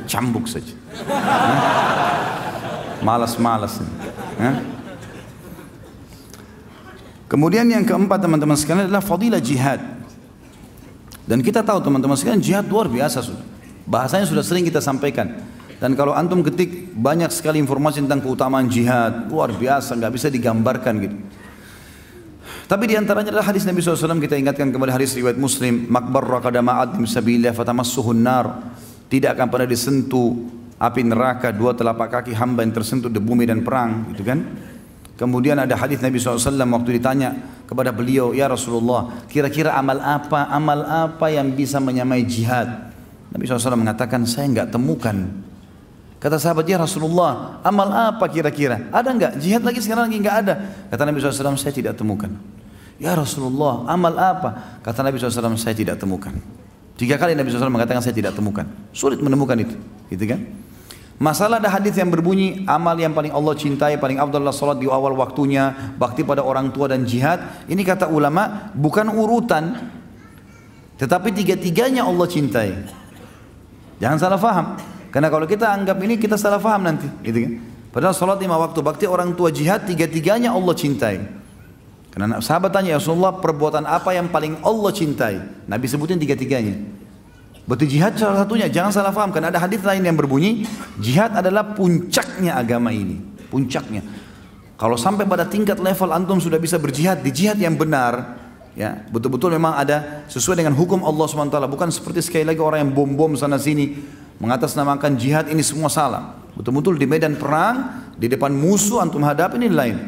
cambuk saja. Malas-malas. Kemudian yang keempat teman-teman sekalian adalah fadilah jihad. Dan kita tahu teman-teman sekalian jihad luar biasa sudah. Bahasanya sudah sering kita sampaikan. Dan kalau antum ketik banyak sekali informasi tentang keutamaan jihad luar biasa nggak bisa digambarkan gitu. Tapi di antaranya adalah hadis Nabi SAW kita ingatkan kepada hadis riwayat Muslim. makbar Makbarra kadama'ad misabilillah suhun nar. Tidak akan pernah disentuh api neraka dua telapak kaki hamba yang tersentuh di bumi dan perang. Gitu kan? Kemudian ada hadis Nabi SAW waktu ditanya kepada beliau, Ya Rasulullah, kira-kira amal apa, amal apa yang bisa menyamai jihad? Nabi SAW mengatakan, saya enggak temukan. Kata sahabat, Ya Rasulullah, amal apa kira-kira? Ada enggak? Jihad lagi sekarang lagi enggak ada. Kata Nabi SAW, saya tidak temukan. Ya Rasulullah, amal apa? Kata Nabi SAW, saya tidak temukan. Tiga kali Nabi SAW mengatakan saya tidak temukan. Sulit menemukan itu. Gitu kan? Masalah ada hadis yang berbunyi amal yang paling Allah cintai paling abdullah adalah salat di awal waktunya, bakti pada orang tua dan jihad. Ini kata ulama bukan urutan tetapi tiga-tiganya Allah cintai. Jangan salah faham. Karena kalau kita anggap ini kita salah faham nanti, gitu kan? Padahal salat lima waktu, bakti orang tua, jihad tiga-tiganya Allah cintai. Karena sahabat tanya ya Rasulullah perbuatan apa yang paling Allah cintai? Nabi sebutin tiga-tiganya. Berarti jihad salah satunya, jangan salah faham. Karena ada hadis lain yang berbunyi, jihad adalah puncaknya agama ini. Puncaknya. Kalau sampai pada tingkat level antum sudah bisa berjihad, di jihad yang benar, ya betul-betul memang ada sesuai dengan hukum Allah SWT. Bukan seperti sekali lagi orang yang bom-bom sana-sini, mengatasnamakan jihad ini semua salah. Betul-betul di medan perang, di depan musuh antum hadapi ini lain.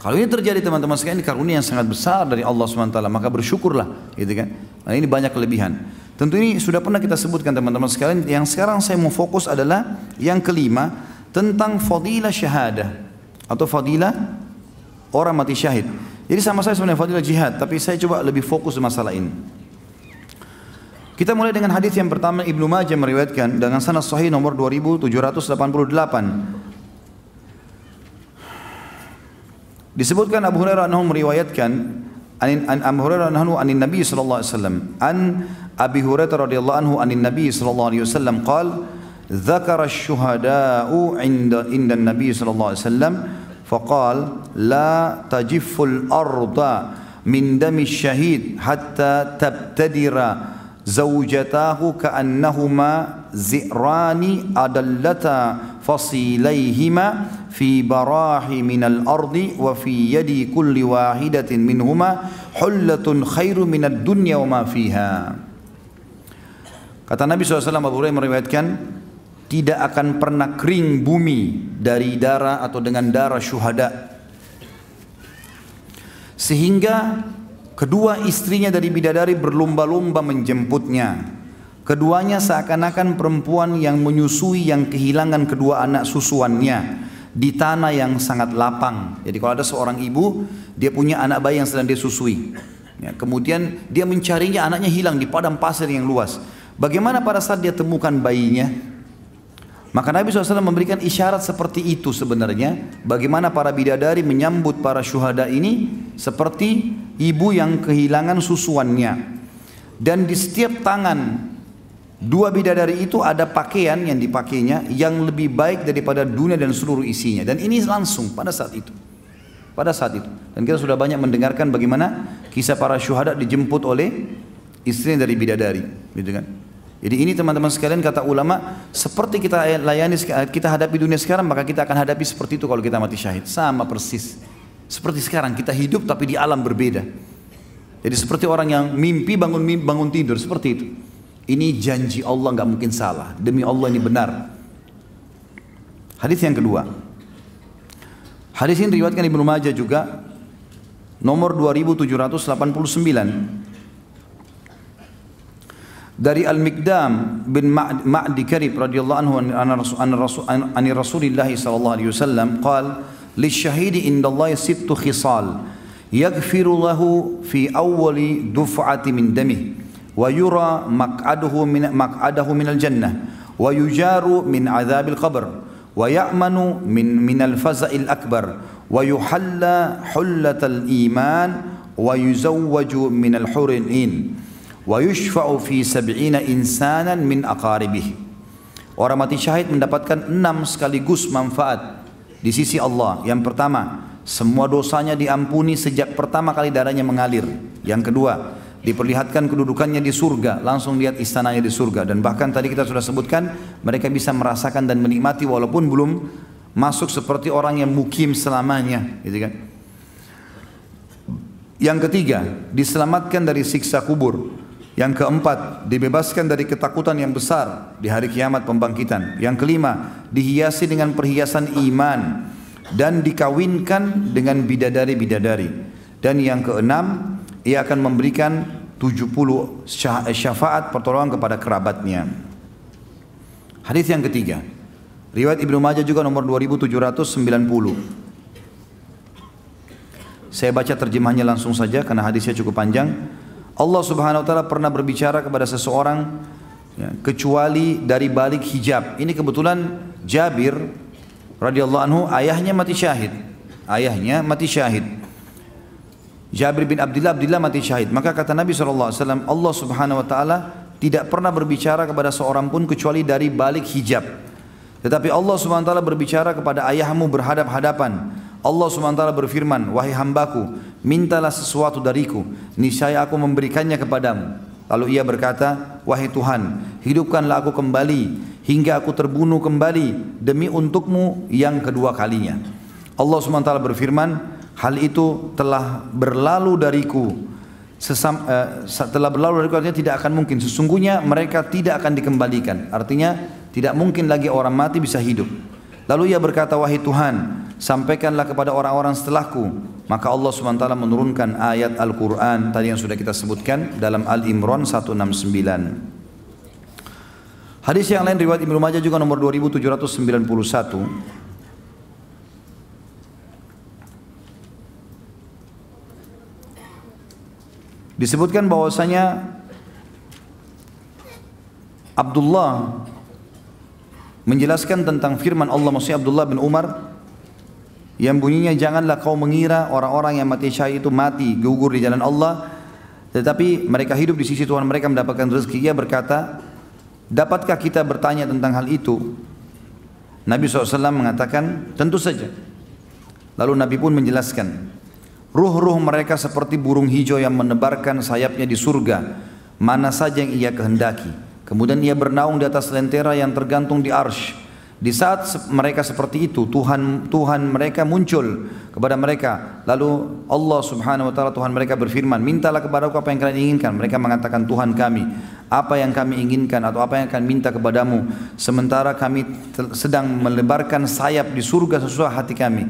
Kalau ini terjadi teman-teman sekalian ini karunia yang sangat besar dari Allah SWT maka bersyukurlah gitu kan. Nah, ini banyak kelebihan. Tentu ini sudah pernah kita sebutkan teman-teman sekalian yang sekarang saya mau fokus adalah yang kelima tentang fadilah syahadah atau fadilah orang mati syahid. Jadi sama saya sebenarnya fadilah jihad tapi saya coba lebih fokus di masalah ini. Kita mulai dengan hadis yang pertama Ibnu Majah meriwayatkan dengan sanad sahih nomor 2788. Disebutkan Abu Hurairah anhu meriwayatkan an Abu Hurairah anhu an Nabi sallallahu alaihi wasallam an Abi Hurairah radhiyallahu anhu an Nabi sallallahu alaihi wasallam qala ذكر الشهداء عند عند النبي صلى الله عليه وسلم فقال لا تجف الأرض من دم الشهيد حتى تبتدر زوجتاه كأنهما زئران أدلتا barahi في ardi من الأرض وفي kulli كل واحدة منهما حلة خير من الدنيا وما فيها Kata Nabi SAW Abu Hurairah meriwayatkan tidak akan pernah kering bumi dari darah atau dengan darah syuhada sehingga kedua istrinya dari bidadari berlomba-lomba menjemputnya Keduanya seakan-akan perempuan yang menyusui yang kehilangan kedua anak susuannya di tanah yang sangat lapang. Jadi kalau ada seorang ibu, dia punya anak bayi yang sedang dia susui. Ya, kemudian dia mencarinya anaknya hilang di padang pasir yang luas. Bagaimana pada saat dia temukan bayinya? Maka Nabi SAW memberikan isyarat seperti itu sebenarnya. Bagaimana para bidadari menyambut para syuhada ini seperti ibu yang kehilangan susuannya. Dan di setiap tangan Dua bidadari itu ada pakaian yang dipakainya yang lebih baik daripada dunia dan seluruh isinya. Dan ini langsung pada saat itu. Pada saat itu. Dan kita sudah banyak mendengarkan bagaimana kisah para syuhada dijemput oleh istri dari bidadari. Gitu kan? Jadi ini teman-teman sekalian kata ulama seperti kita layani kita hadapi dunia sekarang maka kita akan hadapi seperti itu kalau kita mati syahid sama persis seperti sekarang kita hidup tapi di alam berbeda. Jadi seperti orang yang mimpi bangun bangun tidur seperti itu. Ini janji Allah nggak mungkin salah. Demi Allah ini benar. Hadis yang kedua. Hadis ini riwayatkan Ibnu Majah juga nomor 2789 dari Al-Mikdam bin Ma'di Karib radhiyallahu anhu an Rasul an Rasulillah sallallahu alaihi wasallam qal lishahidi indallahi sittu khisal yaghfiru lahu fi awwali duf'ati min damihi wa yura maq'aduhu min maq'adahu minal jannah wa yujaru min adzabil qabr wa ya'manu min minal faza'il akbar wa yuhalla hullatal iman wa yuzawwaju minal huril in wa yushfa'u fi sab'ina Orang mati syahid mendapatkan enam sekaligus manfaat di sisi Allah. Yang pertama, semua dosanya diampuni sejak pertama kali darahnya mengalir. Yang kedua, diperlihatkan kedudukannya di surga, langsung lihat istananya di surga dan bahkan tadi kita sudah sebutkan mereka bisa merasakan dan menikmati walaupun belum masuk seperti orang yang mukim selamanya, gitu kan. Yang ketiga, diselamatkan dari siksa kubur. Yang keempat, dibebaskan dari ketakutan yang besar di hari kiamat pembangkitan. Yang kelima, dihiasi dengan perhiasan iman dan dikawinkan dengan bidadari-bidadari. Dan yang keenam, ia akan memberikan 70 syafaat pertolongan kepada kerabatnya. Hadis yang ketiga. Riwayat Ibnu Majah juga nomor 2790. Saya baca terjemahnya langsung saja karena hadisnya cukup panjang. Allah Subhanahu wa taala pernah berbicara kepada seseorang ya, kecuali dari balik hijab. Ini kebetulan Jabir radhiyallahu anhu ayahnya mati syahid. Ayahnya mati syahid. Jabir bin Abdullah Abdullah mati syahid. Maka kata Nabi SAW, Allah Subhanahu Wa Taala tidak pernah berbicara kepada seorang pun kecuali dari balik hijab. Tetapi Allah Subhanahu Wa Taala berbicara kepada ayahmu berhadap hadapan. Allah Subhanahu Wa Taala berfirman, wahai hambaku, mintalah sesuatu dariku, niscaya aku memberikannya kepadamu. Lalu ia berkata, wahai Tuhan, hidupkanlah aku kembali hingga aku terbunuh kembali demi untukmu yang kedua kalinya. Allah Subhanahu Wa Taala berfirman, Hal itu telah berlalu dariku. Sesam, eh, telah berlalu dariku artinya tidak akan mungkin. Sesungguhnya mereka tidak akan dikembalikan. Artinya tidak mungkin lagi orang mati bisa hidup. Lalu ia berkata, wahai Tuhan, sampaikanlah kepada orang-orang setelahku. Maka Allah SWT menurunkan ayat Al-Quran tadi yang sudah kita sebutkan dalam Al-Imran 169. Hadis yang lain riwayat Ibnu Majah juga nomor 2791. Disebutkan bahwasanya Abdullah menjelaskan tentang firman Allah maksudnya Abdullah bin Umar yang bunyinya janganlah kau mengira orang-orang yang mati syahid itu mati gugur di jalan Allah tetapi mereka hidup di sisi Tuhan mereka mendapatkan rezeki ia berkata dapatkah kita bertanya tentang hal itu Nabi SAW mengatakan tentu saja lalu Nabi pun menjelaskan Ruh-ruh mereka seperti burung hijau yang menebarkan sayapnya di surga, mana saja yang ia kehendaki. Kemudian ia bernaung di atas lentera yang tergantung di arsh. Di saat mereka seperti itu, Tuhan Tuhan mereka muncul kepada mereka. Lalu Allah Subhanahu wa taala Tuhan mereka berfirman, "Mintalah kepadaku apa yang kalian inginkan." Mereka mengatakan, "Tuhan kami, apa yang kami inginkan atau apa yang kami minta kepadamu, sementara kami sedang melebarkan sayap di surga sesuai hati kami."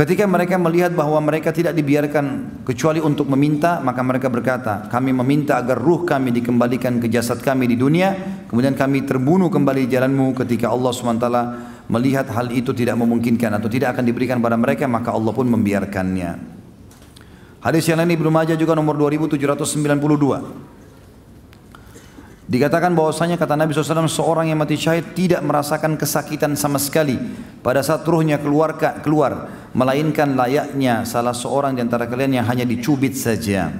Ketika mereka melihat bahwa mereka tidak dibiarkan kecuali untuk meminta, maka mereka berkata, kami meminta agar ruh kami dikembalikan ke jasad kami di dunia, kemudian kami terbunuh kembali jalanmu ketika Allah SWT melihat hal itu tidak memungkinkan atau tidak akan diberikan pada mereka, maka Allah pun membiarkannya. Hadis yang lain Ibnu Majah juga nomor 2792. Dikatakan bahwasanya kata Nabi SAW seorang yang mati syahid tidak merasakan kesakitan sama sekali pada saat ruhnya keluar, keluar melainkan layaknya salah seorang di antara kalian yang hanya dicubit saja.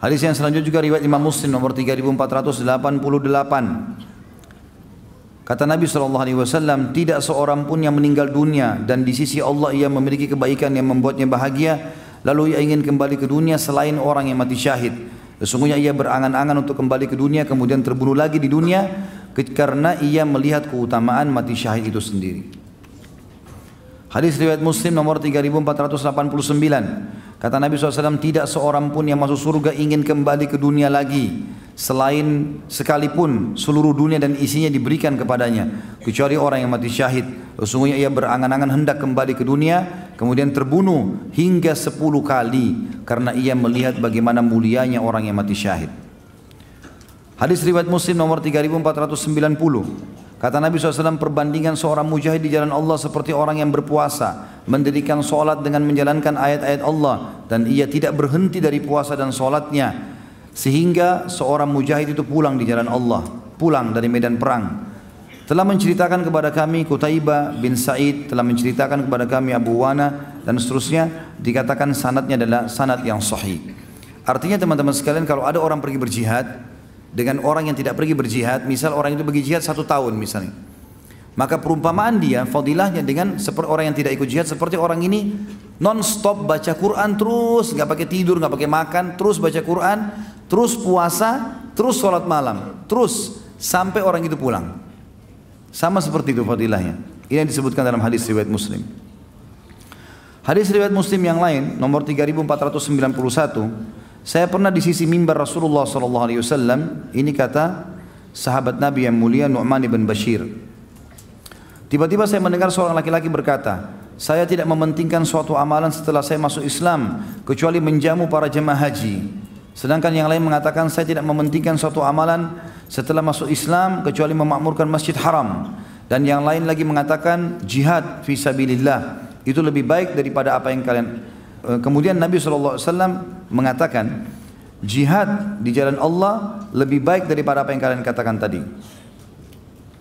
Hadis yang selanjutnya juga riwayat Imam Muslim nomor 3488. Kata Nabi Shallallahu alaihi wasallam, tidak seorang pun yang meninggal dunia dan di sisi Allah ia memiliki kebaikan yang membuatnya bahagia, lalu ia ingin kembali ke dunia selain orang yang mati syahid. Sesungguhnya ia berangan-angan untuk kembali ke dunia kemudian terbunuh lagi di dunia karena ia melihat keutamaan mati syahid itu sendiri. Hadis riwayat Muslim nomor 3489. Kata Nabi SAW, tidak seorang pun yang masuk surga ingin kembali ke dunia lagi. Selain sekalipun seluruh dunia dan isinya diberikan kepadanya. Kecuali orang yang mati syahid. Sesungguhnya ia berangan-angan hendak kembali ke dunia. Kemudian terbunuh hingga sepuluh kali. Karena ia melihat bagaimana mulianya orang yang mati syahid. Hadis riwayat Muslim nomor 3490. Kata Nabi SAW perbandingan seorang mujahid di jalan Allah seperti orang yang berpuasa, mendirikan solat dengan menjalankan ayat-ayat Allah dan ia tidak berhenti dari puasa dan solatnya sehingga seorang mujahid itu pulang di jalan Allah, pulang dari medan perang. Telah menceritakan kepada kami Kutaiba bin Said telah menceritakan kepada kami Abu Wana dan seterusnya dikatakan sanatnya adalah sanat yang sahih. Artinya teman-teman sekalian kalau ada orang pergi berjihad dengan orang yang tidak pergi berjihad, misal orang itu pergi jihad satu tahun misalnya. Maka perumpamaan dia, fadilahnya dengan seperti orang yang tidak ikut jihad seperti orang ini non-stop baca Quran terus, nggak pakai tidur, nggak pakai makan, terus baca Quran, terus puasa, terus sholat malam, terus sampai orang itu pulang. Sama seperti itu fadilahnya. Ini yang disebutkan dalam hadis riwayat Muslim. Hadis riwayat Muslim yang lain nomor 3491 saya pernah di sisi mimbar Rasulullah sallallahu alaihi wasallam, ini kata sahabat Nabi yang mulia Nu'man bin Bashir. Tiba-tiba saya mendengar seorang laki-laki berkata, "Saya tidak mementingkan suatu amalan setelah saya masuk Islam kecuali menjamu para jemaah haji." Sedangkan yang lain mengatakan, "Saya tidak mementingkan suatu amalan setelah masuk Islam kecuali memakmurkan Masjid Haram." Dan yang lain lagi mengatakan, "Jihad fi itu lebih baik daripada apa yang kalian Eh, kemudian Nabi SAW mengatakan jihad di jalan Allah lebih baik daripada apa yang kalian katakan tadi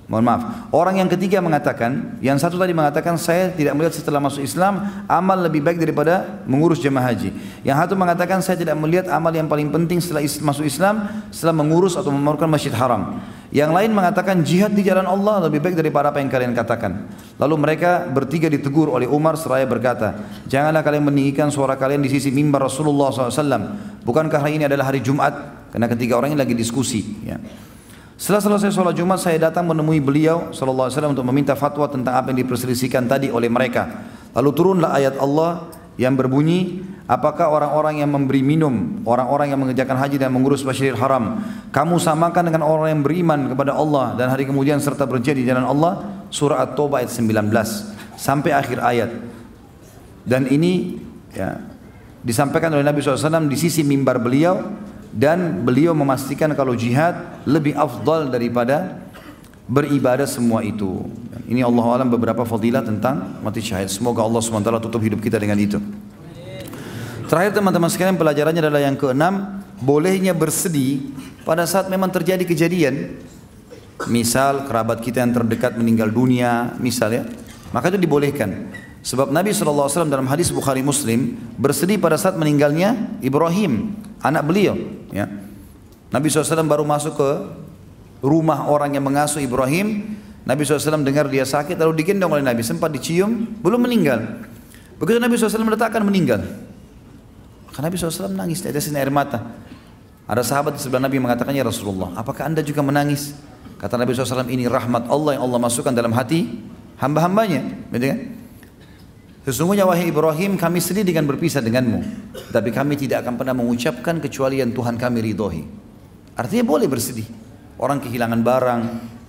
Mohon maaf. Orang yang ketiga mengatakan, yang satu tadi mengatakan saya tidak melihat setelah masuk Islam amal lebih baik daripada mengurus jemaah haji. Yang satu mengatakan saya tidak melihat amal yang paling penting setelah masuk Islam setelah mengurus atau memakmurkan Masjid Haram. Yang lain mengatakan jihad di jalan Allah lebih baik daripada apa yang kalian katakan. Lalu mereka bertiga ditegur oleh Umar seraya berkata, "Janganlah kalian meninggikan suara kalian di sisi mimbar Rasulullah SAW. Bukankah hari ini adalah hari Jumat?" Karena ketiga orang ini lagi diskusi, ya. Setelah selesai sholat Jumat saya datang menemui beliau saw, untuk meminta fatwa tentang apa yang diperselisihkan tadi oleh mereka. Lalu turunlah ayat Allah yang berbunyi, apakah orang-orang yang memberi minum, orang-orang yang mengerjakan haji dan mengurus Masjidil Haram, kamu samakan dengan orang yang beriman kepada Allah dan hari kemudian serta berjihad di jalan Allah? Surah At-Taubah ayat 19 sampai akhir ayat. Dan ini ya, disampaikan oleh Nabi SAW di sisi mimbar beliau dan beliau memastikan kalau jihad lebih afdal daripada beribadah semua itu. Ini Allah alam beberapa fadilah tentang mati syahid. Semoga Allah SWT tutup hidup kita dengan itu. Terakhir teman-teman sekalian pelajarannya adalah yang keenam, bolehnya bersedih pada saat memang terjadi kejadian. Misal kerabat kita yang terdekat meninggal dunia, misalnya, maka itu dibolehkan. Sebab Nabi SAW dalam hadis Bukhari Muslim bersedih pada saat meninggalnya Ibrahim anak beliau ya Nabi SAW baru masuk ke rumah orang yang mengasuh Ibrahim Nabi SAW dengar dia sakit lalu digendong oleh Nabi sempat dicium belum meninggal begitu Nabi SAW meletakkan meninggal maka Nabi SAW nangis ada air mata ada sahabat di sebelah Nabi mengatakannya Rasulullah apakah anda juga menangis kata Nabi SAW ini rahmat Allah yang Allah masukkan dalam hati hamba-hambanya gitu kan? Sesungguhnya wahai Ibrahim kami sedih dengan berpisah denganmu. Tapi kami tidak akan pernah mengucapkan kecuali yang Tuhan kami ridhoi. Artinya boleh bersedih. Orang kehilangan barang,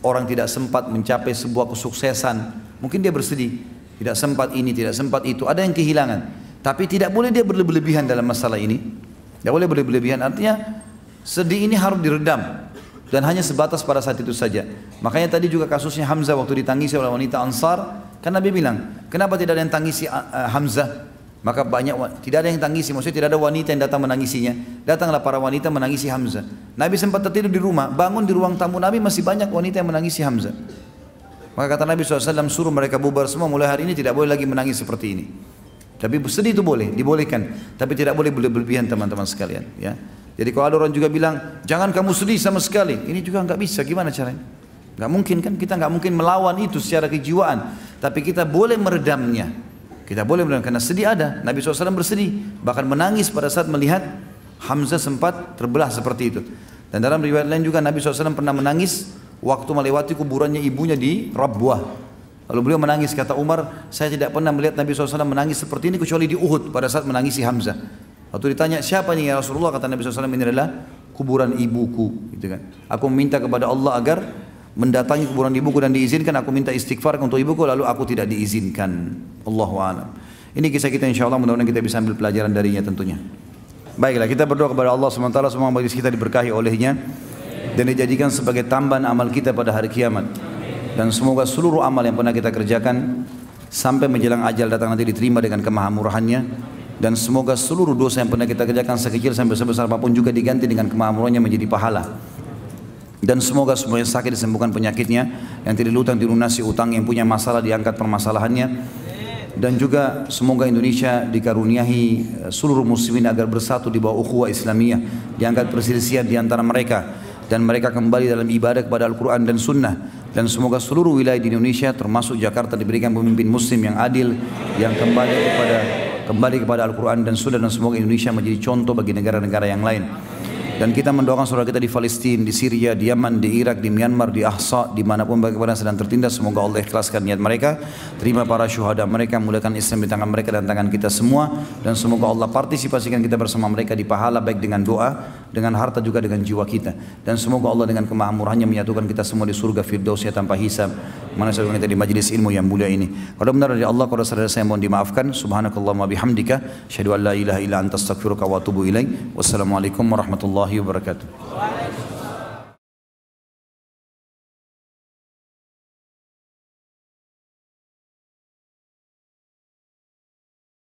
orang tidak sempat mencapai sebuah kesuksesan. Mungkin dia bersedih. Tidak sempat ini, tidak sempat itu. Ada yang kehilangan. Tapi tidak boleh dia berlebihan dalam masalah ini. Tidak boleh berlebihan. Artinya sedih ini harus diredam. Dan hanya sebatas pada saat itu saja. Makanya tadi juga kasusnya Hamzah waktu ditangisi oleh wanita Ansar Kan Nabi bilang, kenapa tidak ada yang tangisi ah, ah, Hamzah? Maka banyak tidak ada yang tangisi, maksudnya tidak ada wanita yang datang menangisinya. Datanglah para wanita menangisi Hamzah. Nabi sempat tertidur di rumah, bangun di ruang tamu Nabi masih banyak wanita yang menangisi Hamzah. Maka kata Nabi SAW suruh mereka bubar semua mulai hari ini tidak boleh lagi menangis seperti ini. Tapi sedih itu boleh, dibolehkan. Tapi tidak boleh berlebihan teman-teman sekalian. Ya. Jadi kalau ada orang juga bilang, jangan kamu sedih sama sekali. Ini juga nggak bisa, gimana caranya? Gak mungkin kan kita gak mungkin melawan itu secara kejiwaan. Tapi kita boleh meredamnya. Kita boleh meredam karena sedih ada. Nabi SAW bersedih bahkan menangis pada saat melihat Hamzah sempat terbelah seperti itu. Dan dalam riwayat lain juga Nabi SAW pernah menangis waktu melewati kuburannya ibunya di Rabuah Lalu beliau menangis kata Umar, saya tidak pernah melihat Nabi SAW menangis seperti ini kecuali di Uhud pada saat menangisi Hamzah. Waktu ditanya siapa nih ya Rasulullah kata Nabi SAW ini adalah kuburan ibuku, gitu kan. Aku meminta kepada Allah agar mendatangi kuburan ibuku dan diizinkan aku minta istighfar untuk ibuku lalu aku tidak diizinkan Allahu alam ini kisah kita insya Allah mudah-mudahan kita bisa ambil pelajaran darinya tentunya baiklah kita berdoa kepada Allah sementara semoga majlis kita diberkahi olehnya dan dijadikan sebagai tambahan amal kita pada hari kiamat dan semoga seluruh amal yang pernah kita kerjakan sampai menjelang ajal datang nanti diterima dengan kemahamurahannya dan semoga seluruh dosa yang pernah kita kerjakan sekecil sampai sebesar apapun juga diganti dengan kemahamurannya menjadi pahala dan semoga semua yang sakit disembuhkan penyakitnya, yang tidak lutan dilunasi utang, yang punya masalah diangkat permasalahannya. Dan juga semoga Indonesia dikaruniai eh, seluruh muslimin agar bersatu di bawah ukhuwah Islamiyah, diangkat perselisihan di antara mereka dan mereka kembali dalam ibadah kepada Al-Quran dan Sunnah dan semoga seluruh wilayah di Indonesia termasuk Jakarta diberikan pemimpin muslim yang adil yang kembali kepada kembali kepada Al-Quran dan Sunnah dan semoga Indonesia menjadi contoh bagi negara-negara yang lain. Dan kita mendoakan saudara kita di Palestina, di Syria, di Yaman, di Irak, di Myanmar, di Ahsa, mana pun bagaimana sedang tertindas. Semoga Allah ikhlaskan niat mereka. Terima para syuhada mereka, mulakan Islam di tangan mereka dan tangan kita semua. Dan semoga Allah partisipasikan kita bersama mereka di pahala baik dengan doa, dengan harta juga dengan jiwa kita. Dan semoga Allah dengan kemahmurannya menyatukan kita semua di surga firdausnya tanpa hisab. Mana saudara kita di majlis ilmu yang mulia ini. Kalau benar dari Allah, kalau saudara saya mohon dimaafkan. Subhanakallahumma bihamdika. Syahadu an la ilaha illa anta astaghfiruka wa atubu ilaih. Wassalamualaikum warahmatullahi warahmatullahi wabarakatuh.